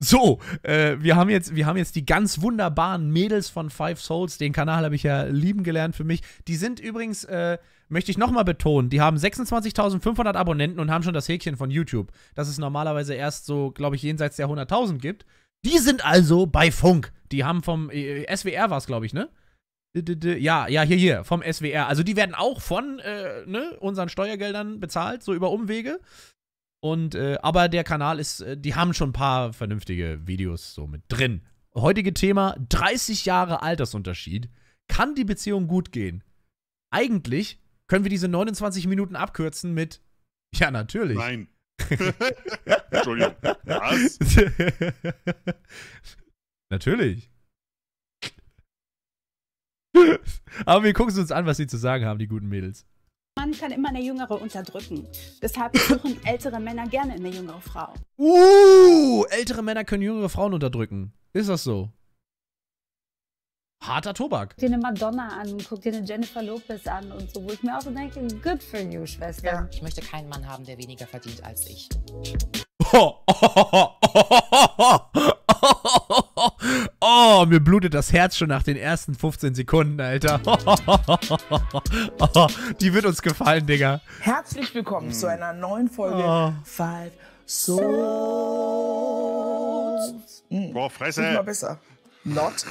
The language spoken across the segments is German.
So, äh, wir, haben jetzt, wir haben jetzt die ganz wunderbaren Mädels von Five Souls. Den Kanal habe ich ja lieben gelernt für mich. Die sind übrigens, äh, möchte ich nochmal betonen, die haben 26.500 Abonnenten und haben schon das Häkchen von YouTube. Das es normalerweise erst so, glaube ich, jenseits der 100.000 gibt. Die sind also bei Funk. Die haben vom äh, äh SWR war es, glaube ich, ne? Ja, ja, hier, hier, vom SWR. Also die werden auch von äh, ne, unseren Steuergeldern bezahlt, so über Umwege. Und, äh, aber der Kanal ist, äh, die haben schon ein paar vernünftige Videos so mit drin. Heutige Thema: 30 Jahre Altersunterschied. Kann die Beziehung gut gehen? Eigentlich können wir diese 29 Minuten abkürzen mit Ja, natürlich. Nein. Entschuldigung. Was? natürlich. Aber wir gucken uns an, was sie zu sagen haben, die guten Mädels. Mann kann immer eine jüngere unterdrücken. Deshalb suchen ältere Männer gerne eine jüngere Frau. Uh, ältere Männer können jüngere Frauen unterdrücken. Ist das so? Harter Tobak. Guck dir eine Madonna an, guck dir eine Jennifer Lopez an und so, wo ich mir auch so denke, good for you, Schwester. Ja. Ich möchte keinen Mann haben, der weniger verdient als ich. Ho, ho, ho, ho, ho, ho, ho. Oh, mir blutet das Herz schon nach den ersten 15 Sekunden, Alter. Oh, die wird uns gefallen, Digga. Herzlich willkommen zu einer neuen Folge oh. Five Souls. Hm. Boah, Fresse. Ist mal besser. Not.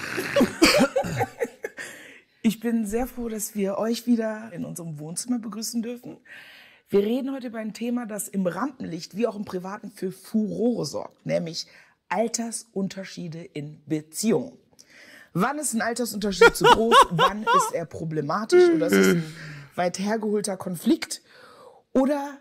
ich bin sehr froh, dass wir euch wieder in unserem Wohnzimmer begrüßen dürfen. Wir reden heute über ein Thema, das im Rampenlicht wie auch im Privaten für Furore sorgt, nämlich Altersunterschiede in Beziehungen. Wann ist ein Altersunterschied zu groß? wann ist er problematisch? Oder ist es ein weit hergeholter Konflikt? Oder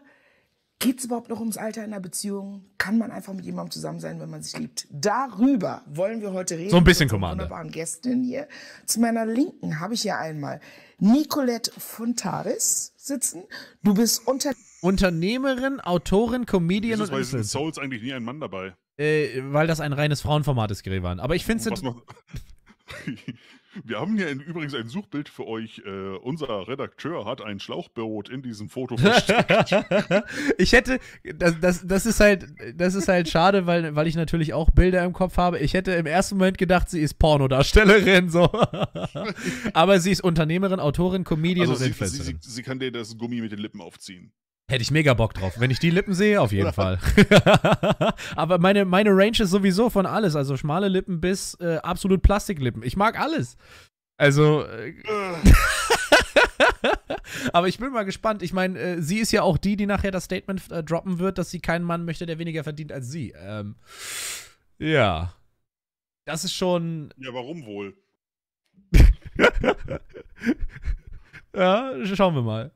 geht es überhaupt noch ums Alter in einer Beziehung? Kann man einfach mit jemandem zusammen sein, wenn man sich liebt? Darüber wollen wir heute reden. So ein bisschen, Commander. wunderbaren Gästen hier. Zu meiner Linken habe ich hier einmal Nicolette Fontaris sitzen. Du bist unter Unternehmerin, Autorin, Comedian Wieso und ist bei diesen Souls eigentlich nie ein Mann dabei? Äh, weil das ein reines Frauenformat ist, Grevan. Aber ich finde es. Wir haben hier übrigens ein Suchbild für euch. Äh, unser Redakteur hat ein Schlauchboot in diesem Foto versteckt. ich hätte, das, das, das, ist halt, das ist halt schade, weil, weil ich natürlich auch Bilder im Kopf habe. Ich hätte im ersten Moment gedacht, sie ist Pornodarstellerin. So. Aber sie ist Unternehmerin, Autorin, Comedian also und sie, sie, sie, sie kann dir das Gummi mit den Lippen aufziehen. Hätte ich mega Bock drauf. Wenn ich die Lippen sehe, auf jeden Fall. Aber meine, meine Range ist sowieso von alles. Also schmale Lippen bis äh, absolut Plastiklippen. Ich mag alles. Also. Äh, Aber ich bin mal gespannt. Ich meine, äh, sie ist ja auch die, die nachher das Statement äh, droppen wird, dass sie keinen Mann möchte, der weniger verdient als sie. Ähm, ja. Das ist schon. Ja, warum wohl? ja, schauen wir mal.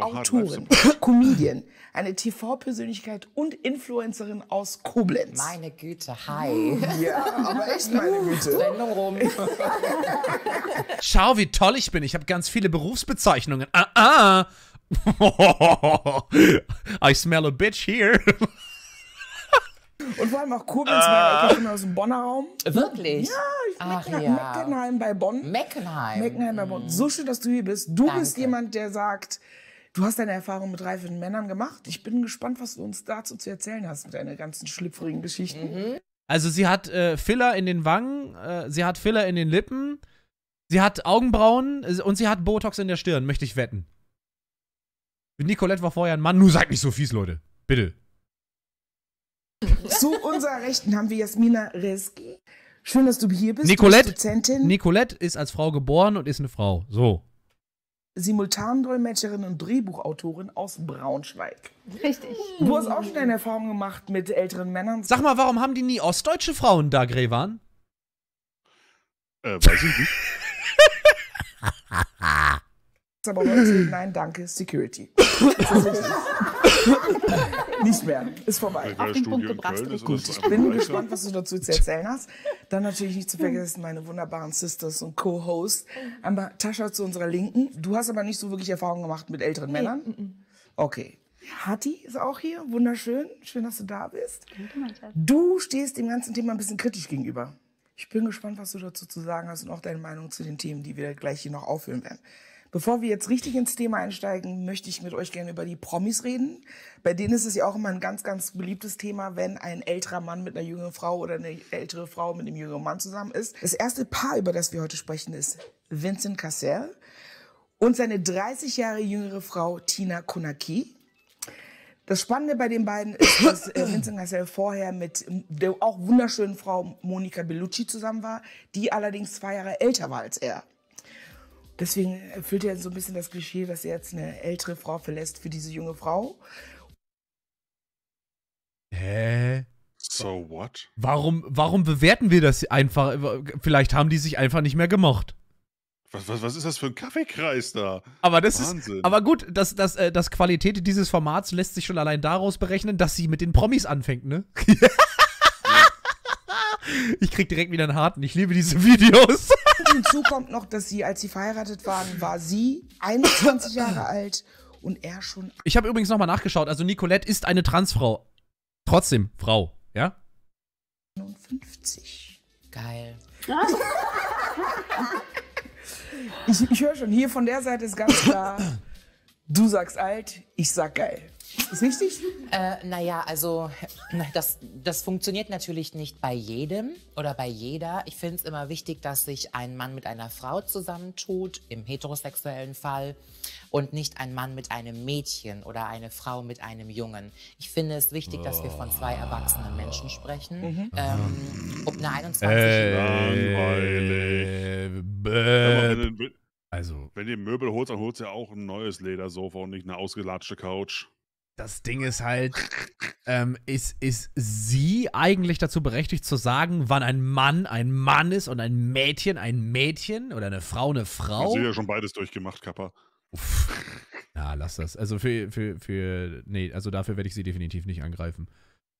Autorin, Comedian, eine TV-Persönlichkeit und Influencerin aus Koblenz. Meine Güte, hi. Uh, ja, aber echt uh, meine Güte. Sendung rum. Schau, wie toll ich bin. Ich habe ganz viele Berufsbezeichnungen. Ah, ah. I smell a bitch here. Und vor allem auch Koblenz, äh, weil ich bin aus dem Bonner Raum. Wirklich? Ja, ich bin Mecklen ja. Meckenheim bei Bonn. Meckenheim. Meckenheim bei Bonn. Mhm. So schön, dass du hier bist. Du Danke. bist jemand, der sagt, du hast deine Erfahrung mit reifen Männern gemacht. Ich bin gespannt, was du uns dazu zu erzählen hast mit deinen ganzen schlüpfrigen Geschichten. Mhm. Also sie hat äh, Filler in den Wangen, äh, sie hat Filler in den Lippen, sie hat Augenbrauen äh, und sie hat Botox in der Stirn, möchte ich wetten. Nicolette war vorher ein Mann. Nun seid nicht so fies, Leute. Bitte. Zu unserer Rechten haben wir Jasmina Reski. Schön, dass du hier bist. Nicolette, bist Dozentin. Nicolette ist als Frau geboren und ist eine Frau. So. Simultandolmetscherin und Drehbuchautorin aus Braunschweig. Richtig. Du hast auch schon deine Erfahrung gemacht mit älteren Männern. Sag mal, warum haben die nie ostdeutsche Frauen da, Grevan? Äh, weiß ich nicht. aber heute, nein, danke, Security. Nicht mehr. Ist vorbei. Auf den Punkt gebracht. Gut, ich bin gespannt, was du dazu zu erzählen hast. Dann natürlich nicht zu hm. vergessen meine wunderbaren Sisters und co hosts Einmal Tascha zu unserer Linken. Du hast aber nicht so wirklich Erfahrungen gemacht mit älteren nee. Männern. Mm, mm. Okay. Hatti ist auch hier. Wunderschön. Schön, dass du da bist. Du stehst dem ganzen Thema ein bisschen kritisch gegenüber. Ich bin gespannt, was du dazu zu sagen hast und auch deine Meinung zu den Themen, die wir gleich hier noch auffüllen werden. Bevor wir jetzt richtig ins Thema einsteigen, möchte ich mit euch gerne über die Promis reden. Bei denen ist es ja auch immer ein ganz, ganz beliebtes Thema, wenn ein älterer Mann mit einer jüngeren Frau oder eine ältere Frau mit einem jüngeren Mann zusammen ist. Das erste Paar, über das wir heute sprechen, ist Vincent Cassel und seine 30 Jahre jüngere Frau Tina Konaki. Das Spannende bei den beiden ist, dass äh, Vincent Cassel vorher mit der auch wunderschönen Frau Monika Bellucci zusammen war, die allerdings zwei Jahre älter war als er. Deswegen erfüllt er so ein bisschen das Klischee, dass er jetzt eine ältere Frau verlässt für diese junge Frau. Hä? So what? Warum, warum bewerten wir das einfach? Vielleicht haben die sich einfach nicht mehr gemocht. Was, was, was ist das für ein Kaffeekreis da? Aber das Wahnsinn. ist. Aber gut, das, das, äh, das Qualität dieses Formats lässt sich schon allein daraus berechnen, dass sie mit den Promis anfängt, ne? ich krieg direkt wieder einen harten. Ich liebe diese Videos. Hinzu kommt noch, dass sie, als sie verheiratet waren, war sie 21 Jahre alt und er schon. Ich habe übrigens nochmal nachgeschaut. Also Nicolette ist eine Transfrau. Trotzdem Frau, ja? 59. Geil. ich, ich höre schon, hier von der Seite ist ganz klar, du sagst alt, ich sag geil. Ist richtig? Äh, naja, also das, das funktioniert natürlich nicht bei jedem oder bei jeder. Ich finde es immer wichtig, dass sich ein Mann mit einer Frau zusammentut, im heterosexuellen Fall, und nicht ein Mann mit einem Mädchen oder eine Frau mit einem Jungen. Ich finde es wichtig, dass wir von zwei erwachsenen Menschen sprechen. Mhm. Ähm, ob eine 21 hey, äh, Langweilig. Also. Wenn ihr Möbel holt, dann holt ihr ja auch ein neues Ledersofa und nicht eine ausgelatschte Couch das Ding ist halt, ähm, ist, ist sie eigentlich dazu berechtigt zu sagen, wann ein Mann ein Mann ist und ein Mädchen ein Mädchen oder eine Frau eine Frau? Sie hat ja schon beides durchgemacht, Kappa. Uff. Na, lass das. Also für, für, für, nee, also dafür werde ich sie definitiv nicht angreifen.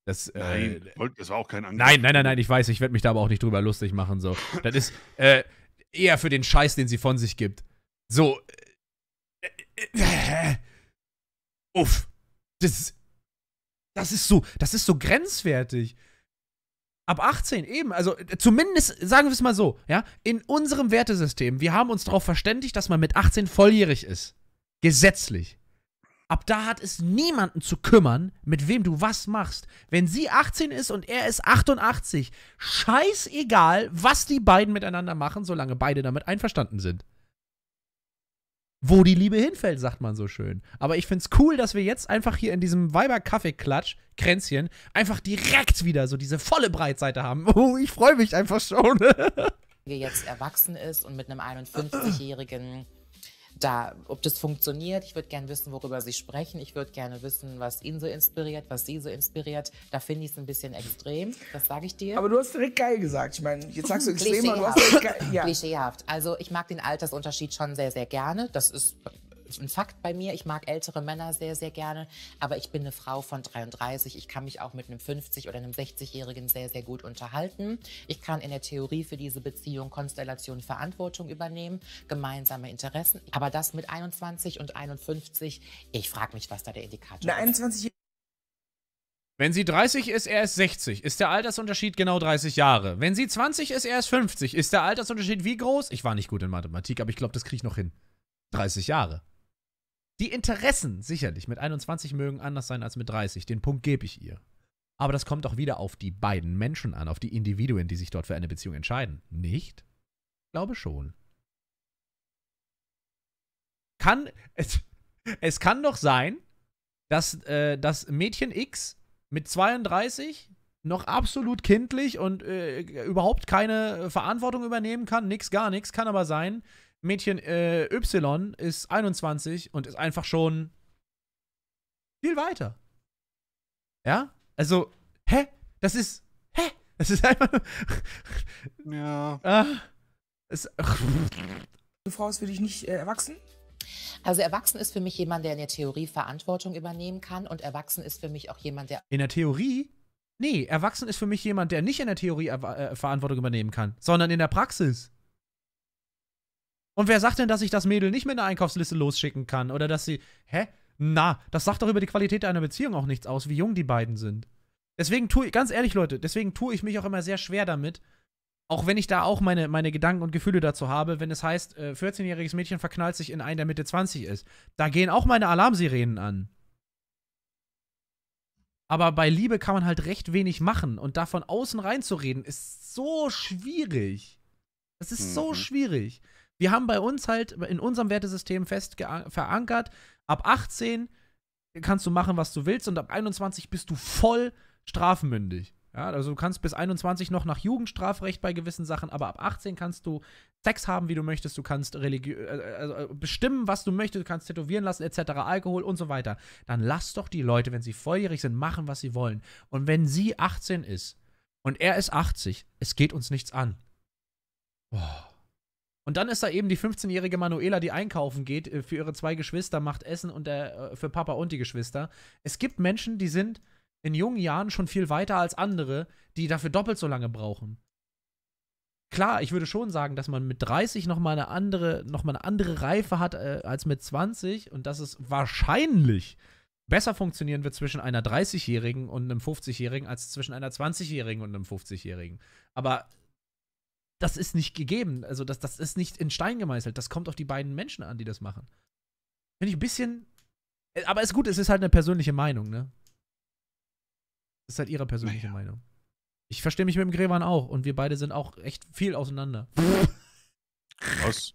Das, nein, äh, das war auch kein Angriff. Nein, nein, nein, nein, ich weiß, ich werde mich da aber auch nicht drüber lustig machen. So. Das ist äh, eher für den Scheiß, den sie von sich gibt. So. Äh, uff. Das, das ist so, das ist so grenzwertig. Ab 18 eben, also äh, zumindest sagen wir es mal so, ja, in unserem Wertesystem, wir haben uns darauf verständigt, dass man mit 18 volljährig ist. Gesetzlich. Ab da hat es niemanden zu kümmern, mit wem du was machst. Wenn sie 18 ist und er ist 88, scheißegal, was die beiden miteinander machen, solange beide damit einverstanden sind wo die Liebe hinfällt, sagt man so schön. Aber ich find's cool, dass wir jetzt einfach hier in diesem Weiber-Kaffee-Klatsch, Kränzchen, einfach direkt wieder so diese volle Breitseite haben. Oh, ich freue mich einfach schon. jetzt erwachsen ist und mit einem 51-jährigen da, ob das funktioniert. Ich würde gerne wissen, worüber Sie sprechen. Ich würde gerne wissen, was ihn so inspiriert, was Sie so inspiriert. Da finde ich es ein bisschen extrem. Das sage ich dir. Aber du hast direkt geil gesagt. Ich meine, jetzt sagst du extrem, aber du hast direkt geil. Ja. Klischeehaft. Also ich mag den Altersunterschied schon sehr, sehr gerne. Das ist ein Fakt bei mir. Ich mag ältere Männer sehr, sehr gerne, aber ich bin eine Frau von 33. Ich kann mich auch mit einem 50- oder einem 60-Jährigen sehr, sehr gut unterhalten. Ich kann in der Theorie für diese Beziehung Konstellation Verantwortung übernehmen, gemeinsame Interessen. Aber das mit 21 und 51, ich frage mich, was da der Indikator eine 21 ist. Wenn sie 30 ist, er ist 60. Ist der Altersunterschied genau 30 Jahre? Wenn sie 20 ist, er ist 50. Ist der Altersunterschied wie groß? Ich war nicht gut in Mathematik, aber ich glaube, das kriege ich noch hin. 30 Jahre. Die Interessen, sicherlich, mit 21 mögen anders sein als mit 30. Den Punkt gebe ich ihr. Aber das kommt auch wieder auf die beiden Menschen an, auf die Individuen, die sich dort für eine Beziehung entscheiden. Nicht? Ich glaube schon. Kann. Es, es kann doch sein, dass, äh, dass Mädchen X mit 32 noch absolut kindlich und äh, überhaupt keine Verantwortung übernehmen kann, nix, gar nichts, kann aber sein, Mädchen äh, Y ist 21 und ist einfach schon viel weiter. Ja? Also, hä? Das ist, hä? Das ist einfach ja. Ah, ist, Eine Frau ist für dich nicht äh, erwachsen? Also erwachsen ist für mich jemand, der in der Theorie Verantwortung übernehmen kann und erwachsen ist für mich auch jemand, der... In der Theorie? Nee, erwachsen ist für mich jemand, der nicht in der Theorie äh, Verantwortung übernehmen kann, sondern in der Praxis. Und wer sagt denn, dass ich das Mädel nicht mit einer Einkaufsliste losschicken kann? Oder dass sie. Hä? Na, das sagt doch über die Qualität einer Beziehung auch nichts aus, wie jung die beiden sind. Deswegen tue ich, ganz ehrlich, Leute, deswegen tue ich mich auch immer sehr schwer damit, auch wenn ich da auch meine, meine Gedanken und Gefühle dazu habe, wenn es heißt, äh, 14-jähriges Mädchen verknallt sich in einen, der Mitte 20 ist. Da gehen auch meine Alarmsirenen an. Aber bei Liebe kann man halt recht wenig machen und da von außen reinzureden ist so schwierig. Das ist mhm. so schwierig wir haben bei uns halt in unserem Wertesystem fest verankert, ab 18 kannst du machen, was du willst und ab 21 bist du voll strafmündig. Ja, also du kannst bis 21 noch nach Jugendstrafrecht bei gewissen Sachen, aber ab 18 kannst du Sex haben, wie du möchtest, du kannst religi also bestimmen, was du möchtest, du kannst tätowieren lassen, etc., Alkohol und so weiter. Dann lass doch die Leute, wenn sie volljährig sind, machen, was sie wollen. Und wenn sie 18 ist und er ist 80, es geht uns nichts an. Boah. Und dann ist da eben die 15-jährige Manuela, die einkaufen geht, äh, für ihre zwei Geschwister macht Essen und der, äh, für Papa und die Geschwister. Es gibt Menschen, die sind in jungen Jahren schon viel weiter als andere, die dafür doppelt so lange brauchen. Klar, ich würde schon sagen, dass man mit 30 nochmal eine andere, noch mal eine andere Reife hat äh, als mit 20 und dass es wahrscheinlich besser funktionieren wird zwischen einer 30-Jährigen und einem 50-Jährigen als zwischen einer 20-Jährigen und einem 50-Jährigen. Aber das ist nicht gegeben. Also, das, das ist nicht in Stein gemeißelt. Das kommt auf die beiden Menschen an, die das machen. Finde ich ein bisschen. Äh, aber ist gut, es ist halt eine persönliche Meinung, ne? Es ist halt ihre persönliche ja. Meinung. Ich verstehe mich mit dem Gräbern auch und wir beide sind auch echt viel auseinander. Was?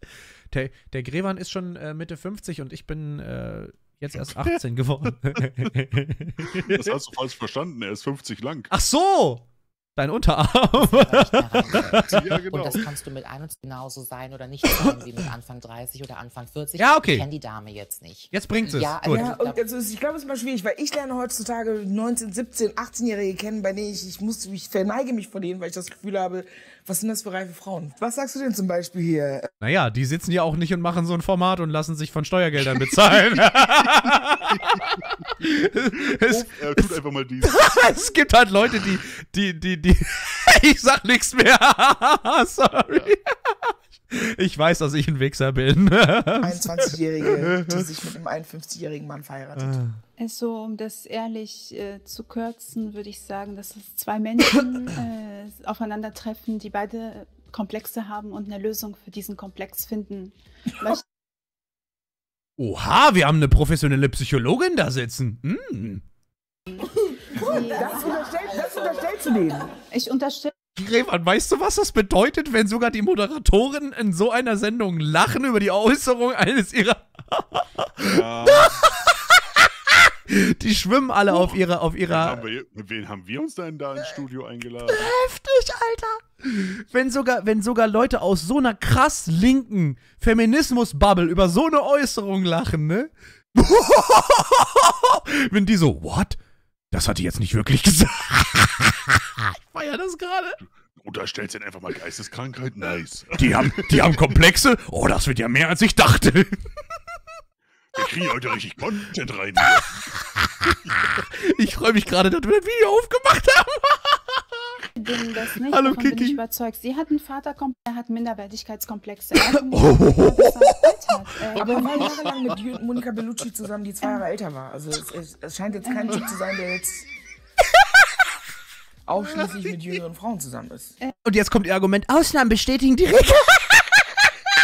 Der, der Gräbern ist schon äh, Mitte 50 und ich bin äh, jetzt erst 18 geworden. das hast du falsch verstanden, er ist 50 lang. Ach so! dein Unterarm. ja, genau. Und das kannst du mit 21 genauso sein oder nicht sein wie mit Anfang 30 oder Anfang 40. Ja, okay. Ich kenne die Dame jetzt nicht. Jetzt bringt es. Ja, also Gut. ja und also ich glaube, es ist mal schwierig, weil ich lerne heutzutage 19, 17, 18-Jährige kennen, bei denen ich, ich, muss, ich verneige mich vor denen, weil ich das Gefühl habe, was sind das für reife Frauen? Was sagst du denn zum Beispiel hier? Naja, die sitzen ja auch nicht und machen so ein Format und lassen sich von Steuergeldern bezahlen. es, er tut es, einfach mal dies. es gibt halt Leute, die, die, die, die. ich sag nichts mehr. Sorry. Ja. Ich weiß, dass ich ein Wichser bin. 21-Jährige, die sich mit einem 51-jährigen Mann verheiratet. Ah. Also, um das ehrlich äh, zu kürzen, würde ich sagen, dass es zwei Menschen äh, aufeinandertreffen, die beide Komplexe haben und eine Lösung für diesen Komplex finden möchten. Oha, wir haben eine professionelle Psychologin da sitzen. Mm. Das, unterstellt, das unterstellst du denen. Ich unterstelle. Grevan, weißt du, was das bedeutet, wenn sogar die Moderatoren in so einer Sendung lachen über die Äußerung eines ihrer. Ja. Die schwimmen alle oh, auf ihrer. Auf ihrer wen, haben wir, wen haben wir uns denn da ins Studio eingeladen? Heftig, Alter! Wenn sogar, wenn sogar Leute aus so einer krass linken Feminismus-Bubble über so eine Äußerung lachen, ne? wenn die so, what? Das hat die jetzt nicht wirklich gesagt. ich feier das gerade. Unterstellst denn einfach mal Geisteskrankheit? Nice. Die haben, die haben Komplexe? Oh, das wird ja mehr als ich dachte. Wir kriegen heute richtig Content rein. Hier. ich freue mich gerade, dass wir ein Video aufgemacht haben. das nicht, Hallo Kiki. Bin ich überzeugt. Sie hat einen Vater, er hat Minderwertigkeitskomplexe. Er aber er war jahrelang mit Monika Bellucci zusammen, die zwei Jahre älter war. Also es, es, es scheint jetzt kein Typ zu sein, der jetzt ausschließlich mit jüngeren Frauen zusammen ist. Und jetzt kommt ihr Argument, Ausnahmen bestätigen die Regel.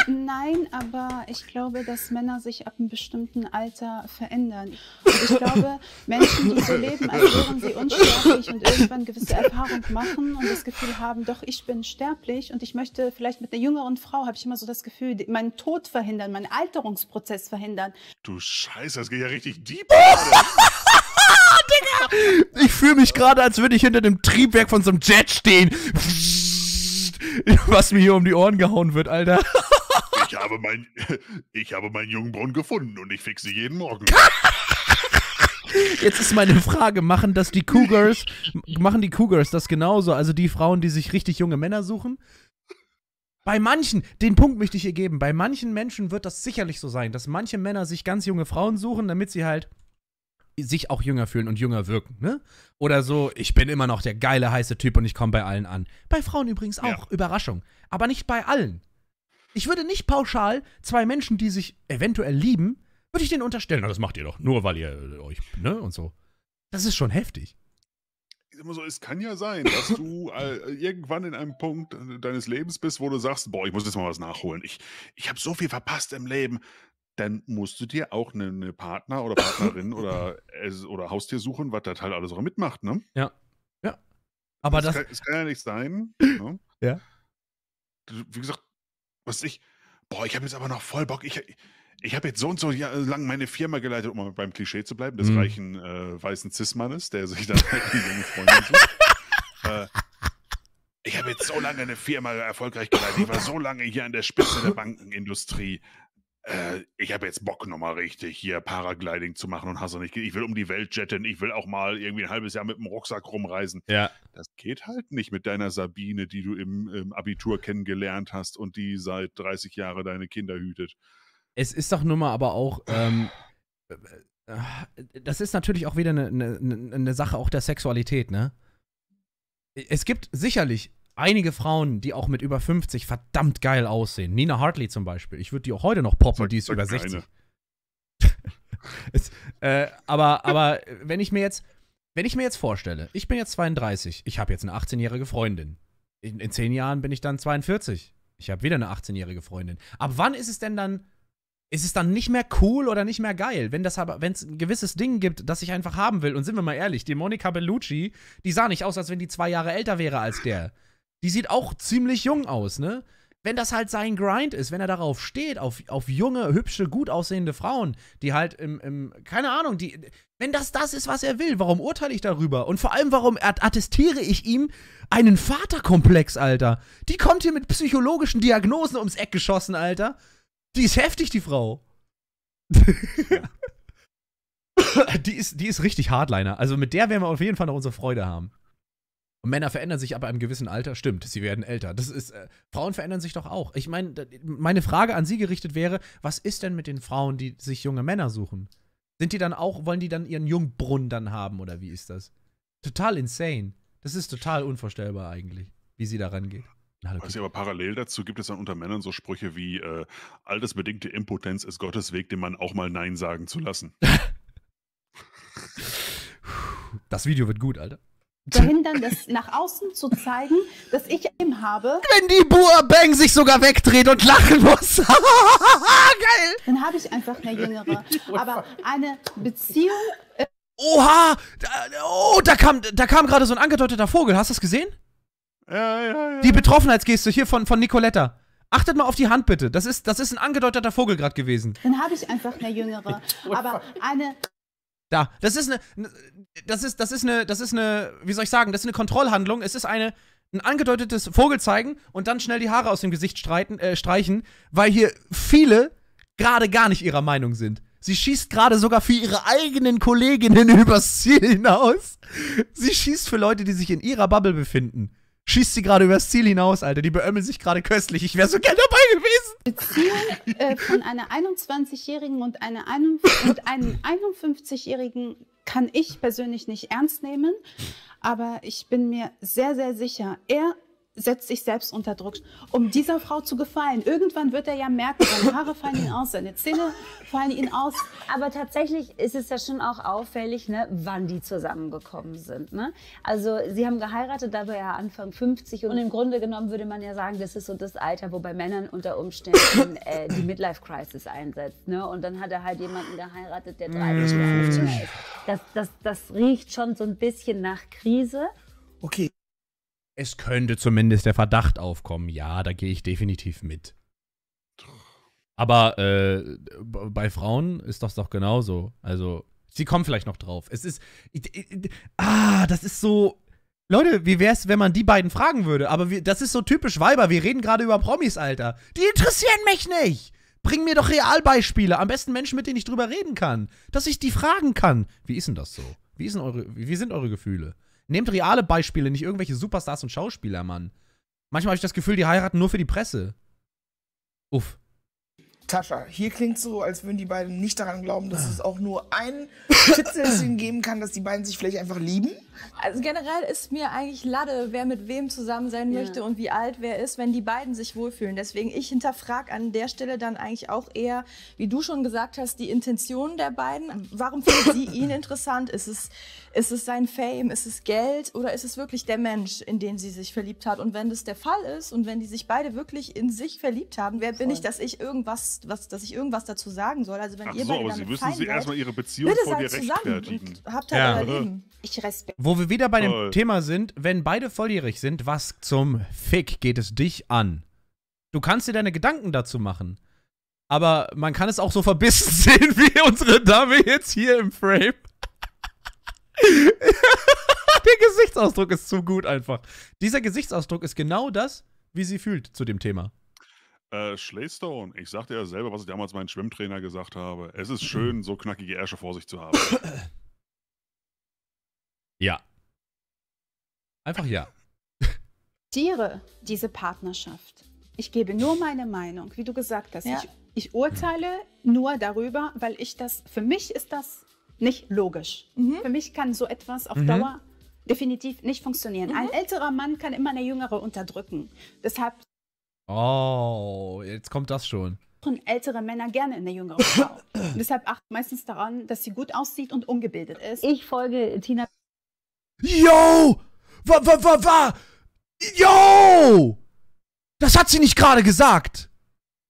Nein, aber ich glaube, dass Männer sich ab einem bestimmten Alter verändern. Und ich glaube, Menschen, die so leben, als wären sie unsterblich und irgendwann gewisse Erfahrungen machen und das Gefühl haben, doch, ich bin sterblich und ich möchte vielleicht mit einer jüngeren Frau, habe ich immer so das Gefühl, meinen Tod verhindern, meinen Alterungsprozess verhindern. Du Scheiße, das geht ja richtig deep. Digga! Ich fühle mich gerade, als würde ich hinter dem Triebwerk von so einem Jet stehen. Was mir hier um die Ohren gehauen wird, Alter. Ich habe mein, ich habe meinen Jungbrunnen gefunden und ich fixe jeden Morgen. Jetzt ist meine Frage, machen das die Cougars, machen die Cougars das genauso? Also die Frauen, die sich richtig junge Männer suchen? Bei manchen, den Punkt möchte ich ihr geben, bei manchen Menschen wird das sicherlich so sein, dass manche Männer sich ganz junge Frauen suchen, damit sie halt sich auch jünger fühlen und jünger wirken, ne? Oder so, ich bin immer noch der geile, heiße Typ und ich komme bei allen an. Bei Frauen übrigens auch, ja. Überraschung. Aber nicht bei allen. Ich würde nicht pauschal zwei Menschen, die sich eventuell lieben, würde ich denen unterstellen, na, das macht ihr doch, nur weil ihr äh, euch, ne, und so. Das ist schon heftig. So, es kann ja sein, dass du äh, irgendwann in einem Punkt äh, deines Lebens bist, wo du sagst, boah, ich muss jetzt mal was nachholen. Ich, ich habe so viel verpasst im Leben. Dann musst du dir auch eine, eine Partner oder Partnerin oder, oder Haustier suchen, was das halt alles auch mitmacht, ne? Ja. Ja. Aber das. Es kann, kann ja nicht sein. Ne? Ja. Wie gesagt, was ich, boah, ich habe jetzt aber noch voll Bock. Ich, ich habe jetzt so und so lang meine Firma geleitet, um mal beim Klischee zu bleiben, des mhm. reichen äh, weißen Cis-Mannes, der sich dann halt eine junge Freundin sucht. äh, ich habe jetzt so lange eine Firma erfolgreich geleitet. Ich war so lange hier an der Spitze der Bankenindustrie äh, ich habe jetzt Bock nochmal richtig hier Paragliding zu machen und hast du nicht, ich will um die Welt jetten, ich will auch mal irgendwie ein halbes Jahr mit dem Rucksack rumreisen. Ja. Das geht halt nicht mit deiner Sabine, die du im, im Abitur kennengelernt hast und die seit 30 Jahren deine Kinder hütet. Es ist doch nun mal aber auch, ähm, das ist natürlich auch wieder eine, eine, eine Sache auch der Sexualität, ne? Es gibt sicherlich einige Frauen, die auch mit über 50 verdammt geil aussehen. Nina Hartley zum Beispiel. Ich würde die auch heute noch poppen, die ist über 60. es, äh, aber, aber äh, wenn ich mir jetzt, wenn ich mir jetzt vorstelle, ich bin jetzt 32, ich habe jetzt eine 18-jährige Freundin. In, in 10 Jahren bin ich dann 42. Ich habe wieder eine 18-jährige Freundin. Ab wann ist es denn dann, ist es dann nicht mehr cool oder nicht mehr geil, wenn wenn es ein gewisses Ding gibt, das ich einfach haben will? Und sind wir mal ehrlich, die Monica Bellucci, die sah nicht aus, als wenn die zwei Jahre älter wäre als der die sieht auch ziemlich jung aus, ne? Wenn das halt sein Grind ist, wenn er darauf steht, auf, auf junge, hübsche, gut aussehende Frauen, die halt im, im, keine Ahnung, die, wenn das das ist, was er will, warum urteile ich darüber? Und vor allem, warum attestiere ich ihm einen Vaterkomplex, Alter? Die kommt hier mit psychologischen Diagnosen ums Eck geschossen, Alter. Die ist heftig, die Frau. Ja. die, ist, die ist richtig Hardliner. Also mit der werden wir auf jeden Fall noch unsere Freude haben. Und Männer verändern sich ab einem gewissen Alter, stimmt, sie werden älter. Das ist, äh, Frauen verändern sich doch auch. Ich meine, meine Frage an Sie gerichtet wäre, was ist denn mit den Frauen, die sich junge Männer suchen? Sind die dann auch, wollen die dann ihren Jungbrunnen dann haben oder wie ist das? Total insane. Das ist total unvorstellbar eigentlich, wie sie da rangeht. Also, aber parallel dazu gibt es dann unter Männern so Sprüche wie äh, altersbedingte Impotenz ist Gottes Weg, dem Mann auch mal Nein sagen zu lassen. das Video wird gut, Alter verhindern, das nach außen zu zeigen, dass ich eben habe. Wenn die Bua Bang sich sogar wegdreht und lachen muss. Geil! Dann habe ich einfach eine jüngere. Aber eine Beziehung. Äh Oha! Da, oh, da kam, da kam gerade so ein angedeuteter Vogel. Hast du das gesehen? Ja, ja, ja. Die Betroffenheitsgeste hier von, von Nicoletta. Achtet mal auf die Hand bitte. Das ist, das ist ein angedeuteter Vogel gerade gewesen. Dann habe ich einfach eine jüngere. Aber eine da, das ist eine, das ist, das ist eine, das ist eine, wie soll ich sagen, das ist eine Kontrollhandlung. Es ist eine, ein angedeutetes Vogel zeigen und dann schnell die Haare aus dem Gesicht streiten, äh, streichen, weil hier viele gerade gar nicht ihrer Meinung sind. Sie schießt gerade sogar für ihre eigenen Kolleginnen übers Ziel hinaus. Sie schießt für Leute, die sich in ihrer Bubble befinden schießt sie gerade übers Ziel hinaus, Alter. Die beömmeln sich gerade köstlich. Ich wäre so gern dabei gewesen. Beziehung äh, von einer 21-Jährigen und, eine und einem 51-Jährigen kann ich persönlich nicht ernst nehmen. Aber ich bin mir sehr, sehr sicher, er setzt sich selbst unter Druck, um dieser Frau zu gefallen. Irgendwann wird er ja merken, seine Haare fallen ihm aus, seine Zähne fallen ihm aus. Aber tatsächlich ist es ja schon auch auffällig, ne, wann die zusammengekommen sind. Ne? Also sie haben geheiratet, da war ja Anfang 50 und im Grunde genommen würde man ja sagen, das ist so das Alter, wo bei Männern unter Umständen äh, die Midlife-Crisis einsetzt. Ne? Und dann hat er halt jemanden geheiratet, der 30 oder 50 ist. Das, das, das riecht schon so ein bisschen nach Krise. Okay, es könnte zumindest der Verdacht aufkommen. Ja, da gehe ich definitiv mit. Aber äh, bei Frauen ist das doch genauso. Also, sie kommen vielleicht noch drauf. Es ist. Ah, das ist so. Leute, wie wäre es, wenn man die beiden fragen würde? Aber wir, das ist so typisch Weiber. Wir reden gerade über Promis, Alter. Die interessieren mich nicht. Bring mir doch Realbeispiele. Am besten Menschen, mit denen ich drüber reden kann. Dass ich die fragen kann. Wie ist denn das so? Wie, ist eure, wie sind eure Gefühle? Nehmt reale Beispiele, nicht irgendwelche Superstars und Schauspieler, Mann. Manchmal habe ich das Gefühl, die heiraten nur für die Presse. Uff. Tascha, hier klingt so, als würden die beiden nicht daran glauben, dass ah. es auch nur ein Schützelsinn geben kann, dass die beiden sich vielleicht einfach lieben. Also generell ist mir eigentlich Lade, wer mit wem zusammen sein ja. möchte und wie alt wer ist, wenn die beiden sich wohlfühlen. Deswegen, ich hinterfrage an der Stelle dann eigentlich auch eher, wie du schon gesagt hast, die Intentionen der beiden. Warum findet sie ihn interessant? Ist es, ist es sein Fame? Ist es Geld? Oder ist es wirklich der Mensch, in den sie sich verliebt hat? Und wenn das der Fall ist und wenn die sich beide wirklich in sich verliebt haben, wer Voll. bin ich, dass ich irgendwas, was, dass ich irgendwas dazu sagen soll? Also wenn Ach ihr so, beide aber sie müssen sie erstmal ihre Beziehung vor dir rechtfertigen. Habt halt ja. Ich respektiere wo wir wieder bei Toll. dem Thema sind, wenn beide volljährig sind, was zum Fick geht es dich an? Du kannst dir deine Gedanken dazu machen. Aber man kann es auch so verbissen sehen wie unsere Dame jetzt hier im Frame. Der Gesichtsausdruck ist zu gut einfach. Dieser Gesichtsausdruck ist genau das, wie sie fühlt zu dem Thema. Äh, Schleystone, ich sagte ja selber, was ich damals meinem Schwimmtrainer gesagt habe. Es ist schön, so knackige Ärsche vor sich zu haben. Ja. Einfach ja. Tiere diese Partnerschaft. Ich gebe nur meine Meinung, wie du gesagt hast. Ja. Ich, ich, urteile nur darüber, weil ich das, für mich ist das nicht logisch. Mhm. Für mich kann so etwas auf mhm. Dauer definitiv nicht funktionieren. Mhm. Ein älterer Mann kann immer eine jüngere unterdrücken. Deshalb. Oh, jetzt kommt das schon. Ältere Männer gerne eine jüngere Frau. deshalb achten meistens daran, dass sie gut aussieht und ungebildet ist. Ich folge Tina Yo! Wa, wa, wa, wa! Yo! Das hat sie nicht gerade gesagt.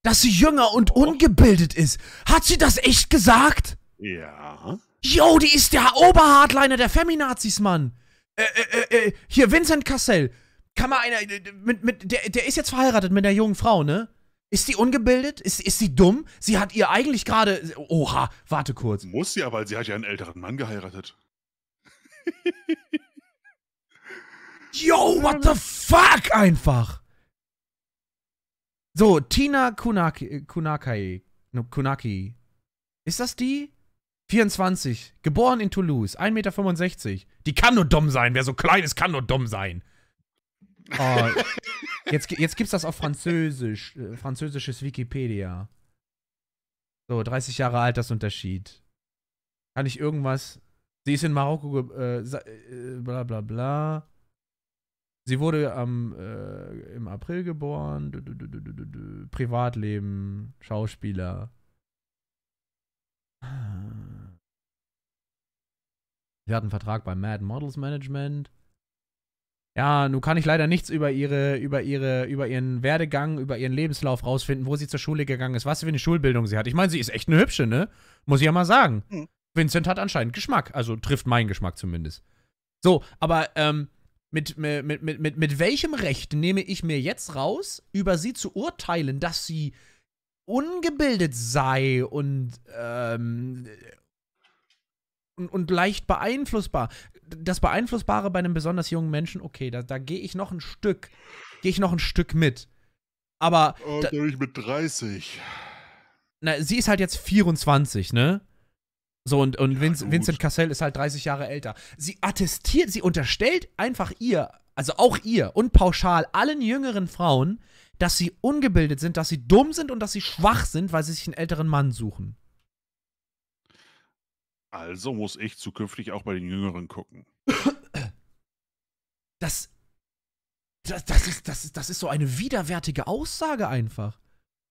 Dass sie jünger und oh. ungebildet ist. Hat sie das echt gesagt? Ja. Yo, die ist der Oberhardliner der Feminazis, Mann. Äh, äh, äh, äh hier, Vincent Cassell. Kann man einer. Äh, mit, mit, der, der ist jetzt verheiratet mit einer jungen Frau, ne? Ist die ungebildet? Ist, ist sie dumm? Sie hat ihr eigentlich gerade. Oha, warte kurz. Muss sie ja, weil sie hat ja einen älteren Mann geheiratet. Yo, what the fuck einfach. So, Tina Kunaki, äh, Kunakai, Kunaki. Ist das die? 24, geboren in Toulouse, 1,65 Meter. Die kann nur dumm sein. Wer so klein ist, kann nur dumm sein. Oh, jetzt, jetzt gibt's das auf Französisch. Äh, französisches Wikipedia. So, 30 Jahre Altersunterschied. Kann ich irgendwas Sie ist in Marokko, äh, äh, bla bla bla. Sie wurde am, äh, im April geboren. Du, du, du, Privatleben, Schauspieler. Sie hat einen Vertrag bei Mad Models Management. Ja, nun kann ich leider nichts über ihre, über ihre, über ihren Werdegang, über ihren Lebenslauf rausfinden, wo sie zur Schule gegangen ist, was für eine Schulbildung sie hat. Ich meine, sie ist echt eine hübsche, ne? Muss ich ja mal sagen. Hm. Vincent hat anscheinend Geschmack. Also trifft meinen Geschmack zumindest. So, aber ähm, mit, mit, mit, mit, mit welchem Recht nehme ich mir jetzt raus, über sie zu urteilen, dass sie ungebildet sei und, ähm, und, und leicht beeinflussbar? Das Beeinflussbare bei einem besonders jungen Menschen, okay, da, da gehe ich noch ein Stück, gehe ich noch ein Stück mit. Aber. Oh, da, ich mit 30. Na, sie ist halt jetzt 24, ne? So, und, und ja, Vince, Vincent Cassell ist halt 30 Jahre älter. Sie attestiert, sie unterstellt einfach ihr, also auch ihr und pauschal allen jüngeren Frauen, dass sie ungebildet sind, dass sie dumm sind und dass sie schwach sind, weil sie sich einen älteren Mann suchen. Also muss ich zukünftig auch bei den Jüngeren gucken. Das, das, das, ist, das, das ist so eine widerwärtige Aussage einfach.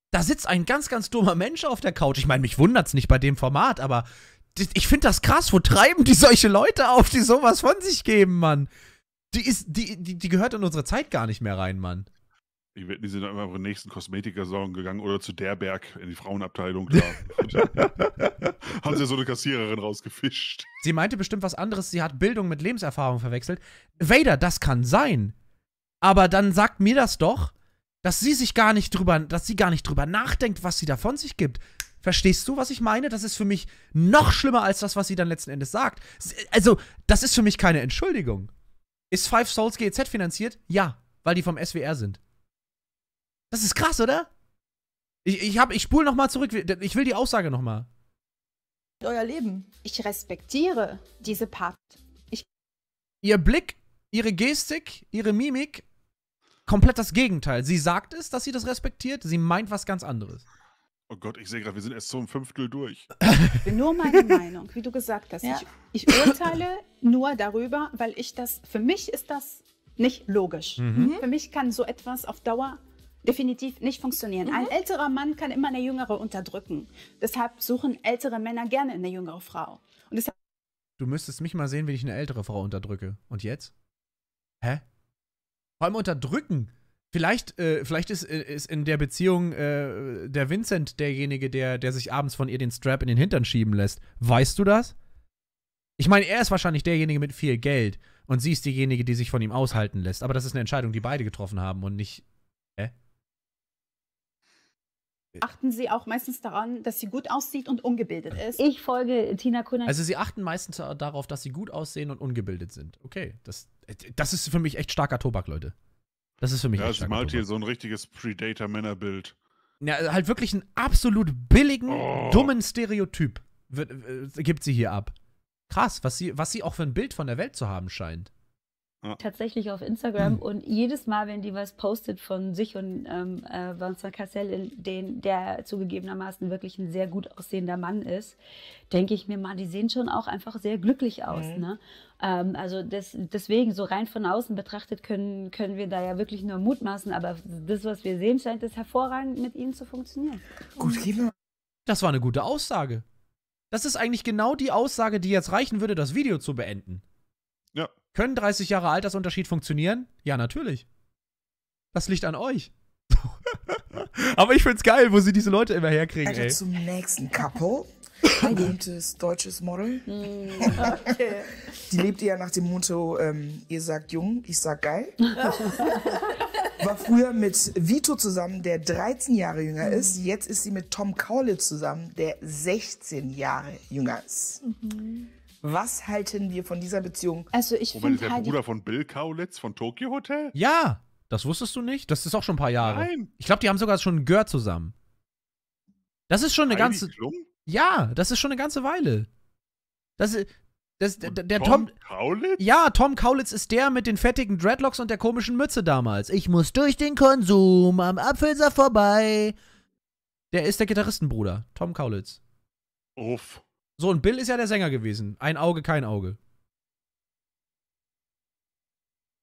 Da sitzt ein ganz, ganz dummer Mensch auf der Couch. Ich meine, mich wundert es nicht bei dem Format, aber ich finde das krass, wo treiben die solche Leute auf, die sowas von sich geben, Mann? Die ist, die, die, die gehört in unsere Zeit gar nicht mehr rein, Mann. Die, sind dann immer auf den nächsten Kosmetikersorgen gegangen oder zu Derberg in die Frauenabteilung. Da haben sie so eine Kassiererin rausgefischt. Sie meinte bestimmt was anderes. Sie hat Bildung mit Lebenserfahrung verwechselt. Vader, das kann sein. Aber dann sagt mir das doch, dass sie sich gar nicht drüber, dass sie gar nicht drüber nachdenkt, was sie da von sich gibt. Verstehst du, was ich meine? Das ist für mich noch schlimmer als das, was sie dann letzten Endes sagt. Also, das ist für mich keine Entschuldigung. Ist Five Souls GEZ finanziert? Ja, weil die vom SWR sind. Das ist krass, oder? Ich, ich, ich spule nochmal zurück. Ich will die Aussage nochmal. Euer Leben. Ich respektiere diese Part. Ich Ihr Blick, ihre Gestik, ihre Mimik, komplett das Gegenteil. Sie sagt es, dass sie das respektiert. Sie meint was ganz anderes. Oh Gott, ich sehe gerade, wir sind erst zum Fünftel durch. Ich bin Nur meine Meinung, wie du gesagt hast. Ja. Ich, ich, urteile nur darüber, weil ich das, für mich ist das nicht logisch. Mhm. mhm. Für mich kann so etwas auf Dauer definitiv nicht funktionieren. Mhm. Ein älterer Mann kann immer eine jüngere unterdrücken. Deshalb suchen ältere Männer gerne eine jüngere Frau. Und deshalb du müsstest mich mal sehen, wenn ich eine ältere Frau unterdrücke. Und jetzt? Hä? Vor allem unterdrücken. Vielleicht, äh, vielleicht ist, äh, ist in der Beziehung äh, der Vincent derjenige, der, der sich abends von ihr den Strap in den Hintern schieben lässt. Weißt du das? Ich meine, er ist wahrscheinlich derjenige mit viel Geld und sie ist diejenige, die sich von ihm aushalten lässt. Aber das ist eine Entscheidung, die beide getroffen haben und nicht. Hä? Achten sie auch meistens daran, dass sie gut aussieht und ungebildet ist. Ich folge Tina Kunan. Also sie achten meistens darauf, dass sie gut aussehen und ungebildet sind. Okay, das, äh, das ist für mich echt starker Tobak, Leute. Das ist für mich ja, echt malt hier so ein richtiges Predator-Männerbild. Ja, äh, halt wirklich einen absolut billigen, oh. dummen Stereotyp wird, äh, gibt sie hier ab. Krass, was sie, was sie auch für ein Bild von der Welt zu haben scheint. Ja. Tatsächlich auf Instagram. Und jedes Mal, wenn die was postet von sich und ähm, äh, Vincent Cassel, den, der zugegebenermaßen wirklich ein sehr gut aussehender Mann ist, denke ich mir mal, die sehen schon auch einfach sehr glücklich aus. Mhm. Ne? Ähm, also das, deswegen, so rein von außen betrachtet, können, können wir da ja wirklich nur mutmaßen. Aber das, was wir sehen, scheint es hervorragend mit ihnen zu funktionieren. Gut, wir. Das war eine gute Aussage. Das ist eigentlich genau die Aussage, die jetzt reichen würde, das Video zu beenden. Ja. Können 30 Jahre Altersunterschied funktionieren? Ja, natürlich. Das liegt an euch. Aber ich find's geil, wo sie diese Leute immer herkriegen. Also ey. zum nächsten Couple. Ein berühmtes deutsches Model. Mm, okay. Die lebt eher nach dem Motto, ähm, ihr sagt jung, ich sag geil. War früher mit Vito zusammen, der 13 Jahre jünger mhm. ist. Jetzt ist sie mit Tom Kaulitz zusammen, der 16 Jahre jünger ist. Mhm. Was halten wir von dieser Beziehung? Also ich finde der halt Bruder von Bill Kaulitz von Tokyo Hotel? Ja, das wusstest du nicht? Das ist auch schon ein paar Jahre. Nein. Ich glaube, die haben sogar schon Gör zusammen. Das ist schon eine Heidi ganze Klum? Ja, das ist schon eine ganze Weile. Das ist das, der, der Tom, Tom Kaulitz? Ja, Tom Kaulitz ist der mit den fettigen Dreadlocks und der komischen Mütze damals. Ich muss durch den Konsum am Apfelsaft vorbei. Der ist der Gitarristenbruder, Tom Kaulitz. Uff. So, und Bill ist ja der Sänger gewesen. Ein Auge, kein Auge.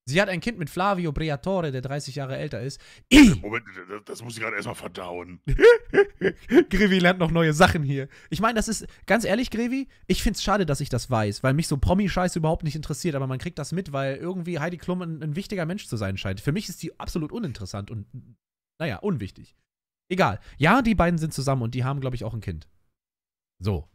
Sie hat ein Kind mit Flavio Briatore, der 30 Jahre älter ist. Ich Moment, das muss ich gerade erstmal verdauen. Grevi lernt noch neue Sachen hier. Ich meine, das ist, ganz ehrlich, Grevi, ich finde es schade, dass ich das weiß, weil mich so Promi-Scheiß überhaupt nicht interessiert, aber man kriegt das mit, weil irgendwie Heidi Klum ein, ein wichtiger Mensch zu sein scheint. Für mich ist die absolut uninteressant und, naja, unwichtig. Egal. Ja, die beiden sind zusammen und die haben, glaube ich, auch ein Kind. So.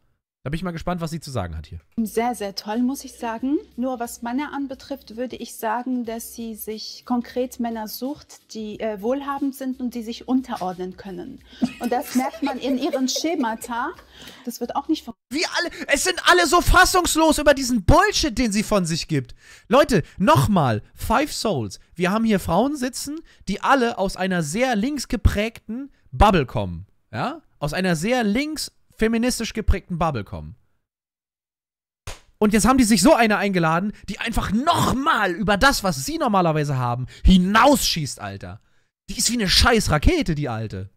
Da bin ich mal gespannt, was sie zu sagen hat hier. Sehr, sehr toll, muss ich sagen. Nur was Männer anbetrifft, würde ich sagen, dass sie sich konkret Männer sucht, die äh, wohlhabend sind und die sich unterordnen können. Und das merkt man in ihren Schemata. Das wird auch nicht von. Wie alle, es sind alle so fassungslos über diesen Bullshit, den sie von sich gibt. Leute, nochmal, Five Souls. Wir haben hier Frauen sitzen, die alle aus einer sehr links geprägten Bubble kommen. Ja? Aus einer sehr links feministisch geprägten Bubble kommen. Und jetzt haben die sich so eine eingeladen, die einfach nochmal über das, was sie normalerweise haben, hinausschießt, Alter. Die ist wie eine scheiß Rakete, die alte.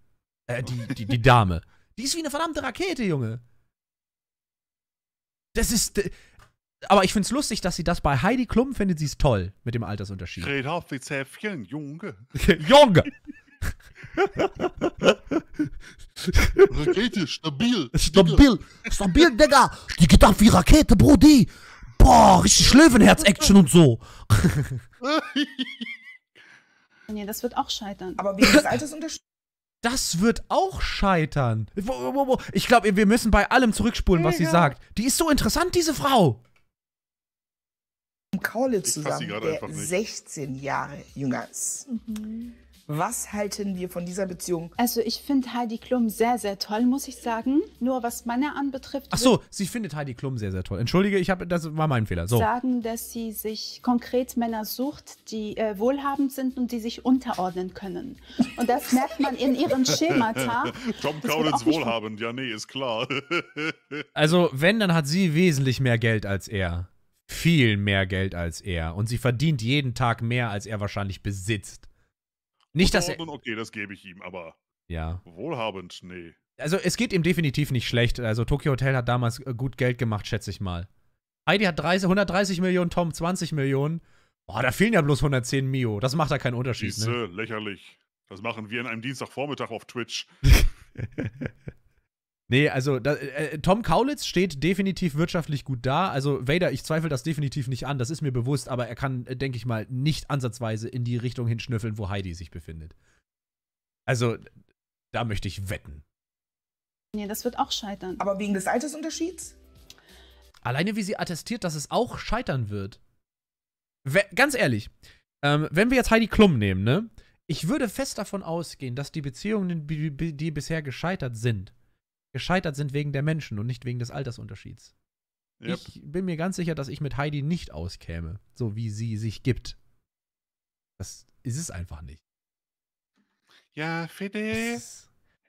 Äh, die, die, die Dame. Die ist wie eine verdammte Rakete, Junge. Das ist. Aber ich find's lustig, dass sie das bei Heidi Klum findet, sie ist toll mit dem Altersunterschied. Red auf die Zäpfchen, Junge. Junge! Rakete, stabil. Stabil, Digga. stabil, Digga. Die geht ab wie Rakete, Brody. Boah, richtig Löwenherz-Action und so. nee, das wird auch scheitern. Aber wie des Alters unterschied. Das wird auch scheitern. Ich glaube, wir müssen bei allem zurückspulen, was sie sagt. Die ist so interessant, diese Frau. Kaulitz zusammen, der 16 Jahre jünger ist. Mhm. Was halten wir von dieser Beziehung? Also ich finde Heidi Klum sehr, sehr toll, muss ich sagen. Nur was Männer anbetrifft. Ach so, sie findet Heidi Klum sehr, sehr toll. Entschuldige, ich habe, das war mein Fehler. So. Sagen, dass sie sich konkret Männer sucht, die äh, wohlhabend sind und die sich unterordnen können. Und das merkt man in ihren Schemata. Tom Kaulitz wohlhabend, ja nee, ist klar. also wenn, dann hat sie wesentlich mehr Geld als er viel mehr Geld als er und sie verdient jeden Tag mehr, als er wahrscheinlich besitzt. Nicht, dass er, okay, das gebe ich ihm, aber ja. wohlhabend, nee. Also es geht ihm definitiv nicht schlecht. Also Tokyo Hotel hat damals äh, gut Geld gemacht, schätze ich mal. Heidi hat 30, 130 Millionen, Tom 20 Millionen. Boah, da fehlen ja bloß 110 Mio. Das macht da keinen Unterschied. Ne? Siehste, ne? lächerlich. Das machen wir an einem Dienstagvormittag auf Twitch. Nee, also da, äh, äh, Tom Kaulitz steht definitiv wirtschaftlich gut da. Also Vader, ich zweifle das definitiv nicht an, das ist mir bewusst, aber er kann, äh, denke ich mal, nicht ansatzweise in die Richtung hinschnüffeln, wo Heidi sich befindet. Also da möchte ich wetten. Nee, das wird auch scheitern. Aber wegen des Altersunterschieds? Alleine wie sie attestiert, dass es auch scheitern wird. We ganz ehrlich, ähm, wenn wir jetzt Heidi Klum nehmen, ne? Ich würde fest davon ausgehen, dass die Beziehungen, die, die bisher gescheitert sind, gescheitert sind wegen der Menschen und nicht wegen des Altersunterschieds. Yep. Ich bin mir ganz sicher, dass ich mit Heidi nicht auskäme, so wie sie sich gibt. Das ist es einfach nicht. Ja, Fede,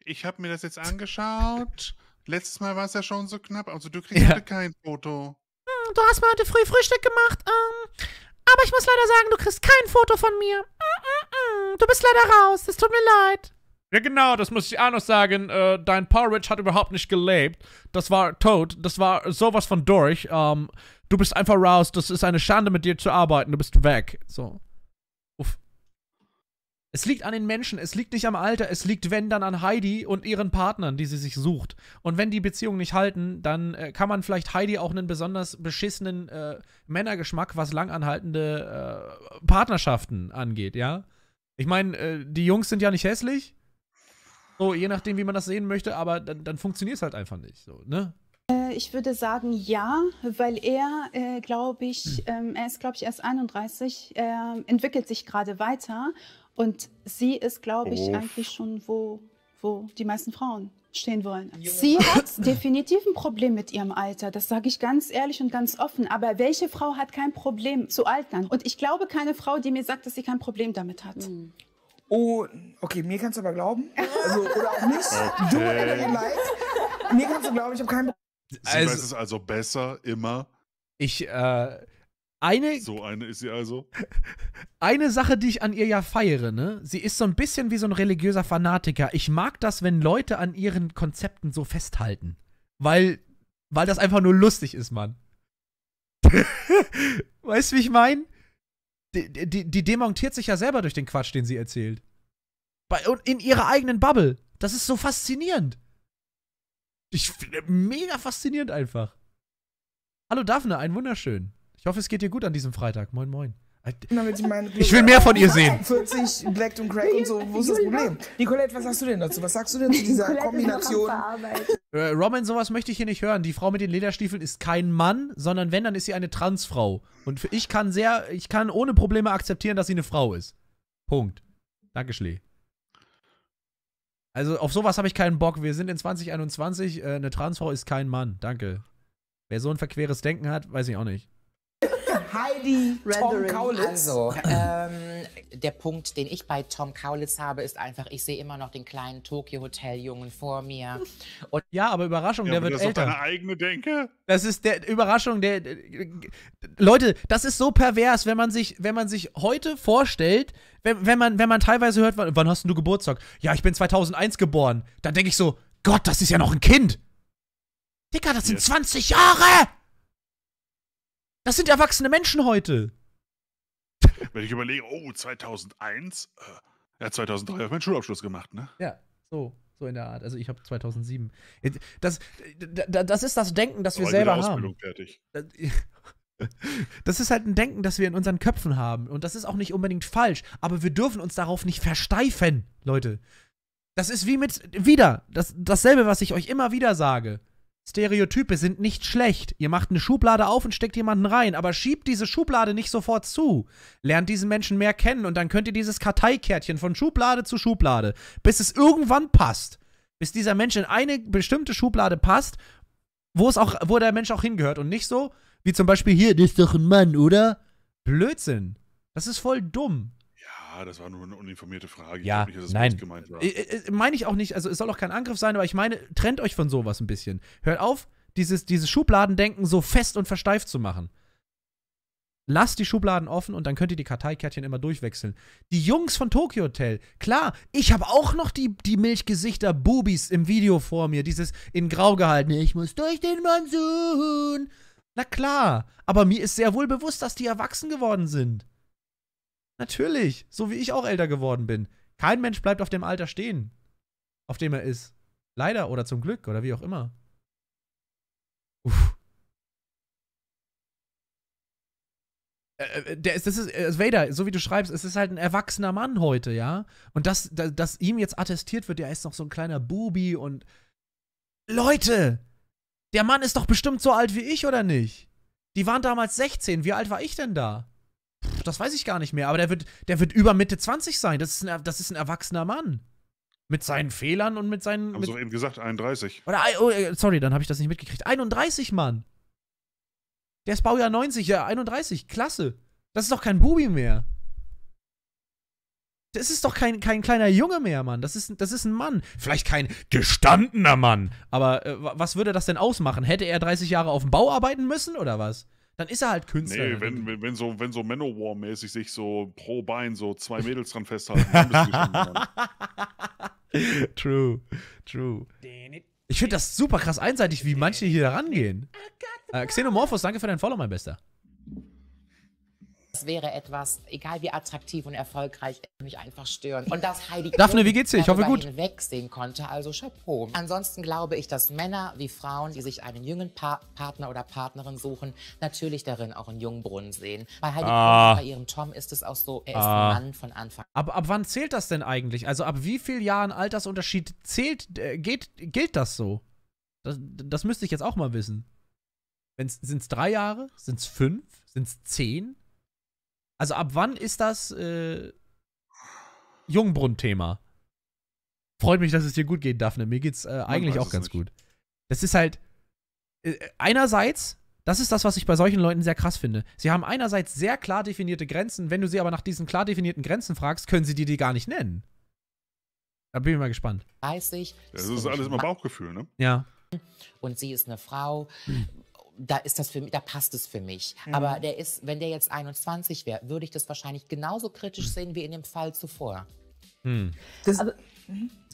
ich habe mir das jetzt angeschaut. Letztes Mal war es ja schon so knapp, also du kriegst ja. kein Foto. Hm, du hast mir heute früh Frühstück gemacht, ähm, aber ich muss leider sagen, du kriegst kein Foto von mir. Mm, mm, mm. Du bist leider raus, es tut mir leid. Ja, genau, das muss ich auch noch sagen. Äh, dein Porridge hat überhaupt nicht gelebt. Das war tot. Das war sowas von durch. Ähm, du bist einfach raus. Das ist eine Schande, mit dir zu arbeiten. Du bist weg. So. Uff. Es liegt an den Menschen. Es liegt nicht am Alter. Es liegt, wenn, dann an Heidi und ihren Partnern, die sie sich sucht. Und wenn die Beziehungen nicht halten, dann äh, kann man vielleicht Heidi auch einen besonders beschissenen äh, Männergeschmack, was langanhaltende äh, Partnerschaften angeht, ja? Ich meine, äh, die Jungs sind ja nicht hässlich. So, je nachdem, wie man das sehen möchte, aber dann, dann funktioniert es halt einfach nicht. So, ne? Äh, ich würde sagen ja, weil er, äh, glaube ich, ähm, er ist, glaube ich, erst 31, er ähm, entwickelt sich gerade weiter und sie ist, glaube ich, oh. eigentlich schon, wo, wo die meisten Frauen stehen wollen. Sie hat definitiv ein Problem mit ihrem Alter, das sage ich ganz ehrlich und ganz offen. Aber welche Frau hat kein Problem zu altern? Und ich glaube keine Frau, die mir sagt, dass sie kein Problem damit hat. Mhm. Oh, okay, mir kannst du aber glauben. Also, oder auch nicht. Okay. Du, Ellen Light. Mir kannst du glauben, ich habe keinen. Sie also, weiß es also besser, immer. Ich, äh, eine. So eine ist sie also. Eine Sache, die ich an ihr ja feiere, ne? Sie ist so ein bisschen wie so ein religiöser Fanatiker. Ich mag das, wenn Leute an ihren Konzepten so festhalten. Weil, weil das einfach nur lustig ist, Mann. weißt du, wie ich meine? Die, die, die demontiert sich ja selber durch den Quatsch, den sie erzählt. Bei, und in ihrer eigenen Bubble. Das ist so faszinierend. Ich mega faszinierend einfach. Hallo Daphne, einen wunderschönen. Ich hoffe, es geht dir gut an diesem Freitag. Moin, moin ich will mehr von ihr sehen. 40, Black und Craig und so, wo ist das Problem? Nicolette, was sagst du denn dazu? Was sagst du denn zu dieser Kombination? Äh, Robin, sowas möchte ich hier nicht hören. Die Frau mit den Lederstiefeln ist kein Mann, sondern wenn, dann ist sie eine Transfrau. Und ich kann sehr, ich kann ohne Probleme akzeptieren, dass sie eine Frau ist. Punkt. Danke, Schlee. Also auf sowas habe ich keinen Bock. Wir sind in 2021, äh, eine Transfrau ist kein Mann. Danke. Wer so ein verqueres Denken hat, weiß ich auch nicht. Heidi Tom Kaulitz. Also, ähm, der Punkt, den ich bei Tom Kaulitz habe, ist einfach, ich sehe immer noch den kleinen Tokyo-Hotel-Jungen vor mir. Und ja, aber Überraschung, ja, der aber wird das älter. Das ist deine eigene Denke. Das ist der Überraschung, der. Leute, das ist so pervers, wenn man sich, wenn man sich heute vorstellt, wenn, wenn, man, wenn man teilweise hört, wann hast du Geburtstag? Ja, ich bin 2001 geboren. Dann denke ich so, Gott, das ist ja noch ein Kind. Dicker, das sind yes. 20 Jahre! Das sind erwachsene Menschen heute. Wenn ich überlege, oh, 2001, äh, ja, 2003 habe ich meinen Schulabschluss gemacht, ne? Ja, so, so in der Art. Also ich habe 2007. Äh, das, äh, das ist das Denken, das wir Aber selber Ausbildung haben. Fertig. Das ist halt ein Denken, das wir in unseren Köpfen haben. Und das ist auch nicht unbedingt falsch. Aber wir dürfen uns darauf nicht versteifen, Leute. Das ist wie mit, wieder, das, dasselbe, was ich euch immer wieder sage. Stereotype sind nicht schlecht. Ihr macht eine Schublade auf und steckt jemanden rein, aber schiebt diese Schublade nicht sofort zu. Lernt diesen Menschen mehr kennen und dann könnt ihr dieses Karteikärtchen von Schublade zu Schublade, bis es irgendwann passt. Bis dieser Mensch in eine bestimmte Schublade passt, wo es auch, wo der Mensch auch hingehört und nicht so, wie zum Beispiel hier, das ist doch ein Mann, oder? Blödsinn. Das ist voll dumm das war nur eine uninformierte Frage. Ja, ich nicht, nein. gemeint war. Äh, äh, äh, meine ich auch nicht. Also, es soll auch kein Angriff sein, aber ich meine, trennt euch von sowas ein bisschen. Hört auf, dieses, dieses Schubladendenken so fest und versteift zu machen. Lasst die Schubladen offen und dann könnt ihr die Karteikärtchen immer durchwechseln. Die Jungs von Tokyo Hotel, klar, ich habe auch noch die, die Milchgesichter Bubis im Video vor mir, dieses in Grau gehalten. Ich muss durch den Monsun. Na klar, aber mir ist sehr wohl bewusst, dass die erwachsen geworden sind. Natürlich, so wie ich auch älter geworden bin. Kein Mensch bleibt auf dem Alter stehen, auf dem er ist. Leider oder zum Glück oder wie auch immer. Uff. Äh, äh, der ist, das ist, äh, Vader, so wie du schreibst, es ist halt ein erwachsener Mann heute, ja? Und dass, dass, dass ihm jetzt attestiert wird, der ist noch so ein kleiner Bubi und. Leute! Der Mann ist doch bestimmt so alt wie ich, oder nicht? Die waren damals 16, wie alt war ich denn da? das weiß ich gar nicht mehr, aber der wird, der wird über Mitte 20 sein. Das ist ein, das ist ein erwachsener Mann. Mit seinen Fehlern und mit seinen. Haben Sie doch eben gesagt, 31. Oder, oh, äh, sorry, dann habe ich das nicht mitgekriegt. 31, Mann. Der ist Baujahr 90, ja, 31. Klasse. Das ist doch kein Bubi mehr. Das ist doch kein, kein kleiner Junge mehr, Mann. Das ist, das ist ein Mann. Vielleicht kein gestandener Mann. Aber äh, was würde das denn ausmachen? Hätte er 30 Jahre auf dem Bau arbeiten müssen oder was? Dann ist er halt Künstler. Nee, wenn, wenn, wenn so, wenn so Manowar-mäßig sich so pro Bein so zwei Mädels dran festhalten, True, true. Ich finde das super krass einseitig, wie manche hier rangehen. Äh, Xenomorphos, danke für deinen Follow, mein Bester. Es wäre etwas, egal wie attraktiv und erfolgreich, mich einfach stören. Und dass Heidi Daphne, wie geht's dir? Ich hoffe gut. hinwegsehen konnte, also Chapeau. Ansonsten glaube ich, dass Männer wie Frauen, die sich einen jungen pa Partner oder Partnerin suchen, natürlich darin auch einen jungen sehen. Bei Heidi ah. bei ihrem Tom ist es auch so, er ist ah. ein Mann von Anfang. Aber ab wann zählt das denn eigentlich? Also ab wie vielen Jahren Altersunterschied zählt, äh, geht, gilt das so? Das, das müsste ich jetzt auch mal wissen. Sind es drei Jahre? Sind es fünf? Sind es zehn? Also ab wann ist das äh, Jungbrunnen-Thema? Freut mich, dass es dir gut geht, Daphne. Mir geht's äh, eigentlich auch ganz nicht. gut. Das ist halt äh, einerseits, das ist das, was ich bei solchen Leuten sehr krass finde. Sie haben einerseits sehr klar definierte Grenzen, wenn du sie aber nach diesen klar definierten Grenzen fragst, können sie dir die gar nicht nennen. Da bin ich mal gespannt. Weiß ich. Das ist alles immer Bauchgefühl, ne? Ja. Und sie ist eine Frau. Hm da ist das für mich, da passt es für mich. Mhm. Aber der ist, wenn der jetzt 21 wäre, würde ich das wahrscheinlich genauso kritisch mhm. sehen wie in dem Fall zuvor. Hm. Mhm. Aber,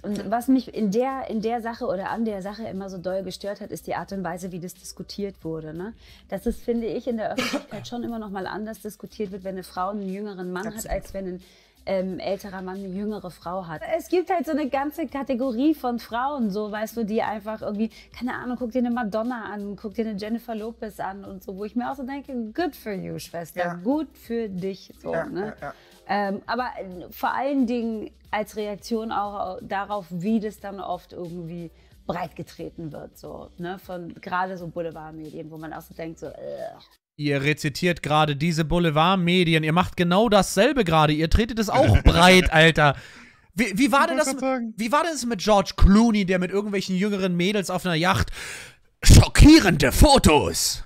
und was mich in der, in der Sache oder an der Sache immer so doll gestört hat, ist die Art und Weise, wie das diskutiert wurde. Ne? Das ist, finde ich, in der Öffentlichkeit schon immer noch mal anders diskutiert wird, wenn eine Frau einen jüngeren Mann Absolut. hat, als wenn ein ähm, älterer Mann eine jüngere Frau hat. Es gibt halt so eine ganze Kategorie von Frauen, so weißt du, die einfach irgendwie, keine Ahnung, guck dir eine Madonna an, guck dir eine Jennifer Lopez an und so, wo ich mir auch so denke, good for you, Schwester, ja. gut für dich. So, ja, ne? Ja, ähm, aber äh, vor allen Dingen als Reaktion auch äh, darauf, wie das dann oft irgendwie breitgetreten wird, so, ne, von gerade so Boulevardmedien, wo man auch so denkt, so, äh. Ihr rezitiert gerade diese Boulevardmedien. Ihr macht genau dasselbe gerade. Ihr tretet es auch breit, Alter. Wie, wie, war denn das, wie war denn das mit George Clooney, der mit irgendwelchen jüngeren Mädels auf einer Yacht schockierende Fotos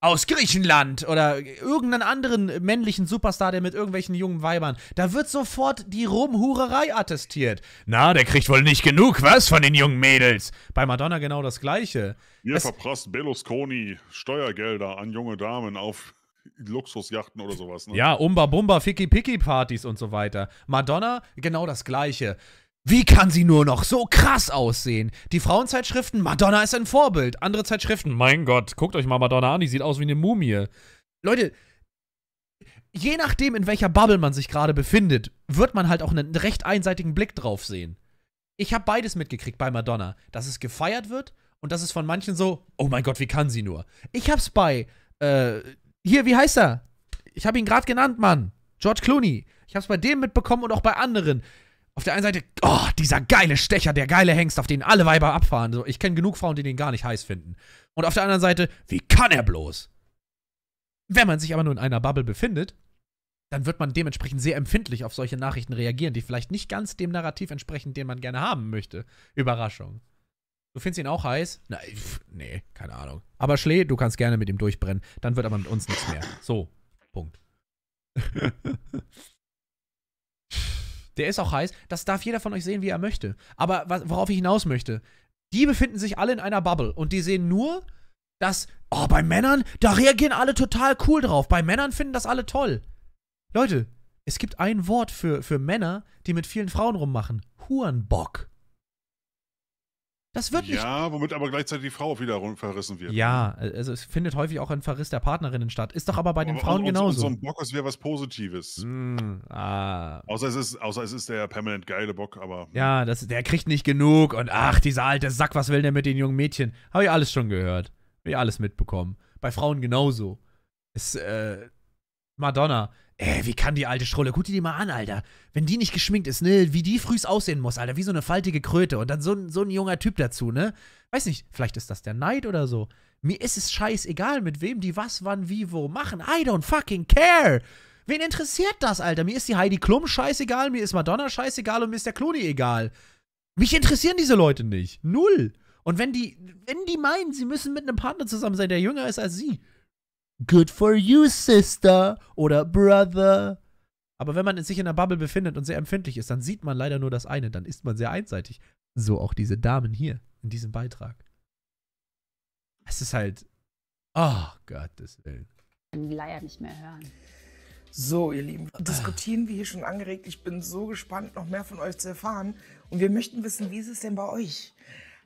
aus Griechenland oder irgendeinen anderen männlichen Superstar, der mit irgendwelchen jungen Weibern, da wird sofort die Rumhurerei attestiert. Na, der kriegt wohl nicht genug, was, von den jungen Mädels? Bei Madonna genau das Gleiche. Ihr es verprasst Berlusconi Steuergelder an junge Damen auf Luxusjachten oder sowas. Ne? Ja, Umba Bumba, Ficky Picky Partys und so weiter. Madonna genau das Gleiche. Wie kann sie nur noch so krass aussehen? Die Frauenzeitschriften, Madonna ist ein Vorbild. Andere Zeitschriften, mein Gott, guckt euch mal Madonna an, die sieht aus wie eine Mumie. Leute, je nachdem, in welcher Bubble man sich gerade befindet, wird man halt auch einen recht einseitigen Blick drauf sehen. Ich habe beides mitgekriegt bei Madonna, dass es gefeiert wird und dass es von manchen so, oh mein Gott, wie kann sie nur? Ich hab's bei, äh, hier, wie heißt er? Ich habe ihn gerade genannt, Mann. George Clooney. Ich hab's bei dem mitbekommen und auch bei anderen auf der einen Seite, oh, dieser geile Stecher, der geile Hengst, auf den alle Weiber abfahren. So, ich kenne genug Frauen, die den gar nicht heiß finden. Und auf der anderen Seite, wie kann er bloß? Wenn man sich aber nur in einer Bubble befindet, dann wird man dementsprechend sehr empfindlich auf solche Nachrichten reagieren, die vielleicht nicht ganz dem Narrativ entsprechen, den man gerne haben möchte. Überraschung. Du findest ihn auch heiß? Na, pff, nee, keine Ahnung. Aber Schlee, du kannst gerne mit ihm durchbrennen. Dann wird aber mit uns nichts mehr. So, Punkt. Der ist auch heiß. Das darf jeder von euch sehen, wie er möchte. Aber worauf ich hinaus möchte, die befinden sich alle in einer Bubble und die sehen nur, dass, oh, bei Männern, da reagieren alle total cool drauf. Bei Männern finden das alle toll. Leute, es gibt ein Wort für, für Männer, die mit vielen Frauen rummachen. Hurenbock. Das wird nicht. Ja, womit aber gleichzeitig die Frau auch wieder verrissen wird. Ja, ne? äh, also es findet häufig auch ein Verriss der Partnerinnen statt. Ist doch aber bei den aber Frauen und, genauso. Und so ein Bock ist wäre was Positives. Mm, ah. außer, es ist, außer es ist der permanent geile Bock, aber. Hm. Ja, das, der kriegt nicht genug und ach, dieser alte Sack, was will der mit den jungen Mädchen? Habe ich alles schon gehört. Habe ich alles mitbekommen. Bei Frauen genauso. Es, äh, Madonna. Ey, äh, wie kann die alte Schrulle? Guck dir die mal an, Alter. Wenn die nicht geschminkt ist, ne, wie die frühs aussehen muss, Alter, wie so eine faltige Kröte und dann so, so ein junger Typ dazu, ne? Weiß nicht, vielleicht ist das der Neid oder so. Mir ist es scheißegal, mit wem die was, wann, wie, wo machen. I don't fucking care. Wen interessiert das, Alter? Mir ist die Heidi Klum scheißegal, mir ist Madonna scheißegal und mir ist der Clooney egal. Mich interessieren diese Leute nicht. Null. Und wenn die, wenn die meinen, sie müssen mit einem Partner zusammen sein, der jünger ist als sie, Good for you, Sister oder Brother. Aber wenn man sich in einer Bubble befindet und sehr empfindlich ist, dann sieht man leider nur das eine, dann ist man sehr einseitig. So auch diese Damen hier in diesem Beitrag. Es ist halt. Oh, Gottes Willen. Ich Kann die Leier nicht mehr hören. So, ihr Lieben, diskutieren wir hier schon angeregt. Ich bin so gespannt, noch mehr von euch zu erfahren. Und wir möchten wissen, wie ist es denn bei euch?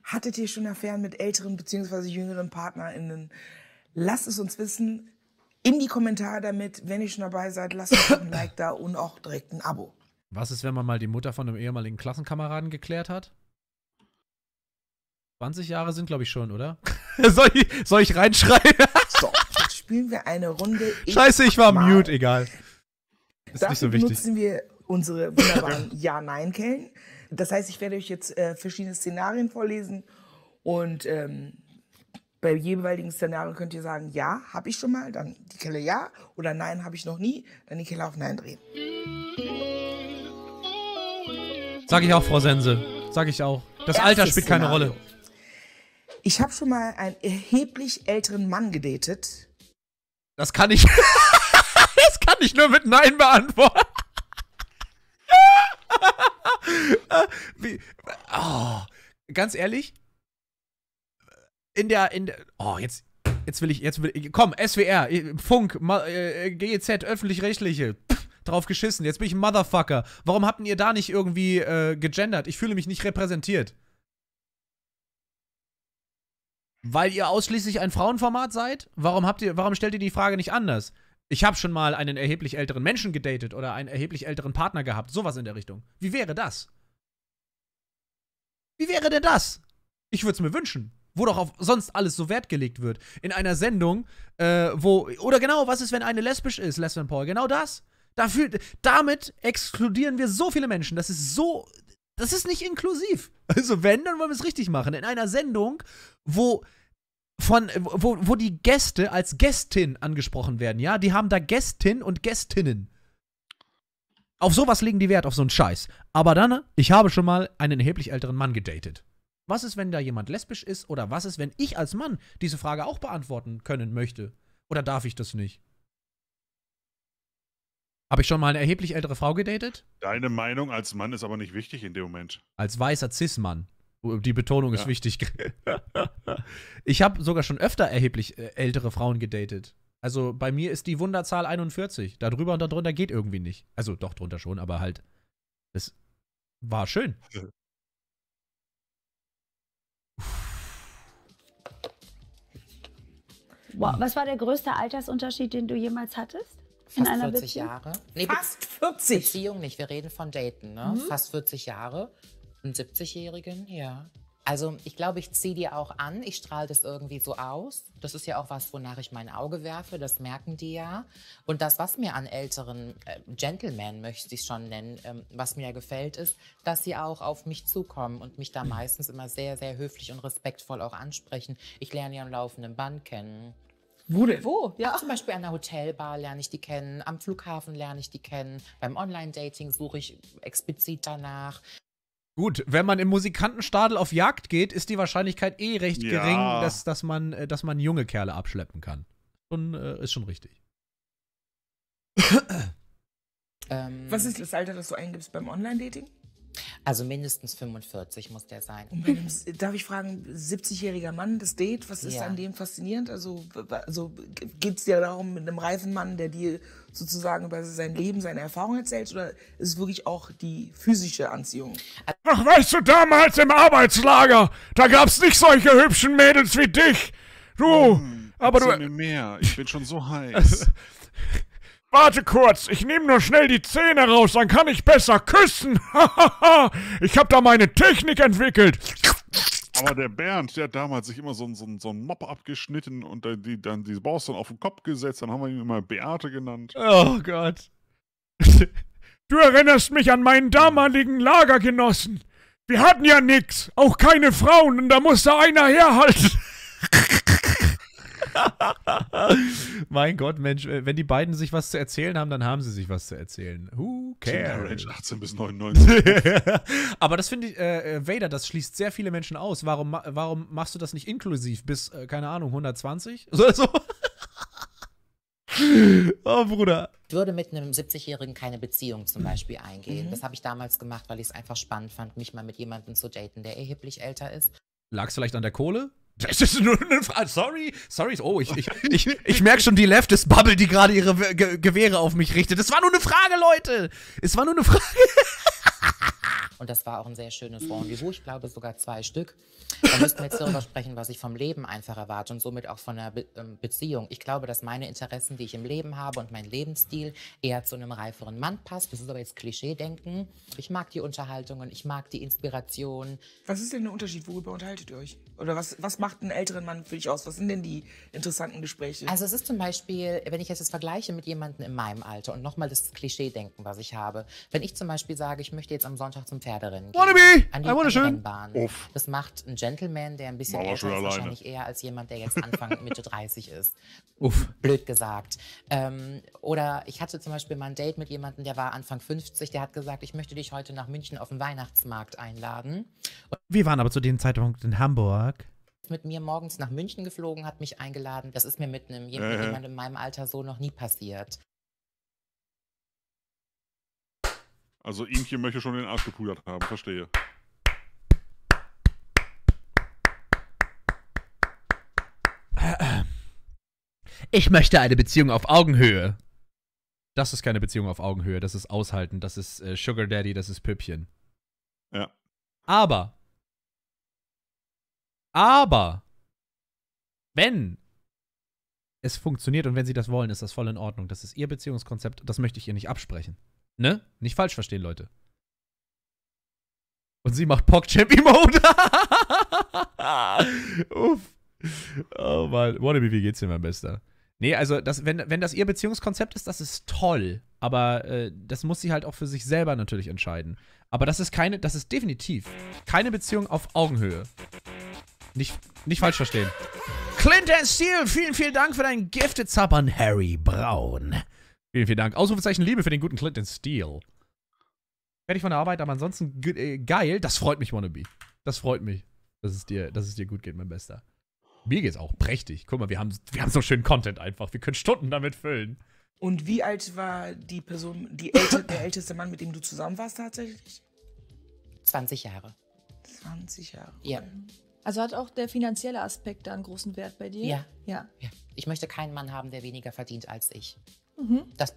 Hattet ihr schon Affären mit älteren bzw. jüngeren PartnerInnen? Lasst es uns wissen in die Kommentare damit. Wenn ihr schon dabei seid, lasst uns ein Like da und auch direkt ein Abo. Was ist, wenn man mal die Mutter von einem ehemaligen Klassenkameraden geklärt hat? 20 Jahre sind, glaube ich, schon, oder? soll, ich, soll ich reinschreien? so, jetzt spielen wir eine Runde. Ich Scheiße, ich war mal. mute, egal. Ist Dafür nicht so wichtig. nutzen wir unsere wunderbaren Ja-Nein-Kellen. Das heißt, ich werde euch jetzt äh, verschiedene Szenarien vorlesen und ähm, bei jeweiligen Szenario könnt ihr sagen, ja, habe ich schon mal, dann die Kelle ja oder nein, habe ich noch nie, dann die Kelle auf nein drehen. Sag ich auch, Frau Sense. Sag ich auch. Das Erstes Alter spielt keine Szenario. Rolle. Ich habe schon mal einen erheblich älteren Mann gedatet. Das kann ich. das kann ich nur mit Nein beantworten. Wie, oh, ganz ehrlich, in der, in der, oh, jetzt, jetzt will ich, jetzt will ich, komm, SWR, äh, Funk, äh, GEZ, Öffentlich-Rechtliche, drauf geschissen, jetzt bin ich ein Motherfucker. Warum habt ihr da nicht irgendwie äh, gegendert? Ich fühle mich nicht repräsentiert. Weil ihr ausschließlich ein Frauenformat seid? Warum habt ihr, warum stellt ihr die Frage nicht anders? Ich habe schon mal einen erheblich älteren Menschen gedatet oder einen erheblich älteren Partner gehabt, sowas in der Richtung. Wie wäre das? Wie wäre denn das? Ich würde es mir wünschen wo doch auf sonst alles so Wert gelegt wird. In einer Sendung, äh, wo. Oder genau, was ist, wenn eine lesbisch ist, Lesbian Paul? Genau das. Dafür, damit exkludieren wir so viele Menschen. Das ist so. Das ist nicht inklusiv. Also, wenn, dann wollen wir es richtig machen. In einer Sendung, wo von, wo, wo die Gäste als Gästin angesprochen werden, ja? Die haben da Gästin und Gästinnen. Auf sowas legen die Wert, auf so einen Scheiß. Aber dann, ich habe schon mal einen erheblich älteren Mann gedatet. Was ist, wenn da jemand lesbisch ist? Oder was ist, wenn ich als Mann diese Frage auch beantworten können möchte? Oder darf ich das nicht? Habe ich schon mal eine erheblich ältere Frau gedatet? Deine Meinung als Mann ist aber nicht wichtig in dem Moment. Als weißer Cis-Mann. Oh, die Betonung ist ja. wichtig. ich habe sogar schon öfter erheblich äh, ältere Frauen gedatet. Also bei mir ist die Wunderzahl 41. Da drüber und da drunter geht irgendwie nicht. Also doch drunter schon, aber halt. Es war schön. Wow. Was war der größte Altersunterschied, den du jemals hattest? Fast 40 Jahre. Nee, Fast 40? Beziehung nicht, wir reden von Daten. Ne? Mhm. Fast 40 Jahre. Einen 70-Jährigen, ja. Also ich glaube, ich ziehe dir auch an, ich strahle das irgendwie so aus. Das ist ja auch was, wonach ich mein Auge werfe, das merken die ja. Und das, was mir an älteren äh, Gentlemen, möchte ich schon nennen, ähm, was mir gefällt, ist, dass sie auch auf mich zukommen und mich da meistens immer sehr, sehr höflich und respektvoll auch ansprechen. Ich lerne ja am laufenden Band kennen. Wo denn? Wo? Ja. Zum Beispiel an der Hotelbar lerne ich die kennen, am Flughafen lerne ich die kennen, beim Online-Dating suche ich explizit danach. Gut, wenn man im Musikantenstadel auf Jagd geht, ist die Wahrscheinlichkeit eh recht ja. gering, dass, dass, man, äh, dass man junge Kerle abschleppen kann. Und, äh, ist schon richtig. ähm, Was ist das Alter, das du eingibst beim Online-Dating? Also mindestens 45 muss der sein. Darf ich fragen, 70-jähriger Mann, das Date, was ist ja. an dem faszinierend? Also, also geht es dir darum, mit einem reifen Mann, der dir sozusagen über sein Leben, seine Erfahrungen erzählt, oder ist es wirklich auch die physische Anziehung? Ach, weißt du, damals im Arbeitslager, da gab es nicht solche hübschen Mädels wie dich. Du, hm, aber du... Mir mehr. Ich bin schon so heiß. Warte kurz, ich nehme nur schnell die Zähne raus, dann kann ich besser küssen. ich habe da meine Technik entwickelt. Aber der Bernd, der hat damals sich immer so, so, so einen Mob abgeschnitten und dann die, dann die Boss dann auf den Kopf gesetzt, dann haben wir ihn immer Beate genannt. Oh Gott. Du erinnerst mich an meinen damaligen Lagergenossen. Wir hatten ja nix, auch keine Frauen, und da musste einer herhalten. mein Gott, Mensch, äh, wenn die beiden sich was zu erzählen haben, dann haben sie sich was zu erzählen. Who cares? 18 bis 99. Aber das finde ich, äh, äh, Vader, das schließt sehr viele Menschen aus. Warum, warum machst du das nicht inklusiv bis, äh, keine Ahnung, 120 oder so? Oh, Bruder. Ich würde mit einem 70-Jährigen keine Beziehung zum mhm. Beispiel eingehen. Mhm. Das habe ich damals gemacht, weil ich es einfach spannend fand, mich mal mit jemandem zu daten, der erheblich älter ist. Lag es vielleicht an der Kohle? Das ist nur eine Frage. Sorry, sorry. Oh, ich, ich, ich, ich merke schon die Leftist-Bubble, die gerade ihre Ge Gewehre auf mich richtet. Es war nur eine Frage, Leute. Es war nur eine Frage. Und das war auch ein sehr schönes Rendezvous. Ich glaube sogar zwei Stück. Da müssten wir jetzt darüber sprechen, was ich vom Leben einfach erwarte und somit auch von der Be ähm, Beziehung. Ich glaube, dass meine Interessen, die ich im Leben habe und mein Lebensstil eher zu einem reiferen Mann passt. Das ist aber jetzt Klischee-Denken. Ich mag die Unterhaltungen, ich mag die Inspiration. Was ist denn der Unterschied? Worüber unterhaltet ihr euch? Oder was, was macht einen älteren Mann für dich aus? Was sind denn die interessanten Gespräche? Also es ist zum Beispiel, wenn ich jetzt das vergleiche mit jemandem in meinem Alter und nochmal das Klischee-Denken, was ich habe. Wenn ich zum Beispiel sage, ich möchte jetzt am Sonntag zum Pferderennen gehen. Wannabe! An die Wannabe. Rennbahn. Uff. Das macht ein Gentleman, der ein bisschen älter ist, wahrscheinlich eher als jemand, der jetzt Anfang Mitte 30 ist. Uff. Blöd gesagt. Ähm, oder ich hatte zum Beispiel mal ein Date mit jemandem, der war Anfang 50, der hat gesagt, ich möchte dich heute nach München auf den Weihnachtsmarkt einladen. Und Wir waren aber zu dem Zeitpunkt in Hamburg mit mir morgens nach München geflogen, hat mich eingeladen. Das ist mir mit einem äh, äh. jemand, äh. jemandem in meinem Alter so noch nie passiert. Also hier möchte schon den Arsch gepudert haben, verstehe. Ich möchte eine Beziehung auf Augenhöhe. Das ist keine Beziehung auf Augenhöhe, das ist Aushalten, das ist äh, Sugar Daddy, das ist Püppchen. Ja. Aber. Aber. Wenn es funktioniert und wenn sie das wollen, ist das voll in Ordnung. Das ist ihr Beziehungskonzept, das möchte ich ihr nicht absprechen. Ne? Nicht falsch verstehen, Leute. Und sie macht PogChamp-Emote. Uff. Oh Mann. Wannabe, wie geht's dir, mein Bester? Nee, also das, wenn, wenn das ihr Beziehungskonzept ist, das ist toll. Aber äh, das muss sie halt auch für sich selber natürlich entscheiden. Aber das ist keine, das ist definitiv keine Beziehung auf Augenhöhe. Nicht, nicht falsch verstehen. Clint Steele, vielen, vielen Dank für deinen Gifted Sub an Harry Braun. Vielen, vielen Dank. Ausrufezeichen Liebe für den guten Clinton Steele. Fertig von der Arbeit, aber ansonsten äh, geil. Das freut mich, Wannabe. Das freut mich, dass es, dir, dass es dir gut geht, mein Bester. Mir geht's auch prächtig. Guck mal, wir haben, wir haben so schönen Content einfach. Wir können Stunden damit füllen. Und wie alt war die Person, die älte, der älteste Mann, mit dem du zusammen warst tatsächlich? 20 Jahre. 20 Jahre. Ja. Also hat auch der finanzielle Aspekt da einen großen Wert bei dir? Ja. ja. ja. Ich möchte keinen Mann haben, der weniger verdient als ich. Mhm. Das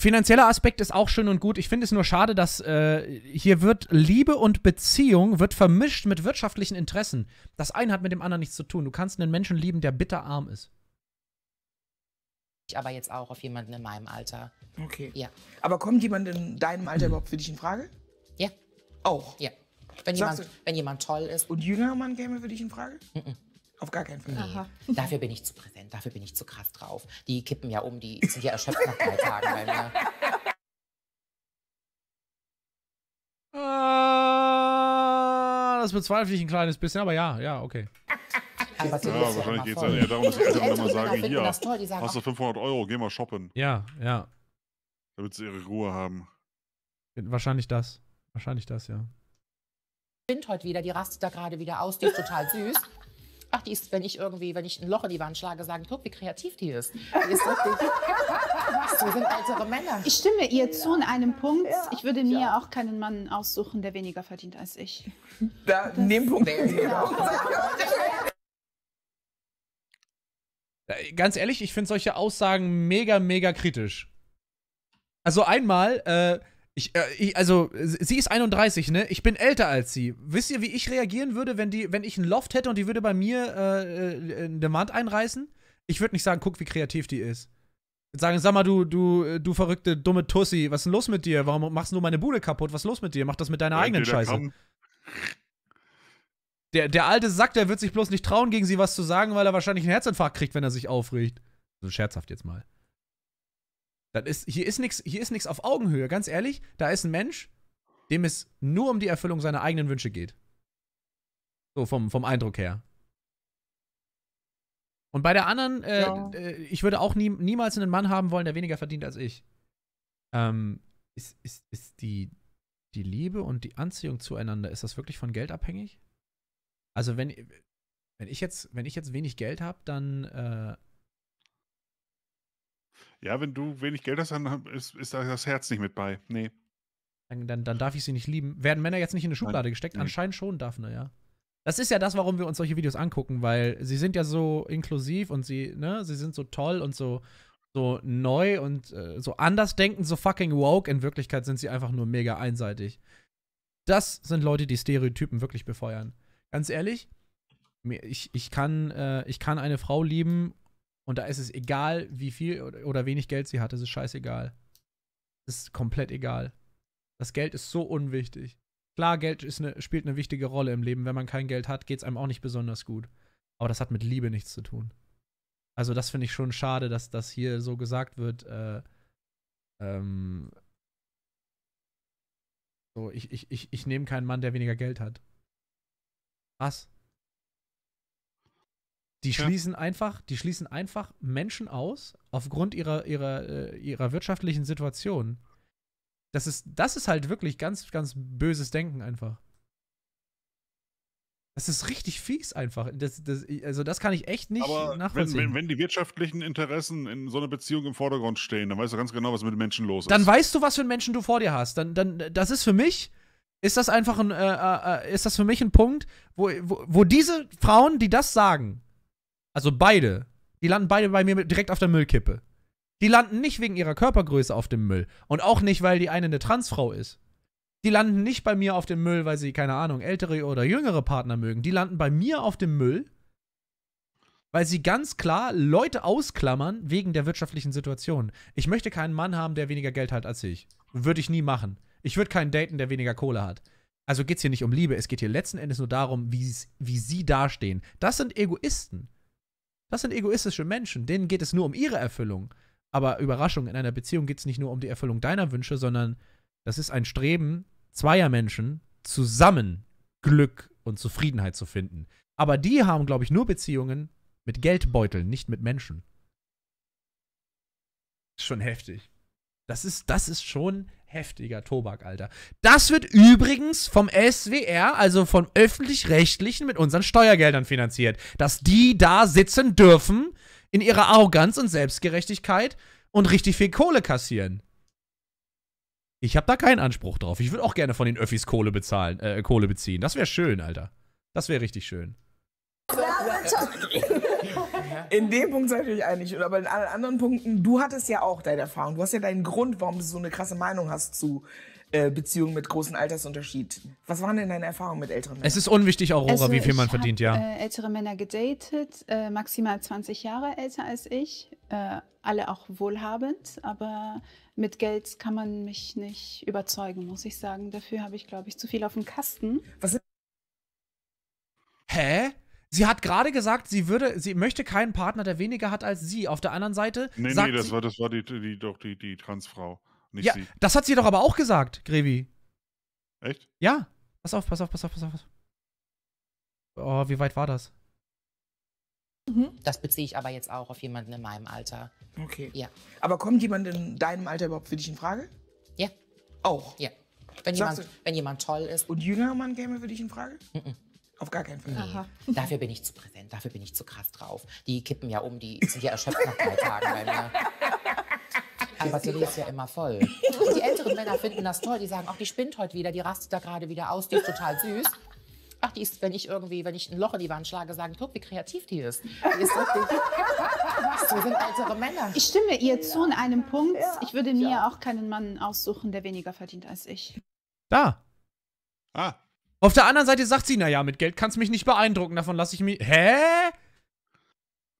Finanzieller Aspekt ist auch schön und gut. Ich finde es nur schade, dass äh, hier wird Liebe und Beziehung wird vermischt mit wirtschaftlichen Interessen. Das eine hat mit dem anderen nichts zu tun. Du kannst einen Menschen lieben, der bitterarm ist. Ich aber jetzt auch auf jemanden in meinem Alter. Okay. Ja. Aber kommt jemand in deinem Alter überhaupt für dich in Frage? Ja. Auch? Ja. Wenn, jemand, wenn jemand toll ist. Und jüngerer Mann käme für dich in Frage? Mhm. Auf gar keinen Fall. Nee. Dafür bin ich zu präsent, dafür bin ich zu krass drauf. Die kippen ja um, die sind ja erschöpft nach drei Tagen bei mir. Ah, das bezweifle ich ein kleines bisschen, aber ja, ja, okay. ja, wahrscheinlich geht es ja eher darum, dass die Eltern immer sagen, hier, hast du 500 Euro, geh mal shoppen. Ja, ja. Damit sie ihre Ruhe haben. Wahrscheinlich das. Wahrscheinlich das, ja. Wind heute wieder, die rastet da gerade wieder aus, die ist total süß. Ach, die ist, wenn ich irgendwie, wenn ich ein Loch in die Wand schlage, sagen, guck, wie kreativ die ist. Die ist wirklich, so sind ältere Männer. Ich stimme ihr zu in einem Punkt. Ja. Ich würde mir ja. auch keinen Mann aussuchen, der weniger verdient als ich. Da, das, in Punkt. Genau. Äh, ganz ehrlich, ich finde solche Aussagen mega, mega kritisch. Also einmal, äh, ich, äh, ich, also, sie ist 31, ne? Ich bin älter als sie. Wisst ihr, wie ich reagieren würde, wenn, die, wenn ich einen Loft hätte und die würde bei mir äh, eine äh, Wand einreißen? Ich würde nicht sagen, guck, wie kreativ die ist. Jetzt sagen, sag mal, du, du, äh, du verrückte, dumme Tussi, was ist denn los mit dir? Warum machst du meine Bude kaputt? Was ist los mit dir? Mach das mit deiner ja, eigenen Scheiße. Der, der alte Sack, der wird sich bloß nicht trauen, gegen sie was zu sagen, weil er wahrscheinlich einen Herzinfarkt kriegt, wenn er sich aufregt. So also scherzhaft jetzt mal. Das ist, hier ist nichts, hier ist nichts auf Augenhöhe, ganz ehrlich. Da ist ein Mensch, dem es nur um die Erfüllung seiner eigenen Wünsche geht. So vom, vom Eindruck her. Und bei der anderen, äh, ja. Äh, ich würde auch nie, niemals einen Mann haben wollen, der weniger verdient als ich. Ähm, ist, ist, ist die, die Liebe und die Anziehung zueinander, ist das wirklich von Geld abhängig? Also wenn, wenn ich jetzt, wenn ich jetzt wenig Geld habe, dann äh, ja, wenn du wenig Geld hast, dann ist, ist das Herz nicht mit bei. Nee. Dann, dann, dann, darf ich sie nicht lieben. Werden Männer jetzt nicht in eine Schublade Nein. gesteckt? Anscheinend schon Daphne, ja. Das ist ja das, warum wir uns solche Videos angucken, weil sie sind ja so inklusiv und sie, ne, sie sind so toll und so, so neu und äh, so anders denken, so fucking woke. In Wirklichkeit sind sie einfach nur mega einseitig. Das sind Leute, die Stereotypen wirklich befeuern. Ganz ehrlich, ich, ich, kann, äh, ich kann eine Frau lieben und da ist es egal, wie viel oder wenig Geld sie hat, es ist scheißegal. Es ist komplett egal. Das Geld ist so unwichtig. Klar, Geld eine, spielt eine wichtige Rolle im Leben. Wenn man kein Geld hat, geht es einem auch nicht besonders gut. Aber das hat mit Liebe nichts zu tun. Also das finde ich schon schade, dass das hier so gesagt wird. Äh, ähm, so, ich, ich, ich, ich nehme keinen Mann, der weniger Geld hat. Was? Die schließen ja. einfach, die schließen einfach Menschen aus aufgrund ihrer, ihrer, äh, ihrer wirtschaftlichen Situation. Das ist, das ist halt wirklich ganz, ganz böses Denken einfach. Das ist richtig fies einfach. Das, das, also das kann ich echt nicht Aber nachvollziehen. Wenn, wenn, wenn, die wirtschaftlichen Interessen in so einer Beziehung im Vordergrund stehen, dann weißt du ganz genau, was mit Menschen los ist. Dann weißt du, was für Menschen du vor dir hast. Dann, dann, das ist für mich, ist das einfach ein, äh, äh, äh ist das für mich ein Punkt, wo, wo, wo diese Frauen, die das sagen, also beide. Die landen beide bei mir direkt auf der Müllkippe. Die landen nicht wegen ihrer Körpergröße auf dem Müll. Und auch nicht, weil die eine eine Transfrau ist. Die landen nicht bei mir auf dem Müll, weil sie, keine Ahnung, ältere oder jüngere Partner mögen. Die landen bei mir auf dem Müll, weil sie ganz klar Leute ausklammern wegen der wirtschaftlichen Situation. Ich möchte keinen Mann haben, der weniger Geld hat als ich. Würde ich nie machen. Ich würde keinen daten, der weniger Kohle hat. Also geht es hier nicht um Liebe, es geht hier letzten Endes nur darum, wie sie dastehen. Das sind Egoisten. Das sind egoistische Menschen, denen geht es nur um ihre Erfüllung. Aber Überraschung, in einer Beziehung geht es nicht nur um die Erfüllung deiner Wünsche, sondern das ist ein Streben zweier Menschen, zusammen Glück und Zufriedenheit zu finden. Aber die haben, glaube ich, nur Beziehungen mit Geldbeuteln, nicht mit Menschen. Schon heftig. Das ist, das ist schon heftiger Tobak, Alter. Das wird übrigens vom SWR, also vom öffentlich-rechtlichen, mit unseren Steuergeldern finanziert. Dass die da sitzen dürfen, in ihrer Arroganz und Selbstgerechtigkeit und richtig viel Kohle kassieren. Ich habe da keinen Anspruch drauf. Ich würde auch gerne von den Öffis Kohle bezahlen, äh, Kohle beziehen. Das wäre schön, Alter. Das wäre richtig schön. Ja, bitte. In dem Punkt seid ihr euch einig. Aber in allen anderen Punkten, du hattest ja auch deine Erfahrung. Du hast ja deinen Grund, warum du so eine krasse Meinung hast zu äh, Beziehungen mit großem Altersunterschied. Was waren denn deine Erfahrungen mit älteren Männern? Es ist unwichtig, Aurora, also, wie viel man verdient, hab, ja. Äh, ältere Männer gedatet, äh, maximal 20 Jahre älter als ich. Äh, alle auch wohlhabend, aber mit Geld kann man mich nicht überzeugen, muss ich sagen. Dafür habe ich, glaube ich, zu viel auf dem Kasten. Was Hä? Sie hat gerade gesagt, sie würde, sie möchte keinen Partner, der weniger hat als sie. Auf der anderen Seite. Nee, sagt nee, das sie, war, das war die, die, doch die, die Transfrau. Nicht ja, sie. das hat sie doch aber auch gesagt, Grevi. Echt? Ja. Pass auf, pass auf, pass auf, pass auf. Oh, wie weit war das? Mhm. Das beziehe ich aber jetzt auch auf jemanden in meinem Alter. Okay. Ja. Aber kommt jemand in deinem Alter überhaupt für dich in Frage? Ja. Auch? Ja. Wenn, jemand, du? wenn jemand toll ist. Und jüngerer Mann käme für dich in Frage? Mhm. Auf gar keinen Fall. Aha. Dafür bin ich zu präsent, dafür bin ich zu krass drauf. Die kippen ja um, die sind ja erschöpft nach drei Tagen bei mir. Die Batterie ist ja immer voll. Und die älteren Männer finden das toll. Die sagen, ach, die spinnt heute wieder, die rastet da gerade wieder aus, die ist total süß. Ach, die ist, wenn ich irgendwie, wenn ich ein Loch in die Wand schlage, sagen, guck, wie kreativ die ist. Die ist richtig. Was, wir sind ältere Männer. Ich stimme ihr zu in einem Punkt. Ich würde mir auch keinen Mann aussuchen, der weniger verdient als ich. Da. Ah. Auf der anderen Seite sagt sie, naja, mit Geld kannst du mich nicht beeindrucken, davon lasse ich mich. Hä?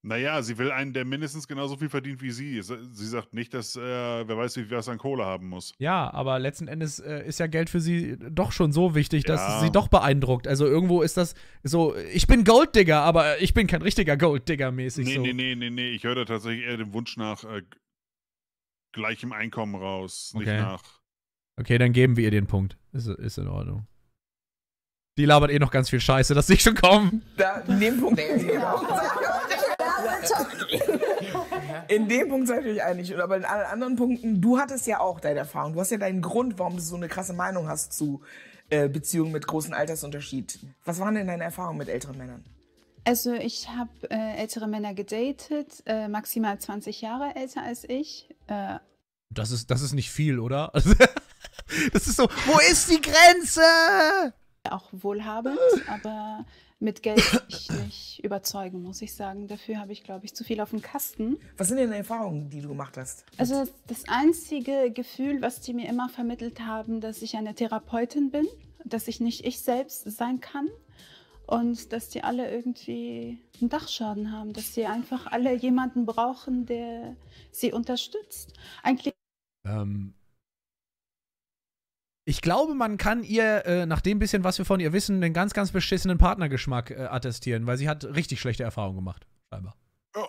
Naja, sie will einen, der mindestens genauso viel verdient wie sie. Sie sagt nicht, dass äh, wer weiß, wie viel was an Kohle haben muss. Ja, aber letzten Endes äh, ist ja Geld für sie doch schon so wichtig, dass ja. sie doch beeindruckt. Also irgendwo ist das so, ich bin Golddigger, aber ich bin kein richtiger Golddigger mäßig. Nee, so. nee, nee, nee, nee. Ich höre da tatsächlich eher den Wunsch nach äh, gleichem Einkommen raus, okay. nicht nach. Okay, dann geben wir ihr den Punkt. Ist, ist in Ordnung. Die labert eh noch ganz viel Scheiße, dass sehe ich schon kommen. Da, in dem Punkt. in dem Punkt seid ihr euch einig. Aber in allen anderen Punkten, du hattest ja auch deine Erfahrung. Du hast ja deinen Grund, warum du so eine krasse Meinung hast zu äh, Beziehungen mit großem Altersunterschied. Was waren denn deine Erfahrungen mit älteren Männern? Also ich habe äh, ältere Männer gedatet, äh, maximal 20 Jahre älter als ich. Äh, das, ist, das ist nicht viel, oder? das ist so, wo ist die Grenze? auch wohlhabend, ah. aber mit Geld ich nicht überzeugen, muss ich sagen. Dafür habe ich, glaube ich, zu viel auf dem Kasten. Was sind denn die Erfahrungen, die du gemacht hast? Also das einzige Gefühl, was die mir immer vermittelt haben, dass ich eine Therapeutin bin, dass ich nicht ich selbst sein kann und dass die alle irgendwie einen Dachschaden haben, dass sie einfach alle jemanden brauchen, der sie unterstützt. Eigentlich. Ähm, ich glaube, man kann ihr, äh, nach dem bisschen, was wir von ihr wissen, einen ganz, ganz beschissenen Partnergeschmack äh, attestieren, weil sie hat richtig schlechte Erfahrungen gemacht, scheinbar. Ja.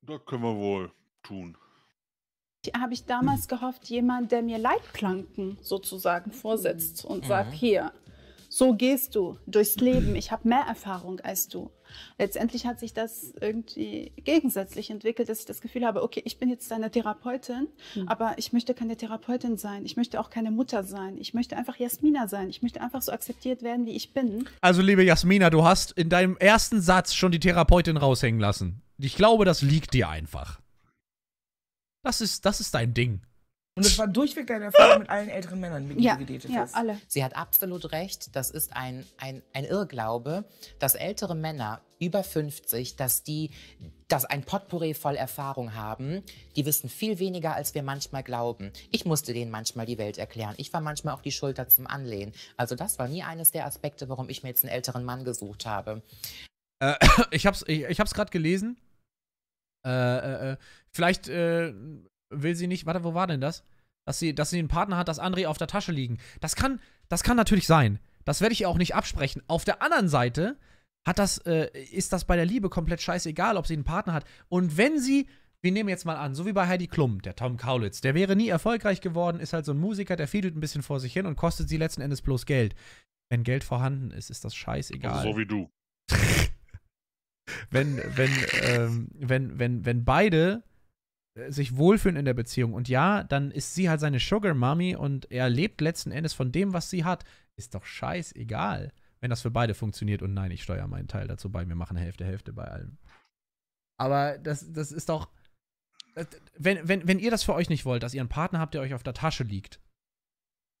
Das können wir wohl tun. Habe ich damals hm. gehofft, jemand, der mir Leitplanken sozusagen vorsetzt und mhm. sagt: Hier, so gehst du durchs Leben, ich habe mehr Erfahrung als du. Letztendlich hat sich das irgendwie gegensätzlich entwickelt, dass ich das Gefühl habe, okay, ich bin jetzt deine Therapeutin, mhm. aber ich möchte keine Therapeutin sein. Ich möchte auch keine Mutter sein. Ich möchte einfach Jasmina sein. Ich möchte einfach so akzeptiert werden, wie ich bin. Also, liebe Jasmina, du hast in deinem ersten Satz schon die Therapeutin raushängen lassen. Ich glaube, das liegt dir einfach. Das ist, das ist dein Ding. Und das war durchweg deine Erfahrung mit allen älteren Männern, mit denen ja, du gedatet ja, hast. alle. Sie hat absolut recht. Das ist ein, ein, ein Irrglaube, dass ältere Männer über 50, dass die dass ein Potpourri voll Erfahrung haben. Die wissen viel weniger, als wir manchmal glauben. Ich musste denen manchmal die Welt erklären. Ich war manchmal auch die Schulter zum Anlehnen. Also das war nie eines der Aspekte, warum ich mir jetzt einen älteren Mann gesucht habe. Äh, ich hab's, ich, ich gerade gelesen. Äh, äh, äh, vielleicht äh, will sie nicht. Warte, wo war denn das? Dass sie, dass sie einen Partner hat, dass André auf der Tasche liegen. Das kann, das kann natürlich sein. Das werde ich ihr auch nicht absprechen. Auf der anderen Seite hat das, äh, ist das bei der Liebe komplett scheißegal, ob sie einen Partner hat. Und wenn sie, wir nehmen jetzt mal an, so wie bei Heidi Klum, der Tom Kaulitz, der wäre nie erfolgreich geworden, ist halt so ein Musiker, der fiedelt ein bisschen vor sich hin und kostet sie letzten Endes bloß Geld. Wenn Geld vorhanden ist, ist das scheißegal. Also so wie du. wenn, wenn, ähm, wenn, wenn, wenn beide äh, sich wohlfühlen in der Beziehung. Und ja, dann ist sie halt seine Sugar Mommy und er lebt letzten Endes von dem, was sie hat. Ist doch scheißegal, wenn das für beide funktioniert. Und nein, ich steuere meinen Teil dazu bei. Wir machen Hälfte, Hälfte bei allem. Aber das, das ist doch. Äh, wenn, wenn, wenn ihr das für euch nicht wollt, dass ihr einen Partner habt, der euch auf der Tasche liegt,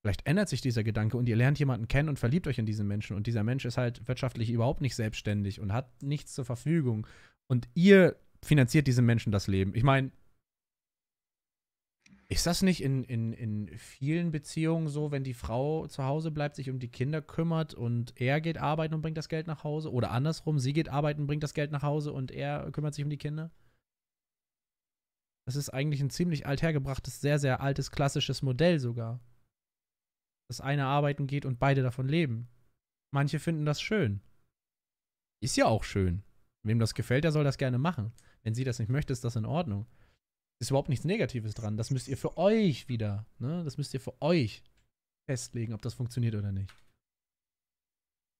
vielleicht ändert sich dieser Gedanke und ihr lernt jemanden kennen und verliebt euch in diesen Menschen. Und dieser Mensch ist halt wirtschaftlich überhaupt nicht selbstständig und hat nichts zur Verfügung. Und ihr finanziert diesem Menschen das Leben. Ich meine, ist das nicht in, in, in vielen Beziehungen so, wenn die Frau zu Hause bleibt, sich um die Kinder kümmert und er geht arbeiten und bringt das Geld nach Hause? Oder andersrum, sie geht arbeiten, bringt das Geld nach Hause und er kümmert sich um die Kinder? Das ist eigentlich ein ziemlich althergebrachtes, sehr, sehr altes, klassisches Modell sogar. Dass einer arbeiten geht und beide davon leben. Manche finden das schön. Ist ja auch schön. Wem das gefällt, der soll das gerne machen. Wenn sie das nicht möchte, ist das in Ordnung. Ist überhaupt nichts Negatives dran. Das müsst ihr für euch wieder, ne? Das müsst ihr für euch festlegen, ob das funktioniert oder nicht.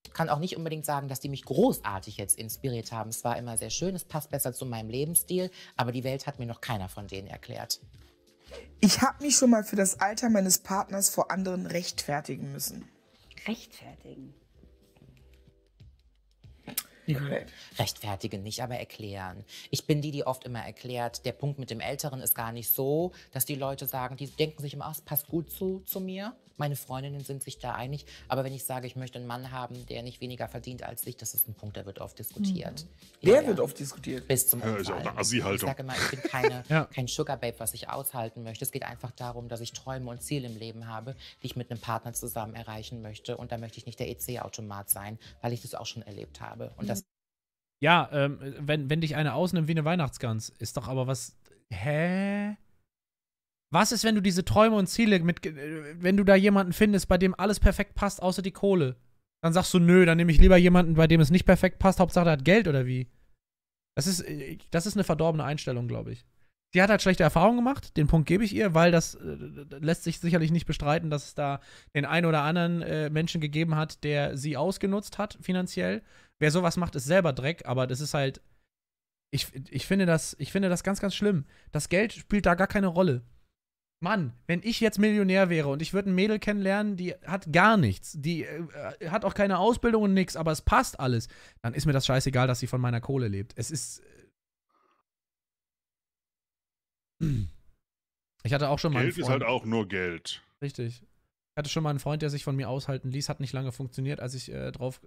Ich kann auch nicht unbedingt sagen, dass die mich großartig jetzt inspiriert haben. Es war immer sehr schön, es passt besser zu meinem Lebensstil, aber die Welt hat mir noch keiner von denen erklärt. Ich habe mich schon mal für das Alter meines Partners vor anderen rechtfertigen müssen. Rechtfertigen? Mhm. Rechtfertigen nicht, aber erklären. Ich bin die, die oft immer erklärt, der Punkt mit dem Älteren ist gar nicht so, dass die Leute sagen, die denken sich immer, es passt gut zu, zu mir. Meine Freundinnen sind sich da einig. Aber wenn ich sage, ich möchte einen Mann haben, der nicht weniger verdient als ich, das ist ein Punkt, der wird oft diskutiert. Mhm. Ja, der wird oft diskutiert. Bis zum ja, ist auch eine Ich sage immer, ich bin keine, ja. kein Sugar Babe, was ich aushalten möchte. Es geht einfach darum, dass ich Träume und Ziele im Leben habe, die ich mit einem Partner zusammen erreichen möchte. Und da möchte ich nicht der EC-Automat sein, weil ich das auch schon erlebt habe. Und ja, ähm, wenn, wenn dich eine ausnimmt wie eine Weihnachtsgans, ist doch aber was. Hä? Was ist, wenn du diese Träume und Ziele mit. Äh, wenn du da jemanden findest, bei dem alles perfekt passt, außer die Kohle? Dann sagst du, nö, dann nehme ich lieber jemanden, bei dem es nicht perfekt passt, Hauptsache er hat Geld oder wie? Das ist, äh, das ist eine verdorbene Einstellung, glaube ich. Sie hat halt schlechte Erfahrungen gemacht, den Punkt gebe ich ihr, weil das äh, lässt sich sicherlich nicht bestreiten, dass es da den einen oder anderen äh, Menschen gegeben hat, der sie ausgenutzt hat finanziell. Wer sowas macht, ist selber Dreck, aber das ist halt. Ich, ich, finde das, ich finde das ganz, ganz schlimm. Das Geld spielt da gar keine Rolle. Mann, wenn ich jetzt Millionär wäre und ich würde ein Mädel kennenlernen, die hat gar nichts, die äh, hat auch keine Ausbildung und nichts, aber es passt alles, dann ist mir das scheißegal, dass sie von meiner Kohle lebt. Es ist. Äh, ich hatte auch schon mal. Geld ist halt auch nur Geld. Richtig. Ich hatte schon mal einen Freund, der sich von mir aushalten ließ, hat nicht lange funktioniert, als ich äh, drauf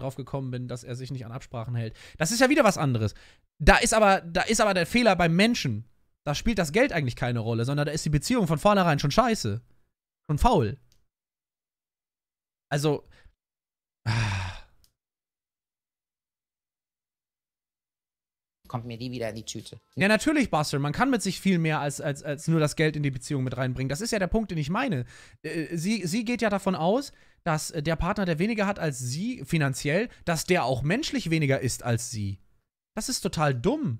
drauf gekommen bin, dass er sich nicht an Absprachen hält. Das ist ja wieder was anderes. Da ist aber, da ist aber der Fehler beim Menschen. Da spielt das Geld eigentlich keine Rolle, sondern da ist die Beziehung von vornherein schon scheiße. Schon faul. Also. Ah. Kommt mir die wieder in die Tüte. Ja, natürlich, Buster. Man kann mit sich viel mehr als, als, als nur das Geld in die Beziehung mit reinbringen. Das ist ja der Punkt, den ich meine. Äh, sie, sie geht ja davon aus, dass äh, der Partner, der weniger hat als sie finanziell, dass der auch menschlich weniger ist als sie. Das ist total dumm.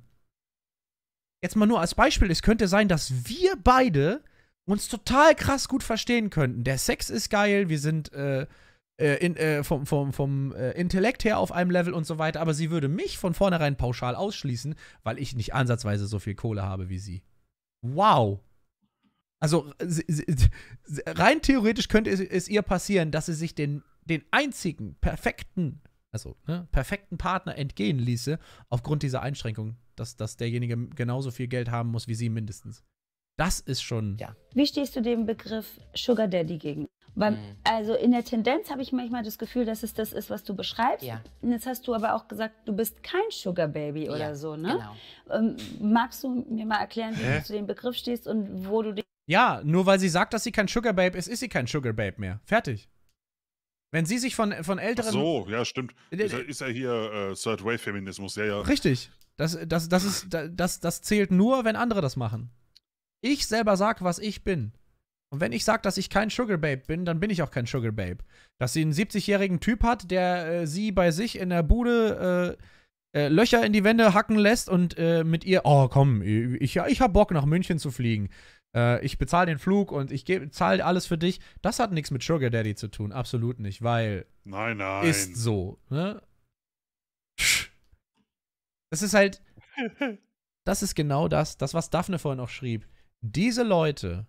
Jetzt mal nur als Beispiel, es könnte sein, dass wir beide uns total krass gut verstehen könnten. Der Sex ist geil, wir sind äh, äh in, äh, vom, vom, vom äh, Intellekt her auf einem Level und so weiter, aber sie würde mich von vornherein pauschal ausschließen, weil ich nicht ansatzweise so viel Kohle habe wie sie. Wow. Also rein theoretisch könnte es, ihr passieren, dass sie sich den, den einzigen perfekten, also ne, perfekten Partner entgehen ließe, aufgrund dieser Einschränkung, dass, dass derjenige genauso viel Geld haben muss wie sie mindestens. Das ist schon. Ja. Wie stehst du dem Begriff Sugar Daddy gegen? Weil, mhm. Also in der Tendenz habe ich manchmal das Gefühl, dass es das ist, was du beschreibst. Ja. Und jetzt hast du aber auch gesagt, du bist kein Sugar Baby ja, oder so, ne? Genau. Ähm, magst du mir mal erklären, wie Hä? du zu dem Begriff stehst und wo du dich ja, nur weil sie sagt, dass sie kein Sugar Babe ist, ist sie kein Sugar Babe mehr. Fertig. Wenn sie sich von, von älteren. Ach so, ja, stimmt. Äh, ist, ist ja hier äh, Third Wave Feminismus, ja, ja. Richtig. Das, das, das, ist, das, das zählt nur, wenn andere das machen. Ich selber sag, was ich bin. Und wenn ich sag, dass ich kein Sugar Babe bin, dann bin ich auch kein Sugar Babe. Dass sie einen 70-jährigen Typ hat, der äh, sie bei sich in der Bude äh, äh, Löcher in die Wände hacken lässt und äh, mit ihr, oh komm, ich, ich hab Bock nach München zu fliegen äh, ich bezahle den Flug und ich zahle alles für dich. Das hat nichts mit Sugar Daddy zu tun, absolut nicht, weil nein, nein. ist so. Ne? Das ist halt, das ist genau das, das was Daphne vorhin auch schrieb. Diese Leute,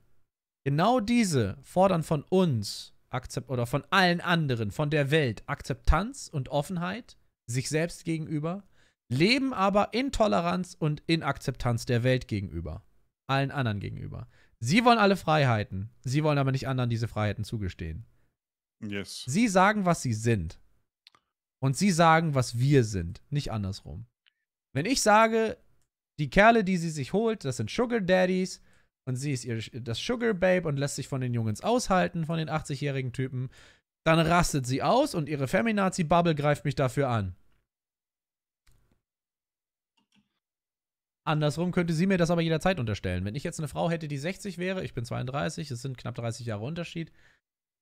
genau diese fordern von uns Akzept oder von allen anderen, von der Welt Akzeptanz und Offenheit sich selbst gegenüber, leben aber in Toleranz und in Akzeptanz der Welt gegenüber allen anderen gegenüber. Sie wollen alle Freiheiten, sie wollen aber nicht anderen diese Freiheiten zugestehen. Yes. Sie sagen, was sie sind. Und sie sagen, was wir sind, nicht andersrum. Wenn ich sage, die Kerle, die sie sich holt, das sind Sugar Daddies und sie ist ihr, das Sugar Babe und lässt sich von den Jungs aushalten, von den 80-jährigen Typen, dann rastet sie aus und ihre Feminazi-Bubble greift mich dafür an. Andersrum könnte sie mir das aber jederzeit unterstellen. Wenn ich jetzt eine Frau hätte, die 60 wäre, ich bin 32, es sind knapp 30 Jahre Unterschied,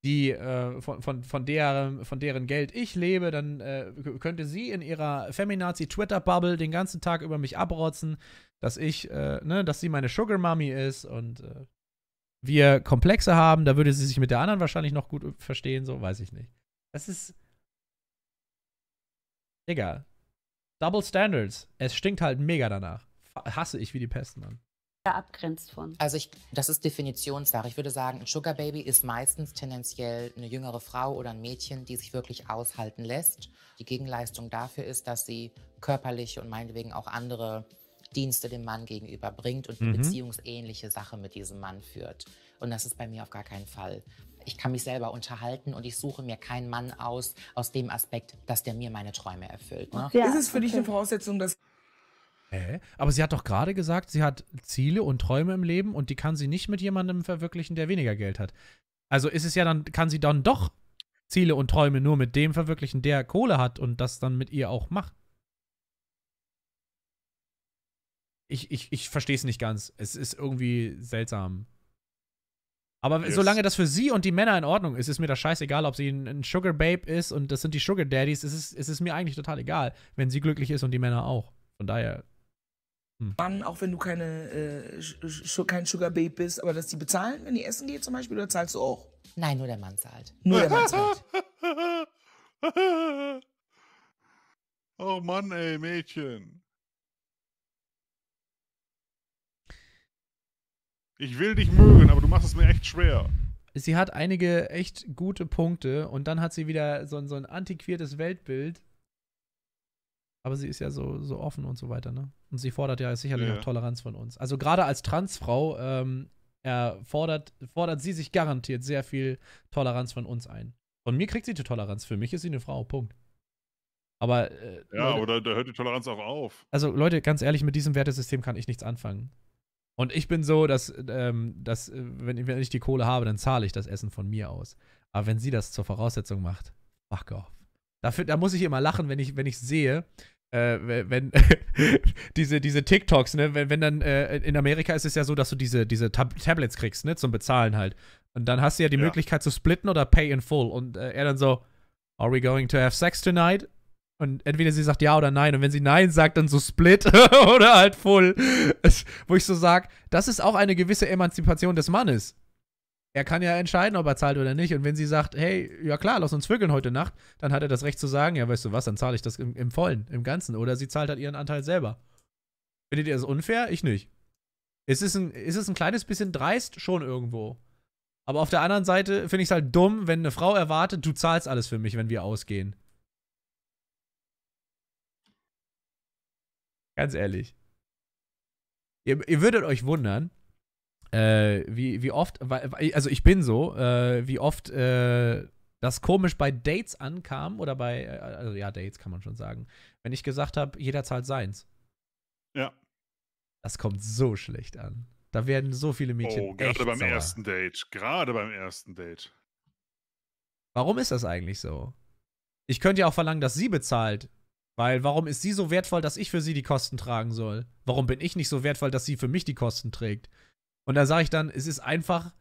die äh, von, von, von, deren, von deren Geld ich lebe, dann äh, könnte sie in ihrer Feminazi-Twitter-Bubble den ganzen Tag über mich abrotzen, dass ich, äh, ne, dass sie meine Sugar Mummy ist und äh, wir Komplexe haben, da würde sie sich mit der anderen wahrscheinlich noch gut äh, verstehen, so weiß ich nicht. Das ist. Digga. Double Standards. Es stinkt halt mega danach hasse ich wie die Pest, Mann. Da abgrenzt von. Also ich, das ist Definitionssache. Ich würde sagen, ein Sugar Baby ist meistens tendenziell eine jüngere Frau oder ein Mädchen, die sich wirklich aushalten lässt. Die Gegenleistung dafür ist, dass sie körperliche und meinetwegen auch andere Dienste dem Mann gegenüber bringt und eine mhm. beziehungsähnliche Sache mit diesem Mann führt. Und das ist bei mir auf gar keinen Fall. Ich kann mich selber unterhalten und ich suche mir keinen Mann aus, aus dem Aspekt, dass der mir meine Träume erfüllt. Ne? Ja, ist es für okay. dich eine Voraussetzung, dass Hä? Aber sie hat doch gerade gesagt, sie hat Ziele und Träume im Leben und die kann sie nicht mit jemandem verwirklichen, der weniger Geld hat. Also ist es ja dann, kann sie dann doch Ziele und Träume nur mit dem verwirklichen, der Kohle hat und das dann mit ihr auch macht. Ich, ich, ich verstehe es nicht ganz. Es ist irgendwie seltsam. Aber yes. solange das für sie und die Männer in Ordnung ist, ist mir das scheißegal, ob sie ein, Sugar Babe ist und das sind die Sugar Daddies, ist es, ist es mir eigentlich total egal, wenn sie glücklich ist und die Männer auch. Von daher Mann, hm. auch wenn du keine, äh, kein Sugar Babe bist, aber dass die bezahlen, wenn die essen geht zum Beispiel, oder zahlst du auch? Nein, nur der Mann zahlt. Nur der Mann zahlt. oh Mann, ey, Mädchen. Ich will dich mögen, aber du machst es mir echt schwer. Sie hat einige echt gute Punkte und dann hat sie wieder so, so ein antiquiertes Weltbild. Aber sie ist ja so, so offen und so weiter, ne? Und sie fordert ja sicherlich ja. auch Toleranz von uns. Also gerade als Transfrau ähm, fordert, fordert sie sich garantiert sehr viel Toleranz von uns ein. Von mir kriegt sie die Toleranz. Für mich ist sie eine Frau. Punkt. Aber. Äh, ja, Leute, oder da hört die Toleranz auch auf. Also, Leute, ganz ehrlich, mit diesem Wertesystem kann ich nichts anfangen. Und ich bin so, dass, ähm, dass äh, wenn, wenn ich die Kohle habe, dann zahle ich das Essen von mir aus. Aber wenn sie das zur Voraussetzung macht, fuck off. Dafür, da muss ich immer lachen, wenn ich, wenn ich sehe, äh, wenn diese, diese TikToks, ne, wenn, wenn dann, äh, in Amerika ist es ja so, dass du diese, diese Tab Tablets kriegst, ne, zum Bezahlen halt. Und dann hast du ja die ja. Möglichkeit zu splitten oder pay in full. Und äh, er dann so, are we going to have sex tonight? Und entweder sie sagt ja oder nein. Und wenn sie nein sagt, dann so split oder halt full. Wo ich so sag, das ist auch eine gewisse Emanzipation des Mannes. Er kann ja entscheiden, ob er zahlt oder nicht. Und wenn sie sagt, hey, ja klar, lass uns vögeln heute Nacht, dann hat er das Recht zu sagen, ja, weißt du was, dann zahle ich das im, im, Vollen, im Ganzen. Oder sie zahlt halt ihren Anteil selber. Findet ihr das unfair? Ich nicht. Es ist es ein kleines bisschen dreist schon irgendwo. Aber auf der anderen Seite finde ich es halt dumm, wenn eine Frau erwartet, du zahlst alles für mich, wenn wir ausgehen. Ganz ehrlich. Ihr, ihr würdet euch wundern, äh, wie, wie oft, also ich bin so, äh, wie oft äh, das komisch bei Dates ankam oder bei, äh, also ja, Dates kann man schon sagen, wenn ich gesagt habe, jeder zahlt seins. Ja. Das kommt so schlecht an. Da werden so viele Mädchen. Oh, gerade beim sauer. ersten Date. Gerade beim ersten Date. Warum ist das eigentlich so? Ich könnte ja auch verlangen, dass sie bezahlt. Weil warum ist sie so wertvoll, dass ich für sie die Kosten tragen soll? Warum bin ich nicht so wertvoll, dass sie für mich die Kosten trägt? Und da sage ich dann, es ist einfach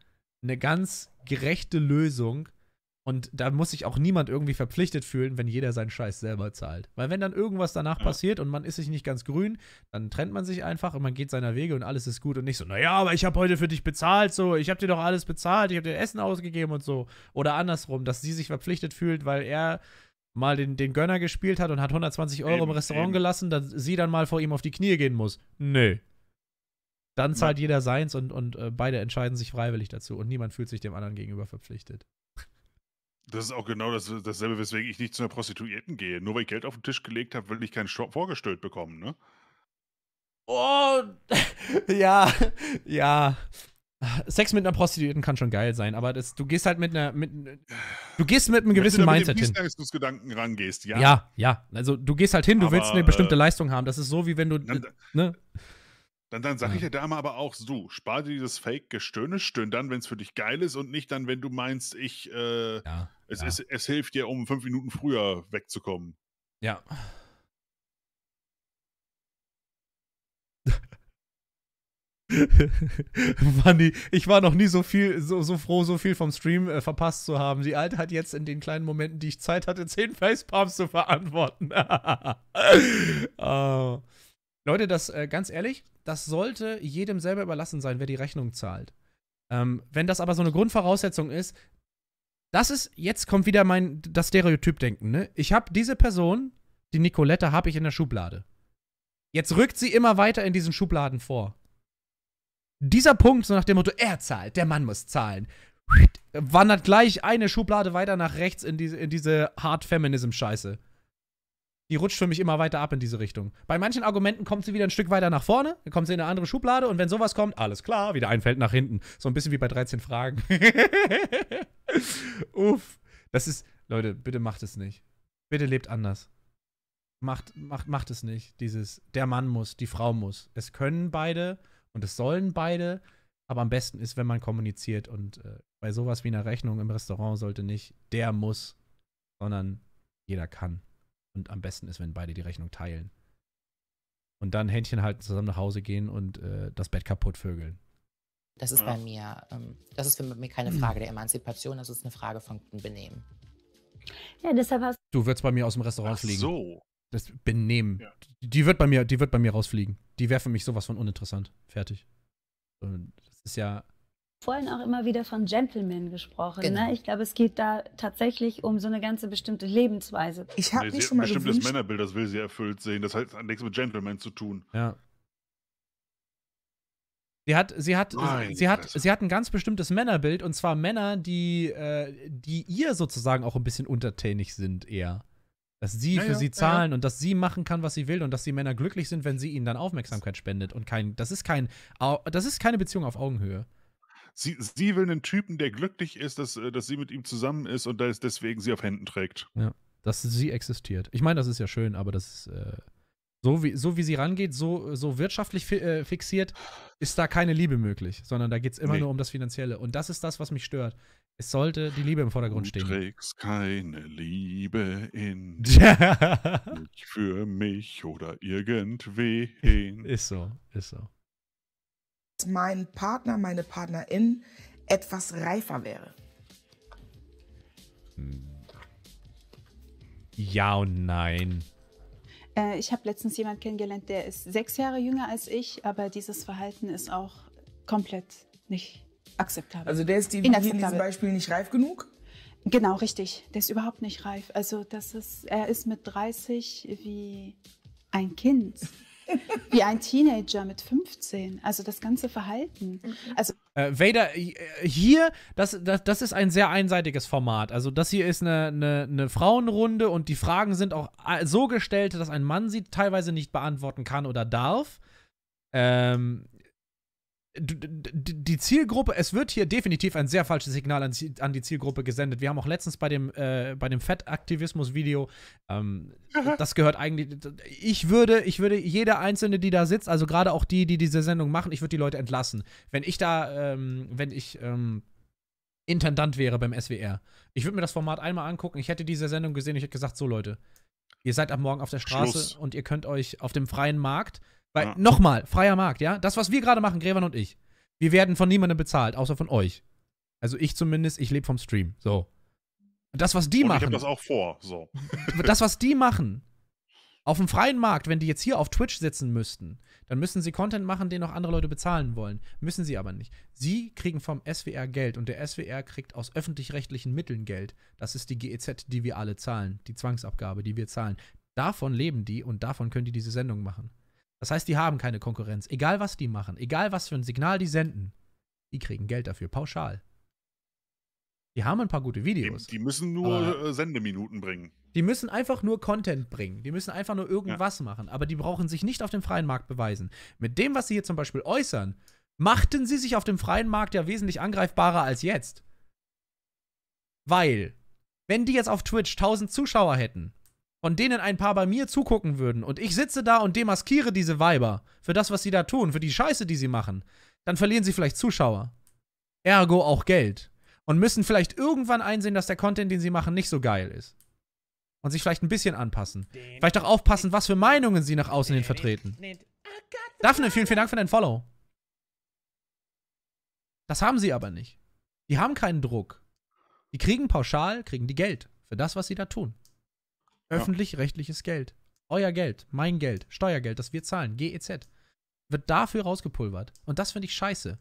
eine ganz gerechte Lösung. Und da muss sich auch niemand irgendwie verpflichtet fühlen, wenn jeder seinen Scheiß selber zahlt. Weil wenn dann irgendwas danach ja. passiert und man ist sich nicht ganz grün, dann trennt man sich einfach und man geht seiner Wege und alles ist gut und nicht so, naja, aber ich habe heute für dich bezahlt, so, ich habe dir doch alles bezahlt, ich habe dir Essen ausgegeben und so. Oder andersrum, dass sie sich verpflichtet fühlt, weil er mal den, den Gönner gespielt hat und hat 120 Euro eben, im Restaurant eben. gelassen, dass sie dann mal vor ihm auf die Knie gehen muss. Nee, dann zahlt ja. jeder seins und, und äh, beide entscheiden sich freiwillig dazu und niemand fühlt sich dem anderen gegenüber verpflichtet. Das ist auch genau das, dasselbe, weswegen ich nicht zu einer Prostituierten gehe. Nur weil ich Geld auf den Tisch gelegt habe, will ich keinen Stopp vorgestellt bekommen, ne? Oh, ja, ja. Sex mit einer Prostituierten kann schon geil sein, aber das, du gehst halt mit einer, mit, du gehst mit einem gewissen Wenn du Mindset mit dem hin. Gedanken rangehst, ja. Ja, ja. Also du gehst halt hin, du aber, willst eine bestimmte äh, Leistung haben. Das ist so wie wenn du, na, ne? Dann, dann sage ja. ich der Dame aber auch so, spar dir dieses Fake-Gestöhne, stöhn dann, wenn es für dich geil ist und nicht dann, wenn du meinst, ich, äh, ja, es, ja. Es, es hilft dir, um fünf Minuten früher wegzukommen. Ja. Manni, ich war noch nie so viel, so, so froh, so viel vom Stream äh, verpasst zu haben. Die Alte hat jetzt in den kleinen Momenten, die ich Zeit hatte, zehn Facepalms zu verantworten. oh. Leute, das äh, ganz ehrlich, das sollte jedem selber überlassen sein, wer die Rechnung zahlt. Ähm, wenn das aber so eine Grundvoraussetzung ist, das ist, jetzt kommt wieder mein, das Stereotypdenken, ne? Ich habe diese Person, die Nicolette, habe ich in der Schublade. Jetzt rückt sie immer weiter in diesen Schubladen vor. Dieser Punkt, so nach dem Motto, er zahlt, der Mann muss zahlen, wandert gleich eine Schublade weiter nach rechts in diese, in diese Hard Feminism-Scheiße die rutscht für mich immer weiter ab in diese Richtung. Bei manchen Argumenten kommt sie wieder ein Stück weiter nach vorne, dann kommt sie in eine andere Schublade und wenn sowas kommt, alles klar, wieder ein Feld nach hinten. So ein bisschen wie bei 13 Fragen. Uff. Das ist, Leute, bitte macht es nicht. Bitte lebt anders. Macht, macht, macht es nicht. Dieses, der Mann muss, die Frau muss. Es können beide und es sollen beide, aber am besten ist, wenn man kommuniziert und äh, bei sowas wie einer Rechnung im Restaurant sollte nicht der muss, sondern jeder kann. Und am besten ist, wenn beide die Rechnung teilen. Und dann Händchen halten, zusammen nach Hause gehen und äh, das Bett kaputt vögeln. Das ist bei mir, ähm, das ist für mich keine Frage der Emanzipation, das ist eine Frage von Benehmen. Ja, deshalb hast du wirst bei mir aus dem Restaurant Ach fliegen. So. Das Benehmen. Ja. Die wird bei mir, die wird bei mir rausfliegen. Die wäre für mich sowas von uninteressant. Fertig. Und das ist ja, vorhin auch immer wieder von Gentlemen gesprochen. Ne? Genau. Ne? Ich glaube, es geht da tatsächlich um so eine ganze bestimmte Lebensweise. Ich habe nee, mich schon mal bestimmtes gewünscht. Männerbild, das will sie erfüllt sehen. Das hat nichts mit Gentleman zu tun. Ja. Sie hat, sie hat, Nein, sie hat, Fresse. sie hat ein ganz bestimmtes Männerbild und zwar Männer, die, äh, die ihr sozusagen auch ein bisschen untertänig sind eher. Dass sie ja, für ja, sie zahlen ja. und dass sie machen kann, was sie will und dass die Männer glücklich sind, wenn sie ihnen dann Aufmerksamkeit spendet und kein, das ist kein, das ist keine Beziehung auf Augenhöhe sie, sie will einen Typen, der glücklich ist, dass, äh, dass sie mit ihm zusammen ist und dass deswegen sie auf Händen trägt. Ja, dass sie existiert. Ich meine, das ist ja schön, aber das ist, äh, so, wie, so wie sie rangeht, so, so wirtschaftlich fi äh, fixiert, ist da keine Liebe möglich, sondern da geht es immer nee. nur um das Finanzielle. Und das ist das, was mich stört. Es sollte die Liebe im Vordergrund du stehen. Du trägst keine Liebe in ja. nicht für mich oder irgendwen. Ist so, ist so mein Partner, meine Partnerin etwas reifer wäre? Hm. Ja und nein. Äh, ich habe letztens jemanden kennengelernt, der ist sechs Jahre jünger als ich, aber dieses Verhalten ist auch komplett nicht akzeptabel. Also der ist die, wie in diesem Beispiel nicht reif genug? Genau, richtig. Der ist überhaupt nicht reif. Also das ist, er ist mit 30 wie ein Kind. Wie ein Teenager mit 15. Also das ganze Verhalten. Mhm. Also äh, Vader, äh, hier, das, das, das ist ein sehr einseitiges Format. Also das hier ist eine, eine, eine Frauenrunde und die Fragen sind auch äh, so gestellt, dass ein Mann sie teilweise nicht beantworten kann oder darf. Ähm, die Zielgruppe, es wird hier definitiv ein sehr falsches Signal an, die Zielgruppe gesendet. Wir haben auch letztens bei dem, äh, bei dem Fettaktivismus-Video, ähm, das gehört eigentlich, ich würde, ich würde jede Einzelne, die da sitzt, also gerade auch die, die diese Sendung machen, ich würde die Leute entlassen. Wenn ich da, ähm, wenn ich, ähm, Intendant wäre beim SWR. Ich würde mir das Format einmal angucken. Ich hätte diese Sendung gesehen, ich hätte gesagt, so Leute, ihr seid ab morgen auf der Straße Schluss. und ihr könnt euch auf dem freien Markt weil, ja. nochmal, freier Markt, ja? Das, was wir gerade machen, Gräbern und ich, wir werden von niemandem bezahlt, außer von euch. Also ich zumindest, ich lebe vom Stream. So. das, was die und machen. Ich hab das auch vor, so. das, was die machen, auf dem freien Markt, wenn die jetzt hier auf Twitch sitzen müssten, dann müssen sie Content machen, den auch andere Leute bezahlen wollen. Müssen sie aber nicht. Sie kriegen vom SWR Geld und der SWR kriegt aus öffentlich-rechtlichen Mitteln Geld. Das ist die GEZ, die wir alle zahlen, die Zwangsabgabe, die wir zahlen. Davon leben die und davon können die diese Sendung machen. Das heißt, die haben keine Konkurrenz. Egal was die machen, egal was für ein Signal die senden, die kriegen Geld dafür, pauschal. Die haben ein paar gute Videos. Die, die müssen nur äh, Sendeminuten bringen. Die müssen einfach nur Content bringen. Die müssen einfach nur irgendwas ja. machen. Aber die brauchen sich nicht auf dem freien Markt beweisen. Mit dem, was sie hier zum Beispiel äußern, machten sie sich auf dem freien Markt ja wesentlich angreifbarer als jetzt. Weil, wenn die jetzt auf Twitch 1000 Zuschauer hätten von denen ein paar bei mir zugucken würden und ich sitze da und demaskiere diese Weiber für das, was sie da tun, für die Scheiße, die sie machen, dann verlieren sie vielleicht Zuschauer. Ergo auch Geld. Und müssen vielleicht irgendwann einsehen, dass der Content, den sie machen, nicht so geil ist. Und sich vielleicht ein bisschen anpassen. Vielleicht auch aufpassen, was für Meinungen sie nach außen hin vertreten. Daphne, vielen, vielen Dank für dein Follow. Das haben sie aber nicht. Die haben keinen Druck. Die kriegen pauschal, kriegen die Geld für das, was sie da tun. Öffentlich-rechtliches Geld. Euer Geld, mein Geld, Steuergeld, das wir zahlen, GEZ, wird dafür rausgepulvert. Und das finde ich scheiße.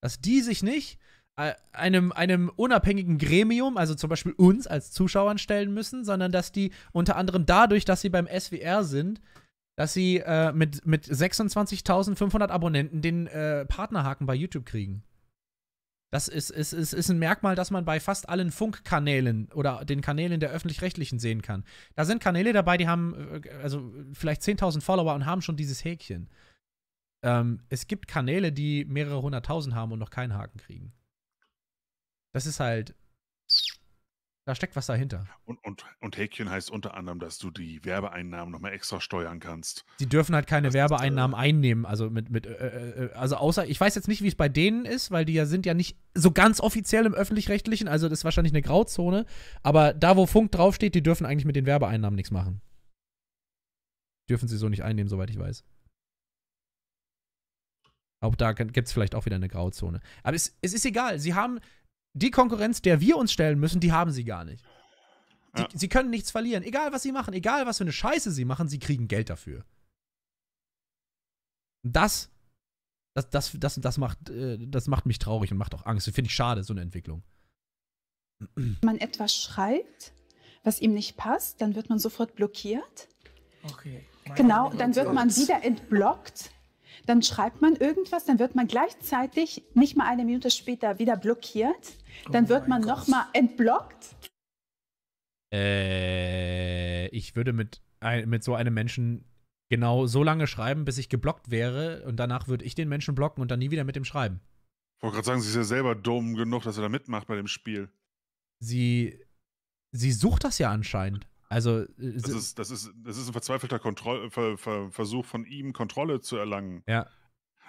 Dass die sich nicht äh, einem, einem unabhängigen Gremium, also zum Beispiel uns als Zuschauern stellen müssen, sondern dass die unter anderem dadurch, dass sie beim SWR sind, dass sie äh, mit, mit 26.500 Abonnenten den äh, Partnerhaken bei YouTube kriegen. Das ist, ist, ist, ist ein Merkmal, das man bei fast allen Funkkanälen oder den Kanälen der öffentlich-rechtlichen sehen kann. Da sind Kanäle dabei, die haben äh, also vielleicht 10.000 Follower und haben schon dieses Häkchen. Ähm, es gibt Kanäle, die mehrere hunderttausend haben und noch keinen Haken kriegen. Das ist halt da steckt was dahinter. Und, und, und Häkchen heißt unter anderem, dass du die Werbeeinnahmen nochmal extra steuern kannst. Die dürfen halt keine das Werbeeinnahmen ist, äh, einnehmen. Also mit, mit äh, äh, äh, also außer, ich weiß jetzt nicht, wie es bei denen ist, weil die ja sind ja nicht so ganz offiziell im öffentlich-rechtlichen, also das ist wahrscheinlich eine Grauzone. Aber da, wo Funk draufsteht, die dürfen eigentlich mit den Werbeeinnahmen nichts machen. Dürfen sie so nicht einnehmen, soweit ich weiß. Auch da gibt es vielleicht auch wieder eine Grauzone. Aber es, es ist egal. Sie haben, die Konkurrenz, der wir uns stellen müssen, die haben sie gar nicht. Die, ja. Sie können nichts verlieren. Egal, was sie machen, egal, was für eine Scheiße sie machen, sie kriegen Geld dafür. Das, das, das, das, das, macht, äh, das macht mich traurig und macht auch Angst. Finde ich schade, so eine Entwicklung. Wenn man etwas schreibt, was ihm nicht passt, dann wird man sofort blockiert. Okay. Genau, dann wird man wieder entblockt. Dann schreibt man irgendwas, dann wird man gleichzeitig nicht mal eine Minute später wieder blockiert. Dann oh wird man nochmal entblockt? Äh, ich würde mit, mit so einem Menschen genau so lange schreiben, bis ich geblockt wäre und danach würde ich den Menschen blocken und dann nie wieder mit dem schreiben. Ich wollte gerade sagen, sie ist ja selber dumm genug, dass er da mitmacht bei dem Spiel. Sie, sie sucht das ja anscheinend. Also, äh, das ist, das ist, das ist ein verzweifelter Kontroll Ver Ver Versuch von ihm, Kontrolle zu erlangen. Ja,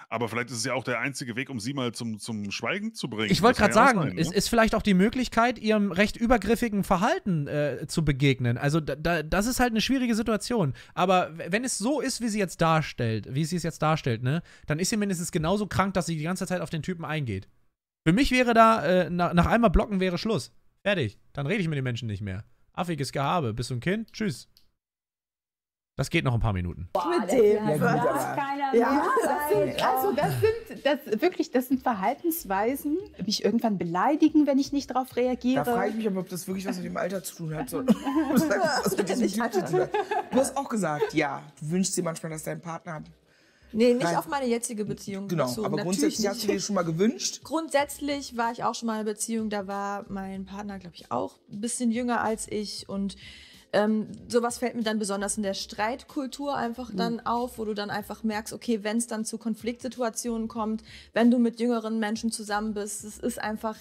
aber vielleicht ist es ja auch der einzige Weg, um sie mal zum, zum Schweigen zu bringen. Ich wollte gerade sagen, es ist, ne? ist vielleicht auch die Möglichkeit, ihrem recht übergriffigen Verhalten äh, zu begegnen. Also da, da, das ist halt eine schwierige Situation. Aber wenn es so ist, wie sie jetzt darstellt, wie sie es jetzt darstellt, ne, dann ist sie mindestens genauso krank, dass sie die ganze Zeit auf den Typen eingeht. Für mich wäre da, äh, nach, nach einmal blocken wäre Schluss. Fertig. Dann rede ich mit den Menschen nicht mehr. Affiges Gehabe. Bist du ein Kind? Tschüss. Das geht noch ein paar Minuten. Boah, mit dem. Ja, das keiner ja, das sind, also das sind das wirklich, das sind Verhaltensweisen, mich irgendwann beleidigen, wenn ich nicht darauf reagiere. Da frage ich mich aber, ob das wirklich was mit dem Alter zu tun hat. Du hast auch gesagt, ja, du wünschst dir manchmal, dass dein Partner Nee, nicht Nein. auf meine jetzige Beziehung genau, bezogen. aber grundsätzlich nicht. hast du dir schon mal gewünscht? Grundsätzlich war ich auch schon mal in einer Beziehung, da war mein Partner, glaube ich, auch ein bisschen jünger als ich und ähm, sowas fällt mir dann besonders in der Streitkultur einfach mhm. dann auf, wo du dann einfach merkst, okay, wenn es dann zu Konfliktsituationen kommt, wenn du mit jüngeren Menschen zusammen bist, es ist einfach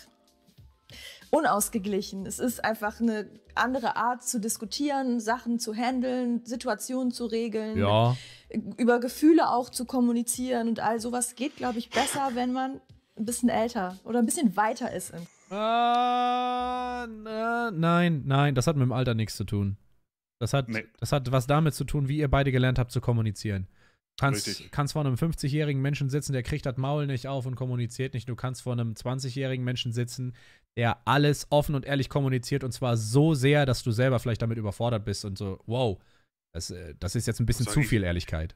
unausgeglichen. Es ist einfach eine andere Art zu diskutieren, Sachen zu handeln, Situationen zu regeln, ja. über Gefühle auch zu kommunizieren und all sowas geht, glaube ich, besser, wenn man ein bisschen älter oder ein bisschen weiter ist. Äh, äh, nein, nein, das hat mit dem Alter nichts zu tun. Das hat, nee. das hat was damit zu tun, wie ihr beide gelernt habt zu kommunizieren. Du kannst, kannst vor einem 50-jährigen Menschen sitzen, der kriegt das Maul nicht auf und kommuniziert nicht. Du kannst vor einem 20-jährigen Menschen sitzen, der alles offen und ehrlich kommuniziert und zwar so sehr, dass du selber vielleicht damit überfordert bist und so, wow, das, äh, das ist jetzt ein bisschen zu viel ich, Ehrlichkeit.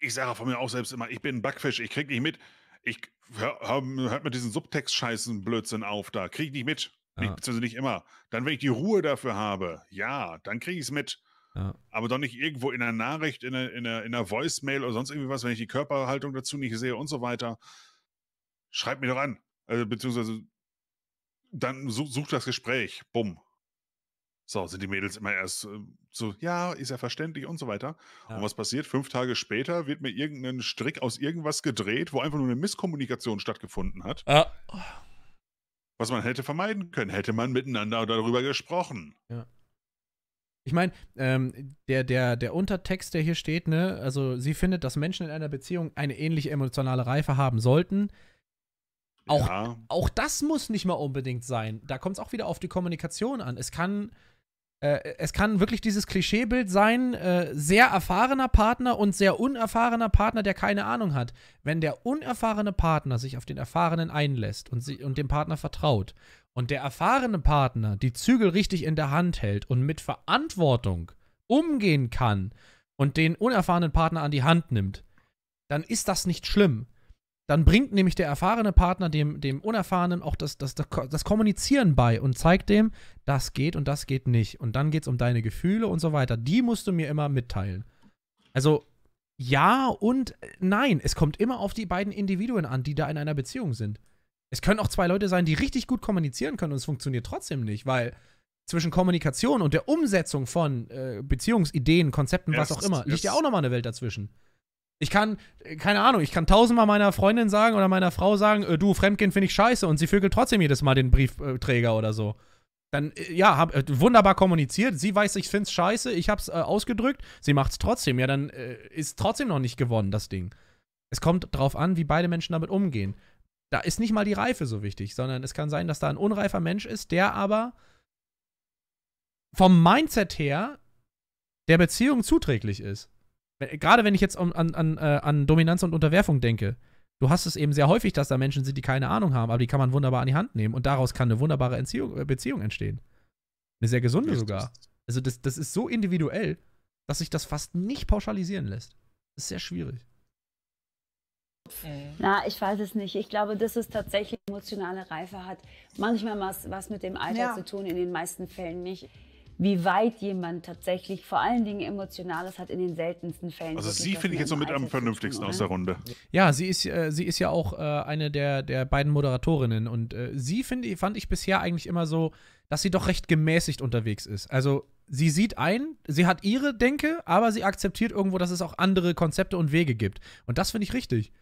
Ich sage von mir auch selbst immer, ich bin ein Backfisch, ich krieg nicht mit. Ich hör, hör, hört mit diesen Subtext-Scheißen Blödsinn auf da, krieg nicht mit. Nicht, beziehungsweise nicht immer. Dann, wenn ich die Ruhe dafür habe, ja, dann kriege ich es mit. Ja. Aber doch nicht irgendwo in einer Nachricht, in einer, in, einer, in einer Voicemail oder sonst irgendwie was, wenn ich die Körperhaltung dazu nicht sehe und so weiter. Schreibt mir doch an. Also, beziehungsweise dann sucht such das Gespräch. Bumm. So, sind die Mädels immer erst äh, so, ja, ist ja verständlich und so weiter. Ja. Und was passiert? Fünf Tage später wird mir irgendein Strick aus irgendwas gedreht, wo einfach nur eine Misskommunikation stattgefunden hat. Ja was man hätte vermeiden können, hätte man miteinander darüber gesprochen. Ja. Ich meine, ähm, der, der, der Untertext, der hier steht, ne, also sie findet, dass Menschen in einer Beziehung eine ähnliche emotionale Reife haben sollten. Auch, ja. auch das muss nicht mal unbedingt sein. Da kommt es auch wieder auf die Kommunikation an. Es kann äh, es kann wirklich dieses Klischeebild sein, äh, sehr erfahrener Partner und sehr unerfahrener Partner, der keine Ahnung hat. Wenn der unerfahrene Partner sich auf den Erfahrenen einlässt und, sie, und dem Partner vertraut und der erfahrene Partner die Zügel richtig in der Hand hält und mit Verantwortung umgehen kann und den unerfahrenen Partner an die Hand nimmt, dann ist das nicht schlimm dann bringt nämlich der erfahrene Partner dem, dem Unerfahrenen auch das, das, das, Kommunizieren bei und zeigt dem, das geht und das geht nicht. Und dann geht es um deine Gefühle und so weiter. Die musst du mir immer mitteilen. Also ja und äh, nein. Es kommt immer auf die beiden Individuen an, die da in einer Beziehung sind. Es können auch zwei Leute sein, die richtig gut kommunizieren können und es funktioniert trotzdem nicht, weil zwischen Kommunikation und der Umsetzung von äh, Beziehungsideen, Konzepten, ja, was auch immer, liegt ja auch nochmal eine Welt dazwischen. Ich kann, äh, keine Ahnung, ich kann tausendmal meiner Freundin sagen oder meiner Frau sagen, äh, du, Fremdkind finde ich scheiße und sie vögelt trotzdem jedes Mal den Briefträger oder so. Dann, äh, ja, hab, äh, wunderbar kommuniziert. Sie weiß, ich finde es scheiße, ich habe hab's äh, ausgedrückt, sie macht es trotzdem. Ja, dann äh, ist trotzdem noch nicht gewonnen, das Ding. Es kommt drauf an, wie beide Menschen damit umgehen. Da ist nicht mal die Reife so wichtig, sondern es kann sein, dass da ein unreifer Mensch ist, der aber vom Mindset her der Beziehung zuträglich ist. Gerade wenn ich jetzt an, an, äh, an Dominanz und Unterwerfung denke. Du hast es eben sehr häufig, dass da Menschen sind, die keine Ahnung haben, aber die kann man wunderbar an die Hand nehmen und daraus kann eine wunderbare Entziehung, äh, Beziehung entstehen. Eine sehr gesunde sogar. Also das, das ist so individuell, dass sich das fast nicht pauschalisieren lässt. Das ist sehr schwierig. Mhm. Na, ich weiß es nicht. Ich glaube, dass es tatsächlich emotionale Reife hat manchmal was, was mit dem Alter ja. zu tun, in den meisten Fällen nicht wie weit jemand tatsächlich vor allen Dingen Emotionales hat in den seltensten Fällen. Also sie finde ich jetzt so mit am vernünftigsten tun, aus ne? der Runde. Ja, sie ist, äh, sie ist ja auch äh, eine der, der beiden Moderatorinnen und äh, sie finde, fand ich bisher eigentlich immer so, dass sie doch recht gemäßigt unterwegs ist. Also sie sieht ein, sie hat ihre Denke, aber sie akzeptiert irgendwo, dass es auch andere Konzepte und Wege gibt. Und das finde ich richtig.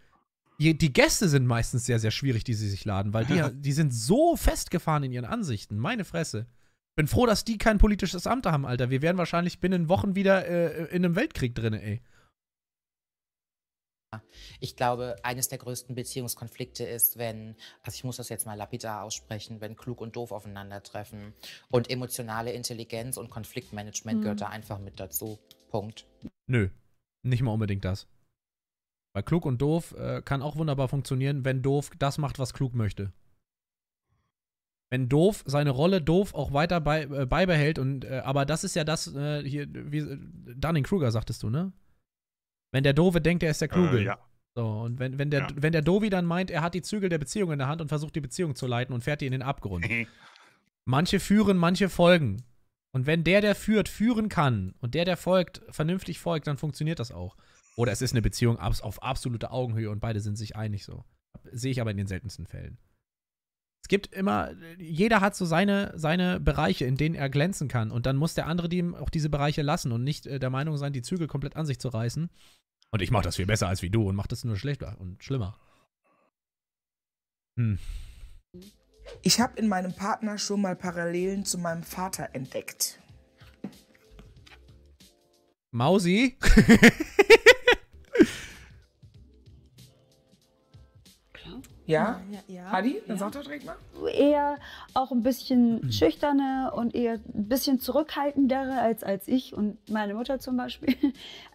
Die Gäste sind meistens sehr, sehr schwierig, die sie sich laden, weil die, die sind so festgefahren in ihren Ansichten. Meine Fresse. Bin froh, dass die kein politisches Amt haben, Alter. Wir wären wahrscheinlich binnen Wochen wieder äh, in einem Weltkrieg drin, ey. Ich glaube, eines der größten Beziehungskonflikte ist, wenn, also ich muss das jetzt mal lapidar aussprechen, wenn klug und doof aufeinandertreffen. Und emotionale Intelligenz und Konfliktmanagement mhm. gehört da einfach mit dazu. Punkt. Nö, nicht mal unbedingt das. Weil klug und doof äh, kann auch wunderbar funktionieren, wenn doof das macht, was klug möchte wenn Doof seine Rolle Doof auch weiter bei, äh, beibehält und äh, aber das ist ja das äh, hier wie äh, Dunning Kruger sagtest du, ne? Wenn der Dove denkt, er ist der äh, Kluge. ja. So, und wenn, wenn der, ja. wenn der Dovi dann meint, er hat die Zügel der Beziehung in der Hand und versucht die Beziehung zu leiten und fährt die in den Abgrund. manche führen, manche folgen. Und wenn der, der führt, führen kann und der, der folgt, vernünftig folgt, dann funktioniert das auch. Oder es ist eine Beziehung auf absolute Augenhöhe und beide sind sich einig so. Sehe ich aber in den seltensten Fällen. Es gibt immer, jeder hat so seine, seine Bereiche, in denen er glänzen kann. Und dann muss der andere dem auch diese Bereiche lassen und nicht äh, der Meinung sein, die Zügel komplett an sich zu reißen. Und ich mache das viel besser als wie du und mache das nur schlechter und schlimmer. Hm. Ich habe in meinem Partner schon mal Parallelen zu meinem Vater entdeckt. Mausi? Ja? ja, ja, ja. Adi, dann ja. sag doch direkt mal. Eher auch ein bisschen mhm. schüchterne und eher ein bisschen zurückhaltendere als, als ich und meine Mutter zum Beispiel.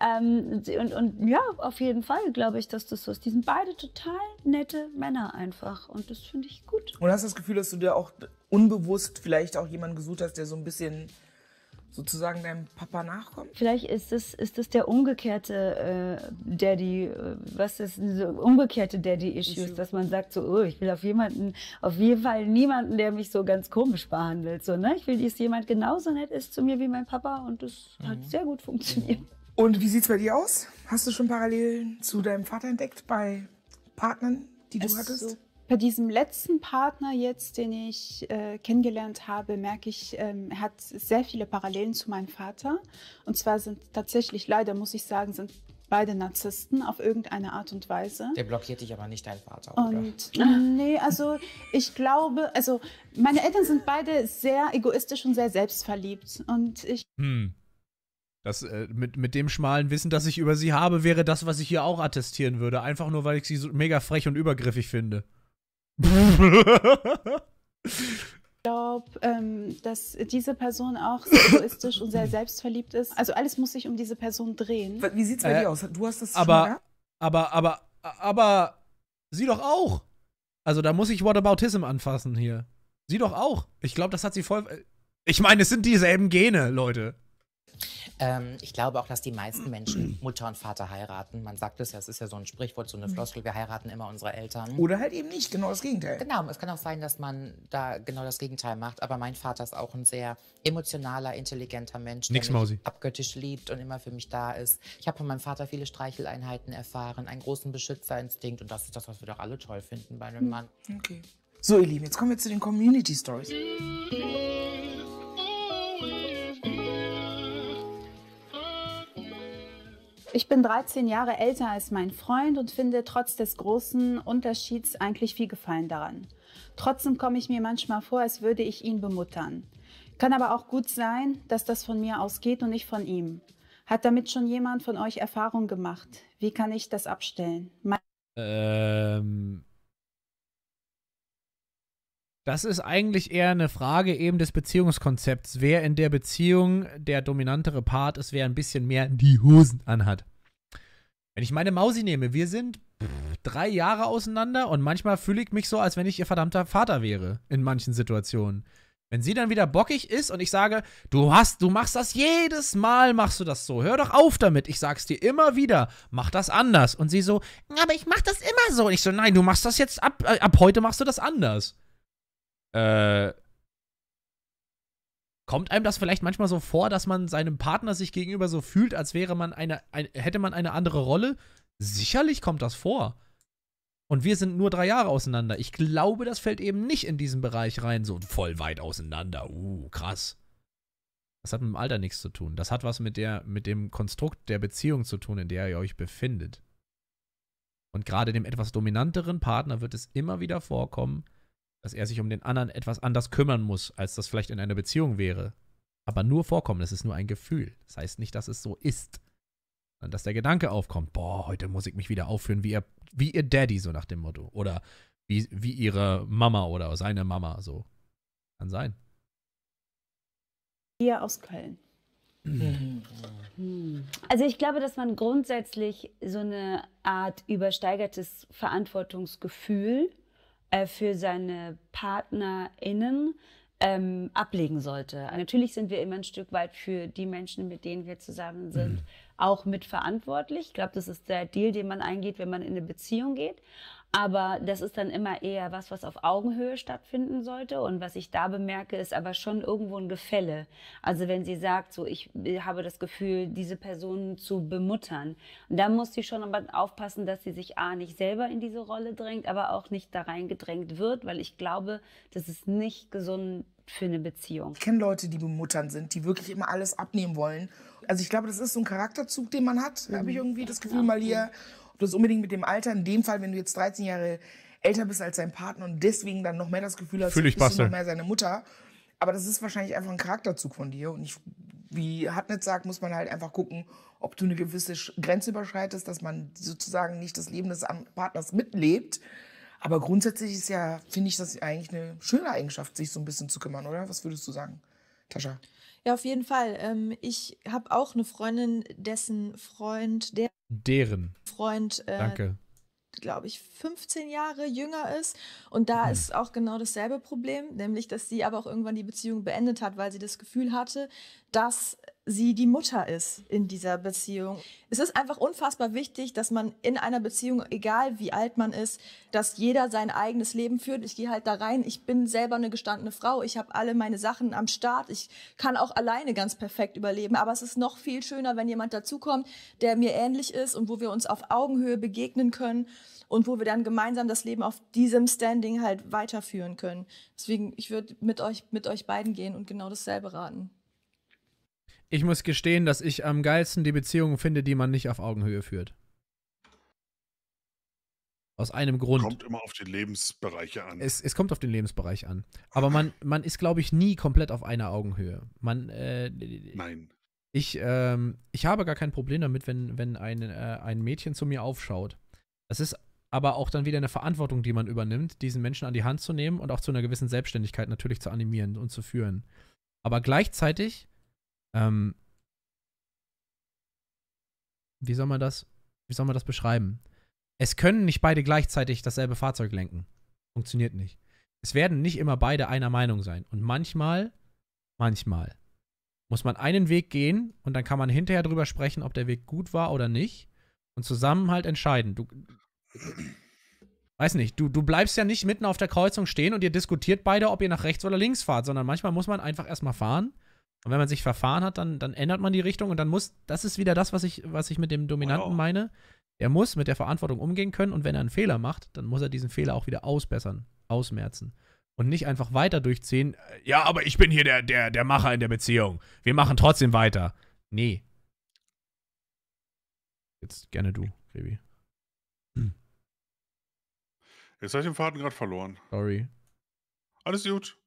Ähm, und, und ja, auf jeden Fall glaube ich, dass das so ist. Die sind beide total nette Männer einfach und das finde ich gut. Und hast du das Gefühl, dass du dir auch unbewusst vielleicht auch jemanden gesucht hast, der so ein bisschen sozusagen deinem Papa nachkommen? Vielleicht ist das, ist das der umgekehrte äh, Daddy, äh, was ist diese umgekehrte Daddy-Issues, dass man sagt so, oh, ich will auf jemanden, auf jeden Fall niemanden, der mich so ganz komisch behandelt. So, ne? Ich will, dass jemand genauso nett ist zu mir wie mein Papa und das mhm. hat sehr gut funktioniert. Und wie sieht es bei dir aus? Hast du schon Parallelen zu deinem Vater entdeckt bei Partnern, die du hattest? So bei diesem letzten Partner jetzt, den ich äh, kennengelernt habe, merke ich, ähm, er hat sehr viele Parallelen zu meinem Vater. Und zwar sind tatsächlich, leider muss ich sagen, sind beide Narzissten auf irgendeine Art und Weise. Der blockiert dich aber nicht, dein Vater, oder? nee, also ich glaube, also meine Eltern sind beide sehr egoistisch und sehr selbstverliebt. Und ich... Hm. Das, äh, mit, mit dem schmalen Wissen, das ich über sie habe, wäre das, was ich hier auch attestieren würde. Einfach nur, weil ich sie so mega frech und übergriffig finde. Ich glaube, ähm, dass diese Person auch sehr egoistisch und sehr selbstverliebt ist. Also alles muss sich um diese Person drehen. Wie sieht's bei äh, dir aus? Du hast das aber, schon aber, aber, aber, aber sie doch auch. Also da muss ich What Whataboutism anfassen hier. Sie doch auch. Ich glaube, das hat sie voll. Äh, ich meine, es sind dieselben Gene, Leute. Ähm, ich glaube auch, dass die meisten Menschen Mutter und Vater heiraten. Man sagt es ja, es ist ja so ein Sprichwort, so eine mhm. Floskel, wir heiraten immer unsere Eltern. Oder halt eben nicht, genau das Gegenteil. Genau, es kann auch sein, dass man da genau das Gegenteil macht. Aber mein Vater ist auch ein sehr emotionaler, intelligenter Mensch, Nix, der mich abgöttisch liebt und immer für mich da ist. Ich habe von meinem Vater viele Streicheleinheiten erfahren, einen großen Beschützerinstinkt und das ist das, was wir doch alle toll finden bei einem hm, Mann. Okay. So, ihr Lieben, jetzt kommen wir zu den Community Stories. Ich bin 13 Jahre älter als mein Freund und finde trotz des großen Unterschieds eigentlich viel Gefallen daran. Trotzdem komme ich mir manchmal vor, als würde ich ihn bemuttern. Kann aber auch gut sein, dass das von mir ausgeht und nicht von ihm. Hat damit schon jemand von euch Erfahrung gemacht? Wie kann ich das abstellen? Mein ähm, das ist eigentlich eher eine Frage eben des Beziehungskonzepts. Wer in der Beziehung der dominantere Part ist, wer ein bisschen mehr die Hosen anhat. Wenn ich meine Mausi nehme, wir sind drei Jahre auseinander und manchmal fühle ich mich so, als wenn ich ihr verdammter Vater wäre in manchen Situationen. Wenn sie dann wieder bockig ist und ich sage, du hast, du machst das jedes Mal, machst du das so. Hör doch auf damit. Ich sag's dir immer wieder, mach das anders. Und sie so, aber ich mach das immer so. Und ich so, nein, du machst das jetzt ab, äh, ab heute machst du das anders. Äh, kommt einem das vielleicht manchmal so vor, dass man seinem Partner sich gegenüber so fühlt, als wäre man eine, ein, hätte man eine andere Rolle? Sicherlich kommt das vor. Und wir sind nur drei Jahre auseinander. Ich glaube, das fällt eben nicht in diesen Bereich rein, so voll weit auseinander. Uh, krass. Das hat mit dem Alter nichts zu tun. Das hat was mit, der, mit dem Konstrukt der Beziehung zu tun, in der ihr euch befindet. Und gerade dem etwas dominanteren Partner wird es immer wieder vorkommen, dass er sich um den anderen etwas anders kümmern muss, als das vielleicht in einer Beziehung wäre. Aber nur vorkommen, das ist nur ein Gefühl. Das heißt nicht, dass es so ist. Sondern dass der Gedanke aufkommt, boah, heute muss ich mich wieder aufführen wie ihr, wie ihr Daddy, so nach dem Motto. Oder wie, wie ihre Mama oder seine Mama, so. Kann sein. Hier aus Köln. Mhm. Also ich glaube, dass man grundsätzlich so eine Art übersteigertes Verantwortungsgefühl äh, für seine PartnerInnen ähm, ablegen sollte. Natürlich sind wir immer ein Stück weit für die Menschen, mit denen wir zusammen sind, mhm. auch mitverantwortlich. Ich glaube, das ist der Deal, den man eingeht, wenn man in eine Beziehung geht. Aber das ist dann immer eher was, was auf Augenhöhe stattfinden sollte. Und was ich da bemerke, ist aber schon irgendwo ein Gefälle. Also wenn sie sagt, so ich habe das Gefühl, diese Person zu bemuttern, dann muss sie schon aber aufpassen, dass sie sich A nicht selber in diese Rolle drängt, aber auch nicht da reingedrängt wird, weil ich glaube, das ist nicht gesund für eine Beziehung. Ich kenne Leute, die bemuttern sind, die wirklich immer alles abnehmen wollen. Also ich glaube, das ist so ein Charakterzug, den man hat. Da habe ich mhm. irgendwie das Gefühl, mal hier, du bloß unbedingt mit dem Alter, in dem Fall, wenn du jetzt 13 Jahre älter bist als dein Partner und deswegen dann noch mehr das Gefühl hast, Fühl ich bist du noch mehr seine Mutter. Aber das ist wahrscheinlich einfach ein Charakterzug von dir. Und ich, wie Hartnett sagt, muss man halt einfach gucken, ob du eine gewisse Grenze überschreitest, dass man sozusagen nicht das Leben des Partners mitlebt. Aber grundsätzlich ist ja, finde ich, das eigentlich eine schöne Eigenschaft, sich so ein bisschen zu kümmern, oder? Was würdest du sagen, Tascha? Ja, auf jeden Fall. Ähm, ich habe auch eine Freundin, dessen Freund, der deren Freund, äh, Danke. glaube ich, 15 Jahre jünger ist. Und da hm. ist auch genau dasselbe Problem, nämlich, dass sie aber auch irgendwann die Beziehung beendet hat, weil sie das Gefühl hatte, dass sie die Mutter ist in dieser Beziehung. Es ist einfach unfassbar wichtig, dass man in einer Beziehung, egal wie alt man ist, dass jeder sein eigenes Leben führt. Ich gehe halt da rein, ich bin selber eine gestandene Frau, ich habe alle meine Sachen am Start, ich kann auch alleine ganz perfekt überleben. Aber es ist noch viel schöner, wenn jemand dazukommt, der mir ähnlich ist und wo wir uns auf Augenhöhe begegnen können und wo wir dann gemeinsam das Leben auf diesem Standing halt weiterführen können. Deswegen, ich würde mit euch, mit euch beiden gehen und genau dasselbe raten. Ich muss gestehen, dass ich am geilsten die Beziehungen finde, die man nicht auf Augenhöhe führt. Aus einem Grund. Kommt immer auf den Lebensbereich an. Es, es kommt auf den Lebensbereich an. Aber man, man ist, glaube ich, nie komplett auf einer Augenhöhe. Man, äh, Nein. Ich, ähm, ich habe gar kein Problem damit, wenn, wenn ein, äh, ein Mädchen zu mir aufschaut. Das ist aber auch dann wieder eine Verantwortung, die man übernimmt, diesen Menschen an die Hand zu nehmen und auch zu einer gewissen Selbstständigkeit natürlich zu animieren und zu führen. Aber gleichzeitig ähm, wie soll man das, wie soll man das beschreiben? Es können nicht beide gleichzeitig dasselbe Fahrzeug lenken. Funktioniert nicht. Es werden nicht immer beide einer Meinung sein. Und manchmal, manchmal muss man einen Weg gehen und dann kann man hinterher drüber sprechen, ob der Weg gut war oder nicht. Und zusammen halt entscheiden. Du, weiß nicht, du, du bleibst ja nicht mitten auf der Kreuzung stehen und ihr diskutiert beide, ob ihr nach rechts oder links fahrt, sondern manchmal muss man einfach erstmal fahren und wenn man sich verfahren hat, dann, dann ändert man die Richtung und dann muss, das ist wieder das, was ich, was ich mit dem Dominanten wow. Genau. meine. Er muss mit der Verantwortung umgehen können und wenn er einen Fehler macht, dann muss er diesen Fehler auch wieder ausbessern, ausmerzen. Und nicht einfach weiter durchziehen, äh, ja, aber ich bin hier der, der, der Macher in der Beziehung. Wir machen trotzdem weiter. Nee. Jetzt gerne du, Grebi. Hm. Jetzt habe ich den Faden gerade verloren. Sorry. Alles gut.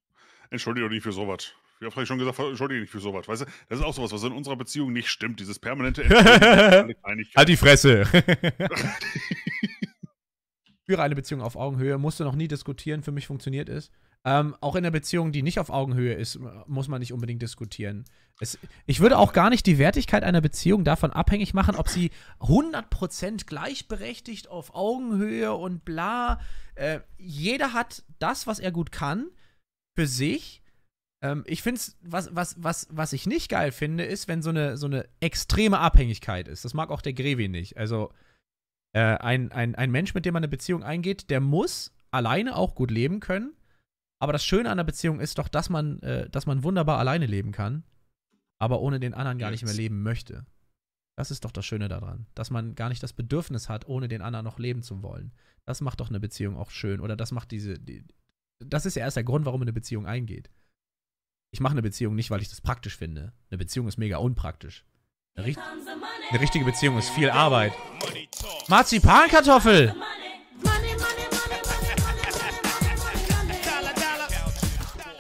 Entschuldige doch nicht für sowas ja, vielleicht schon gesagt, entschuldige dich für sowas, weißt du? Das ist auch sowas, was in unserer Beziehung nicht stimmt, dieses permanente Halt die Fresse. Führe eine Beziehung auf Augenhöhe, musst du noch nie diskutieren, für mich funktioniert es. Ähm, auch in einer Beziehung, die nicht auf Augenhöhe ist, muss man nicht unbedingt diskutieren. Es, ich würde auch gar nicht die Wertigkeit einer Beziehung davon abhängig machen, ob sie 100% gleichberechtigt auf Augenhöhe und bla. Äh, jeder hat das, was er gut kann, für sich ähm, ich finde es, was, was, was, was ich nicht geil finde, ist, wenn so eine, so eine extreme Abhängigkeit ist. Das mag auch der Grevi nicht. Also äh, ein, ein, ein Mensch, mit dem man eine Beziehung eingeht, der muss alleine auch gut leben können. Aber das Schöne an der Beziehung ist doch, dass man, äh, dass man wunderbar alleine leben kann, aber ohne den anderen gar nicht mehr leben möchte. Das ist doch das Schöne daran, dass man gar nicht das Bedürfnis hat, ohne den anderen noch leben zu wollen. Das macht doch eine Beziehung auch schön. Oder das macht diese. Die, das ist ja erst der Grund, warum eine Beziehung eingeht ich mache eine Beziehung nicht, weil ich das praktisch finde. Eine Beziehung ist mega unpraktisch. Eine, ri eine richtige Beziehung ist viel Arbeit. Marzipankartoffel!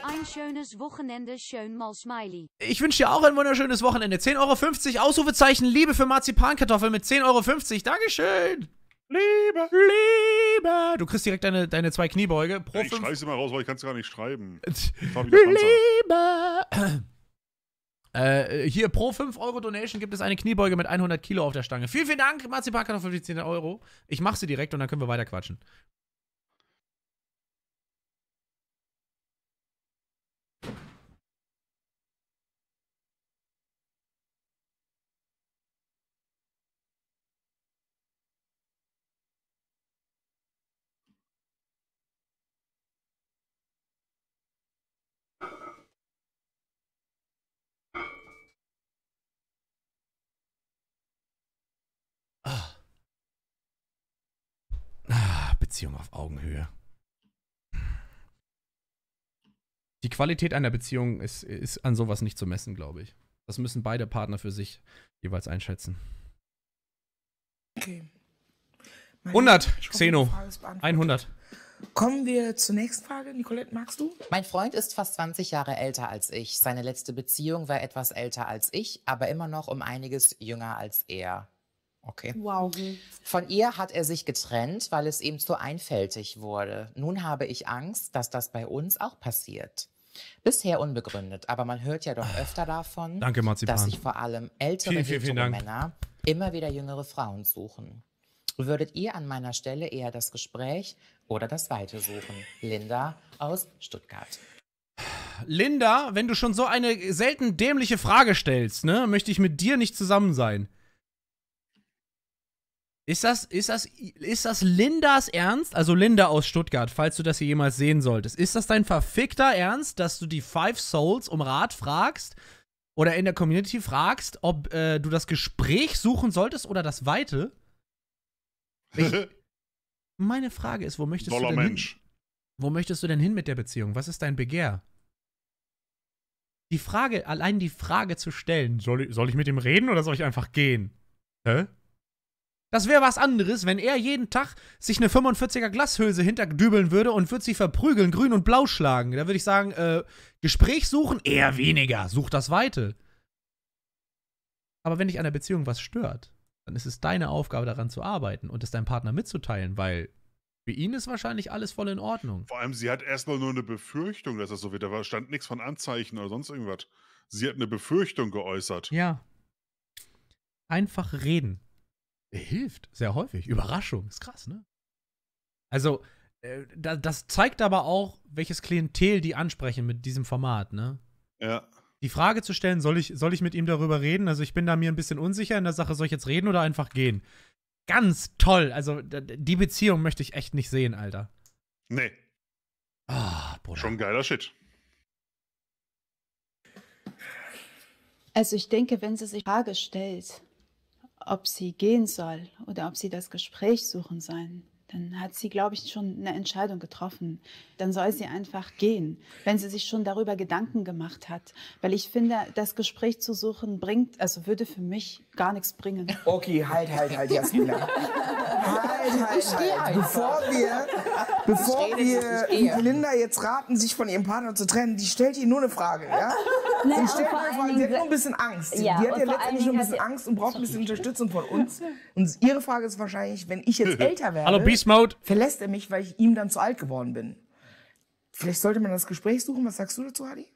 Ein schönes Wochenende, schön mal Smiley. Ich wünsche dir auch ein wunderschönes Wochenende. 10,50 Euro, Ausrufezeichen Liebe für Marzipankartoffel mit 10,50 Euro. Dankeschön! Liebe! Liebe! Du kriegst direkt deine, deine zwei Kniebeuge. Pro ja, ich schreibe sie mal raus, weil ich kann es gar nicht schreiben. Liebe! Äh, hier pro 5 Euro Donation gibt es eine Kniebeuge mit 100 Kilo auf der Stange. Vielen, vielen Dank, Marzipan für 15 Euro. Ich mache sie direkt und dann können wir weiter quatschen. Augenhöhe. Die Qualität einer Beziehung ist, ist an sowas nicht zu messen, glaube ich. Das müssen beide Partner für sich jeweils einschätzen. Okay. Meine 100, hoffe, Xeno. 100. Kommen wir zur nächsten Frage. Nicolette, magst du? Mein Freund ist fast 20 Jahre älter als ich. Seine letzte Beziehung war etwas älter als ich, aber immer noch um einiges jünger als er. Okay. Wow. Von ihr hat er sich getrennt, weil es ihm zu einfältig wurde. Nun habe ich Angst, dass das bei uns auch passiert. Bisher unbegründet, aber man hört ja doch ah, öfter davon, Danke, dass sich vor allem ältere vielen, vielen, Männer immer wieder jüngere Frauen suchen. Würdet ihr an meiner Stelle eher das Gespräch oder das Weite suchen? Linda aus Stuttgart. Linda, wenn du schon so eine selten dämliche Frage stellst, ne, möchte ich mit dir nicht zusammen sein. Ist das, ist, das, ist das Lindas Ernst? Also Linda aus Stuttgart, falls du das hier jemals sehen solltest. Ist das dein verfickter Ernst, dass du die Five Souls um Rat fragst oder in der Community fragst, ob äh, du das Gespräch suchen solltest oder das Weite? Ich, meine Frage ist, wo möchtest Dollar du denn Mensch. hin? Wo möchtest du denn hin mit der Beziehung? Was ist dein Begehr? Die Frage, allein die Frage zu stellen, soll ich, soll ich mit ihm reden oder soll ich einfach gehen? Hä? Das wäre was anderes, wenn er jeden Tag sich eine 45er Glashülse hinterdübeln würde und würde sie verprügeln, grün und blau schlagen. Da würde ich sagen, äh, Gespräch suchen eher weniger, such das Weite. Aber wenn dich an der Beziehung was stört, dann ist es deine Aufgabe, daran zu arbeiten und es deinem Partner mitzuteilen, weil für ihn ist wahrscheinlich alles voll in Ordnung. Vor allem, sie hat erstmal nur eine Befürchtung, dass das so wird. Da stand nichts von Anzeichen oder sonst irgendwas. Sie hat eine Befürchtung geäußert. Ja. Einfach reden hilft sehr häufig. Überraschung, ist krass, ne? Also, äh, da, das zeigt aber auch, welches Klientel die ansprechen mit diesem Format, ne? Ja. Die Frage zu stellen, soll ich, soll ich mit ihm darüber reden? Also, ich bin da mir ein bisschen unsicher in der Sache, soll ich jetzt reden oder einfach gehen? Ganz toll. Also, die Beziehung möchte ich echt nicht sehen, Alter. Nee. Ah, Bruder. Schon geiler Shit. Also ich denke, wenn sie sich Frage stellt, ob sie gehen soll oder ob sie das Gespräch suchen soll, dann hat sie, glaube ich, schon eine Entscheidung getroffen. Dann soll sie einfach gehen, wenn sie sich schon darüber Gedanken gemacht hat. Weil ich finde, das Gespräch zu suchen bringt, also würde für mich gar nichts bringen. Okay, halt, halt, halt, Jasmina. halt, Bevor wir, bevor wir nicht, Linda jetzt raten, sich von ihrem Partner zu trennen, die stellt ihr nur eine Frage, ja? Nein, sie stellt eine Frage, sie hat nur ein bisschen Angst. Ja, die hat ja letztendlich nur ein bisschen Angst und braucht ein bisschen Unterstützung von uns. Und ihre Frage ist wahrscheinlich, wenn ich jetzt älter werde, Hallo, Beast Mode. verlässt er mich, weil ich ihm dann zu alt geworden bin. Vielleicht sollte man das Gespräch suchen. Was sagst du dazu, Hadi?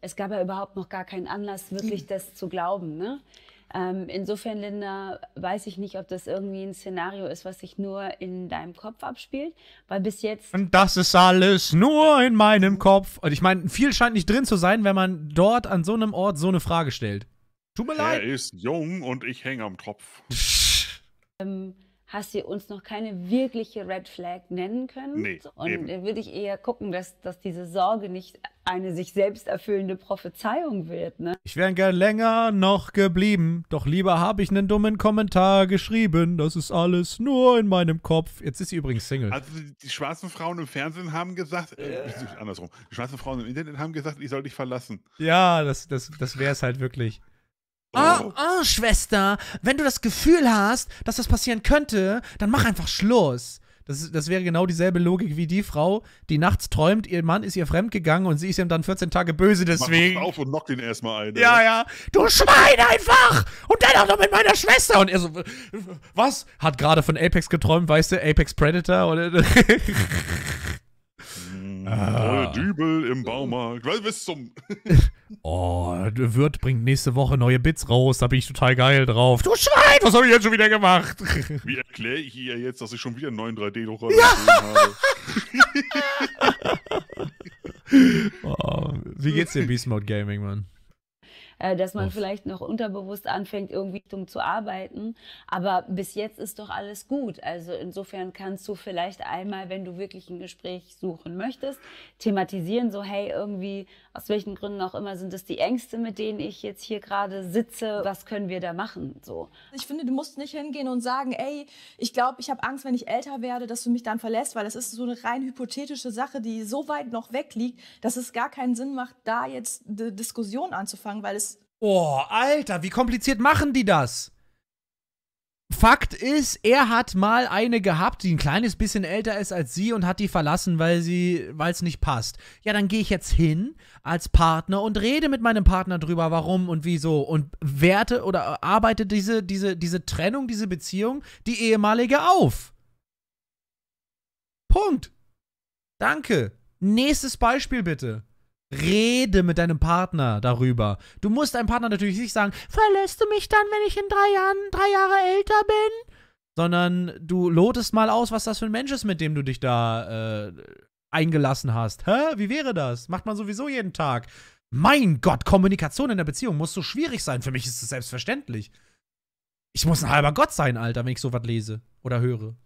Es gab ja überhaupt noch gar keinen Anlass, wirklich das zu glauben. Ne? Ähm, insofern, Linda, weiß ich nicht, ob das irgendwie ein Szenario ist, was sich nur in deinem Kopf abspielt, weil bis jetzt. Und das ist alles nur in meinem Kopf. Und ich meine, viel scheint nicht drin zu sein, wenn man dort an so einem Ort so eine Frage stellt. Tut mir er leid. Er ist jung und ich hänge am Tropf. ähm, hast du uns noch keine wirkliche Red Flag nennen können. Nee, und eben. würde ich eher gucken, dass, dass diese Sorge nicht eine sich selbst erfüllende Prophezeiung wird. Ne? Ich wäre gern länger noch geblieben, doch lieber habe ich einen dummen Kommentar geschrieben. Das ist alles nur in meinem Kopf. Jetzt ist sie übrigens Single. Also die schwarzen Frauen im Fernsehen haben gesagt, äh, äh. andersrum, die schwarzen Frauen im Internet haben gesagt, ich soll dich verlassen. Ja, das, das, das wäre es halt wirklich. Oh, oh, Schwester, wenn du das Gefühl hast, dass das passieren könnte, dann mach einfach Schluss. Das, das wäre genau dieselbe Logik wie die Frau, die nachts träumt, ihr Mann ist ihr fremdgegangen und sie ist ihm dann 14 Tage böse deswegen. Mach auf und knock den erstmal ein. Ja, ja. Du Schwein einfach! Und dann auch noch mit meiner Schwester! Und er so, was? Hat gerade von Apex geträumt, weißt du, Apex Predator? Oder Ah. Dübel im Baumarkt. Weil bis zum. oh, Wirt bringt nächste Woche neue Bits raus. Da bin ich total geil drauf. Du Schwein, was habe ich jetzt schon wieder gemacht? Wie erkläre ich ihr jetzt, dass ich schon wieder einen neuen 3D-Drucker ja. habe? oh, wie geht's dir, Beast Mode Gaming, Mann? äh, dass man Uff. vielleicht noch unterbewusst anfängt, irgendwie zu arbeiten. Aber bis jetzt ist doch alles gut. Also insofern kannst du vielleicht einmal, wenn du wirklich ein Gespräch suchen möchtest, thematisieren, so hey, irgendwie aus welchen Gründen auch immer, sind es die Ängste, mit denen ich jetzt hier gerade sitze? Was können wir da machen? So. Ich finde, du musst nicht hingehen und sagen, ey, ich glaube, ich habe Angst, wenn ich älter werde, dass du mich dann verlässt, weil das ist so eine rein hypothetische Sache, die so weit noch weg liegt, dass es gar keinen Sinn macht, da jetzt eine Diskussion anzufangen, weil es. Oh, Alter, wie kompliziert machen die das? Fakt ist, er hat mal eine gehabt, die ein kleines bisschen älter ist als sie und hat die verlassen, weil sie, weil es nicht passt. Ja, dann gehe ich jetzt hin als Partner und rede mit meinem Partner drüber, warum und wieso und werte oder arbeite diese, diese, diese Trennung, diese Beziehung, die ehemalige auf. Punkt. Danke. Nächstes Beispiel bitte. Rede mit deinem Partner darüber. Du musst deinem Partner natürlich nicht sagen, verlässt du mich dann, wenn ich in drei Jahren, drei Jahre älter bin? Sondern du lotest mal aus, was das für ein Mensch ist, mit dem du dich da äh, eingelassen hast. Hä? Wie wäre das? Macht man sowieso jeden Tag. Mein Gott, Kommunikation in der Beziehung muss so schwierig sein. Für mich ist es selbstverständlich. Ich muss ein halber Gott sein, Alter, wenn ich sowas lese oder höre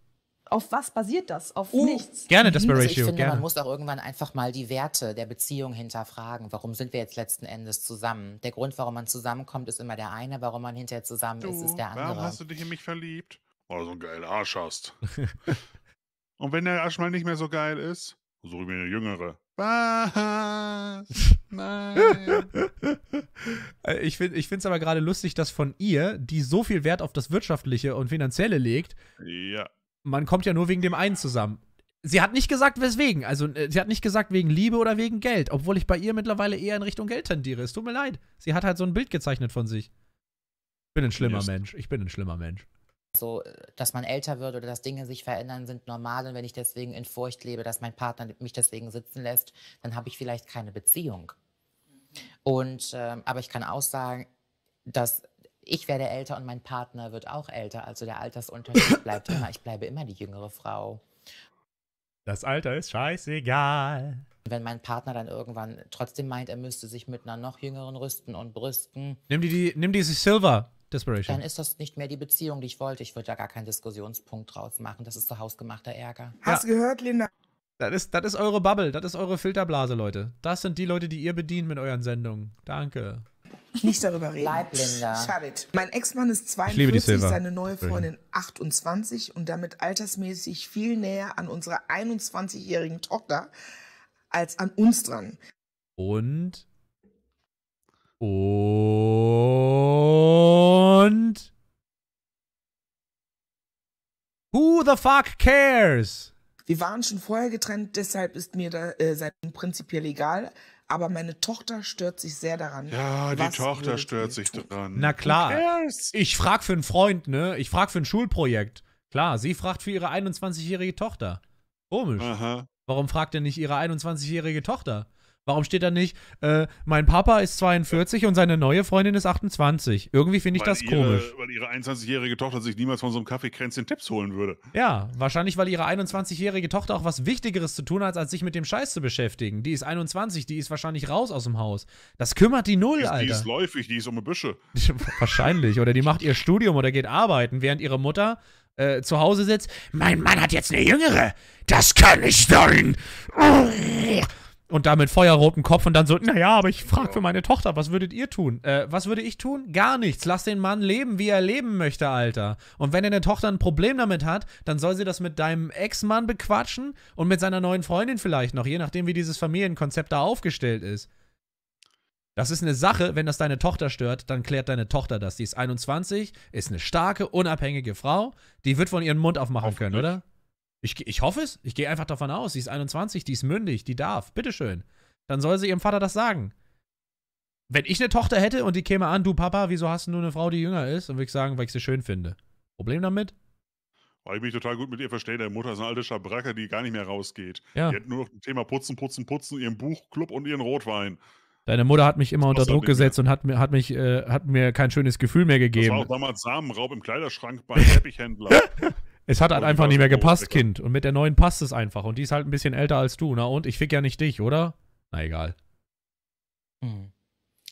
auf was basiert das? Auf uh, nichts. Gerne das also Ich finde, gerne. man muss auch irgendwann einfach mal die Werte der Beziehung hinterfragen. Warum sind wir jetzt letzten Endes zusammen? Der Grund, warum man zusammenkommt, ist immer der eine. Warum man hinterher zusammen du, ist, ist der andere. Warum hast du dich in mich verliebt? Weil du so einen geilen Arsch hast. Und wenn der Arsch mal nicht mehr so geil ist, suche ich mir eine jüngere. Was? Nein. Äh, ich finde es aber gerade lustig, dass von ihr, die so viel Wert auf das Wirtschaftliche und Finanzielle legt, ja man kommt ja nur wegen dem einen zusammen. Sie hat nicht gesagt, weswegen. Also, äh, sie hat nicht gesagt, wegen Liebe oder wegen Geld. Obwohl ich bei ihr mittlerweile eher in Richtung Geld tendiere. Es tut mir leid. Sie hat halt so ein Bild gezeichnet von sich. Ich bin ein schlimmer Mensch. Ich bin ein schlimmer Mensch. So, äh, dass man älter wird oder dass Dinge sich verändern, sind normal. Und wenn ich deswegen in Furcht lebe, dass mein Partner mich deswegen sitzen lässt, dann habe ich vielleicht keine Beziehung. Mhm. Und, äh, aber ich kann auch sagen, dass ich werde älter und mein Partner wird auch älter. Also der Altersunterschied bleibt immer. Ich bleibe immer die jüngere Frau. Das Alter ist scheißegal. Wenn mein Partner dann irgendwann trotzdem meint, er müsste sich mit einer noch jüngeren rüsten und brüsten. Nimm die, die nimm diese Silver Desperation. Dann ist das nicht mehr die Beziehung, die ich wollte. Ich würde da gar keinen Diskussionspunkt draus machen. Das ist so hausgemachter Ärger. Hast ja. gehört, Linda? Das ist, das ist eure Bubble, das ist eure Filterblase, Leute. Das sind die Leute, die ihr bedient mit euren Sendungen. Danke nicht darüber reden. Bleib, Linda. Mein Ex-Mann ist 42, seine neue Freundin 28 und damit altersmäßig viel näher an unserer 21-jährigen Tochter als an uns dran. Und? Und? Who the fuck cares? Wir waren schon vorher getrennt, deshalb ist mir da, äh, sein prinzipiell egal aber meine Tochter stört sich sehr daran. Ja, die Tochter stört sich tun. daran. Na klar. Ich frage für einen Freund, ne? Ich frage für ein Schulprojekt. Klar, sie fragt für ihre 21-jährige Tochter. Komisch. Aha. Warum fragt er nicht ihre 21-jährige Tochter? Warum steht da nicht, äh, mein Papa ist 42 ja. und seine neue Freundin ist 28? Irgendwie finde ich weil das ihre, komisch. Weil ihre 21-jährige Tochter sich niemals von so einem Kaffeekränzchen Tipps holen würde. Ja, wahrscheinlich, weil ihre 21-jährige Tochter auch was Wichtigeres zu tun hat, als sich mit dem Scheiß zu beschäftigen. Die ist 21, die ist wahrscheinlich raus aus dem Haus. Das kümmert die null, die ist, Alter. Die ist läufig, die ist um die Büsche. wahrscheinlich. Oder die macht ihr Studium oder geht arbeiten, während ihre Mutter äh, zu Hause sitzt. Mein Mann hat jetzt eine Jüngere. Das kann nicht sein. Oh und da mit feuerrotem Kopf und dann so, naja, aber ich frage für meine Tochter, was würdet ihr tun? Äh, was würde ich tun? Gar nichts. Lass den Mann leben, wie er leben möchte, Alter. Und wenn deine Tochter ein Problem damit hat, dann soll sie das mit deinem Ex-Mann bequatschen und mit seiner neuen Freundin vielleicht noch, je nachdem, wie dieses Familienkonzept da aufgestellt ist. Das ist eine Sache, wenn das deine Tochter stört, dann klärt deine Tochter das. Die ist 21, ist eine starke, unabhängige Frau, die wird von ihren Mund aufmachen können, oder? Ich, ich hoffe es. Ich gehe einfach davon aus. Sie ist 21, die ist mündig, die darf. Bitteschön. Dann soll sie ihrem Vater das sagen. Wenn ich eine Tochter hätte und die käme an, du Papa, wieso hast du nur eine Frau, die jünger ist? Dann würde ich sagen, weil ich sie schön finde. Problem damit? Weil oh, ich mich total gut mit ihr verstehe. Deine Mutter ist eine alte Schabracke, die gar nicht mehr rausgeht. Ja. Die hat nur noch ein Thema Putzen, Putzen, Putzen, ihren Buchclub und ihren Rotwein. Deine Mutter hat mich immer unter Druck gesetzt mehr. und hat, hat, mich, äh, hat mir kein schönes Gefühl mehr gegeben. Das war auch damals Samenraub im Kleiderschrank beim Teppichhändler. Es hat halt einfach nicht mehr gepasst, Ohr, Kind. Und mit der neuen passt es einfach. Und die ist halt ein bisschen älter als du. Na und? Ich fick ja nicht dich, oder? Na egal. Hm.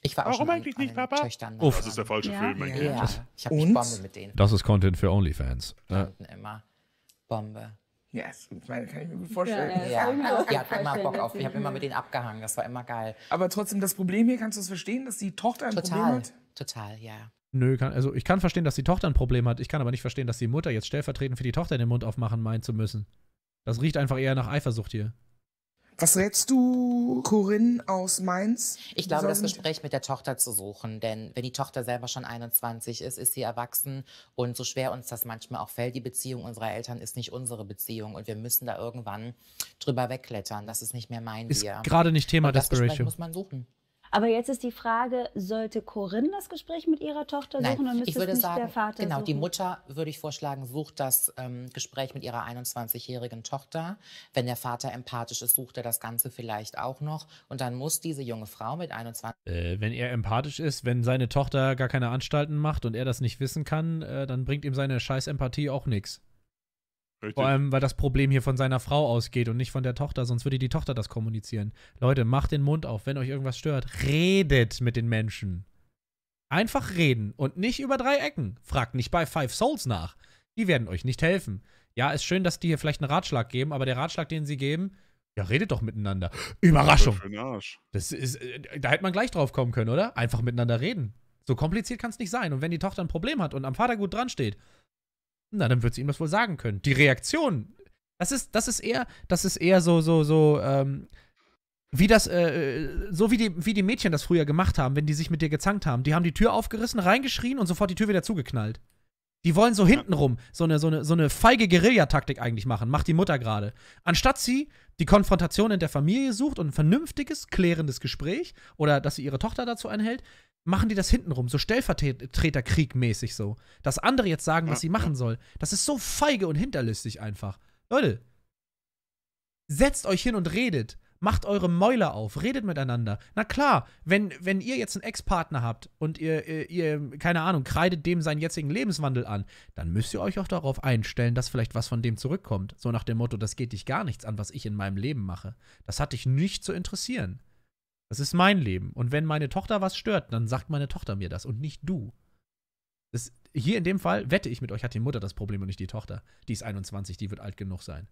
Ich war auch Warum eigentlich nicht, Papa? Uff. Das ist der falsche ja. Film, mein Kind. Ja, ich hab und? Bombe mit denen. Das ist Content für OnlyFans. Ja. immer. Bombe. Yes, ich meine, kann ich mir gut vorstellen. Ja, ja. ja. ich immer Bock auf, ich habe immer mit denen abgehangen, das war immer geil. Aber trotzdem, das Problem hier, kannst du es verstehen, dass die Tochter ein total, Problem hat? Total, ja. Nö, kann, also ich kann verstehen, dass die Tochter ein Problem hat. Ich kann aber nicht verstehen, dass die Mutter jetzt stellvertretend für die Tochter den Mund aufmachen meinen zu müssen. Das riecht einfach eher nach Eifersucht hier. Was rätst du, Corinne aus Mainz? Ich glaube, das Gespräch mit der Tochter zu suchen. Denn wenn die Tochter selber schon 21 ist, ist sie erwachsen. Und so schwer uns das manchmal auch fällt, die Beziehung unserer Eltern ist nicht unsere Beziehung. Und wir müssen da irgendwann drüber wegklettern. Das ist nicht mehr mein Ist gerade nicht Thema Desperation. Das Gespräch muss man suchen. Aber jetzt ist die Frage, sollte Corinne das Gespräch mit ihrer Tochter suchen Nein, oder müsste ich würde es nicht sagen, der Vater Genau, suchen? die Mutter würde ich vorschlagen, sucht das ähm, Gespräch mit ihrer 21-jährigen Tochter. Wenn der Vater empathisch ist, sucht er das Ganze vielleicht auch noch. Und dann muss diese junge Frau mit 21... Äh, wenn er empathisch ist, wenn seine Tochter gar keine Anstalten macht und er das nicht wissen kann, äh, dann bringt ihm seine scheiß Empathie auch nichts. Richtig. Vor allem, weil das Problem hier von seiner Frau ausgeht und nicht von der Tochter, sonst würde die Tochter das kommunizieren. Leute, macht den Mund auf, wenn euch irgendwas stört. Redet mit den Menschen. Einfach reden und nicht über drei Ecken. Fragt nicht bei Five Souls nach. Die werden euch nicht helfen. Ja, ist schön, dass die hier vielleicht einen Ratschlag geben, aber der Ratschlag, den sie geben, ja, redet doch miteinander. Überraschung. Das ist, äh, da hätte man gleich drauf kommen können, oder? Einfach miteinander reden. So kompliziert kann es nicht sein. Und wenn die Tochter ein Problem hat und am Vater gut dran steht, na, dann wird sie ihm das wohl sagen können. Die Reaktion, das ist, das ist eher, das ist eher so, so, so, ähm, wie das, äh, äh, so wie die, wie die Mädchen das früher gemacht haben, wenn die sich mit dir gezankt haben. Die haben die Tür aufgerissen, reingeschrien und sofort die Tür wieder zugeknallt. Die wollen so hintenrum so eine, so eine, so eine feige Guerillataktik eigentlich machen, macht die Mutter gerade. Anstatt sie die Konfrontation in der Familie sucht und ein vernünftiges, klärendes Gespräch oder dass sie ihre Tochter dazu einhält, machen die das hintenrum, so Stellvertreterkrieg-mäßig so. Dass andere jetzt sagen, was sie machen soll. Das ist so feige und hinterlistig einfach. Leute, setzt euch hin und redet. Macht eure Mäuler auf, redet miteinander. Na klar, wenn, wenn ihr jetzt einen Ex-Partner habt und ihr, ihr, keine Ahnung, kreidet dem seinen jetzigen Lebenswandel an, dann müsst ihr euch auch darauf einstellen, dass vielleicht was von dem zurückkommt. So nach dem Motto, das geht dich gar nichts an, was ich in meinem Leben mache. Das hat dich nicht zu interessieren. Das ist mein Leben. Und wenn meine Tochter was stört, dann sagt meine Tochter mir das und nicht du. Das, hier in dem Fall wette ich mit euch, hat die Mutter das Problem und nicht die Tochter. Die ist 21, die wird alt genug sein.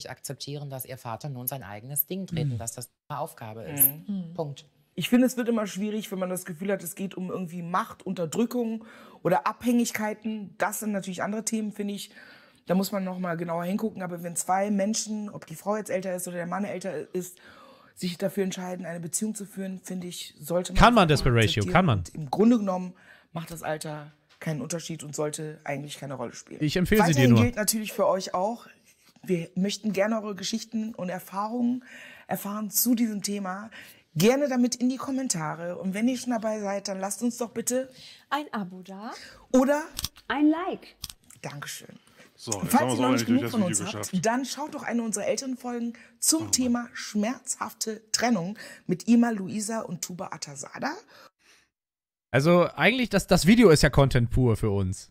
Ich akzeptieren, dass ihr Vater nun sein eigenes Ding dreht mhm. und dass das eine Aufgabe ist. Mhm. mhm. Punkt. Ich finde, es wird immer schwierig, wenn man das Gefühl hat, es geht um irgendwie Macht, Unterdrückung oder Abhängigkeiten. Das sind natürlich andere Themen, finde ich. Da muss man nochmal genauer hingucken. Aber wenn zwei Menschen, ob die Frau jetzt älter ist oder der Mann älter ist sich dafür entscheiden, eine Beziehung zu führen, finde ich, sollte man. Kann man Desperatio, kann man. Im Grunde genommen macht das Alter keinen Unterschied und sollte eigentlich keine Rolle spielen. Ich empfehle Weiterhin sie dir nur. Das gilt natürlich für euch auch. Wir möchten gerne eure Geschichten und Erfahrungen erfahren zu diesem Thema. Gerne damit in die Kommentare. Und wenn ihr schon dabei seid, dann lasst uns doch bitte ein Abo da. Oder ein Like. Dankeschön. So, Falls ihr noch nicht genug von uns habt, dann schaut doch eine unserer älteren Folgen zum oh Thema schmerzhafte Trennung mit Ima Luisa und Tuba Atasada. Also eigentlich, das, das Video ist ja Content pur für uns.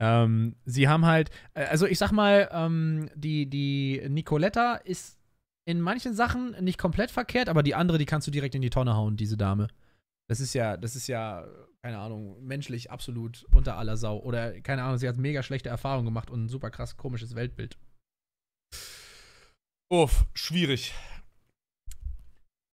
Ähm, sie haben halt, äh, also ich sag mal, ähm, die, die Nicoletta ist in manchen Sachen nicht komplett verkehrt, aber die andere, die kannst du direkt in die Tonne hauen, diese Dame. Das ist ja, das ist ja keine Ahnung, menschlich absolut unter aller Sau. Oder, keine Ahnung, sie hat mega schlechte Erfahrungen gemacht und ein super krass komisches Weltbild. Uff, schwierig.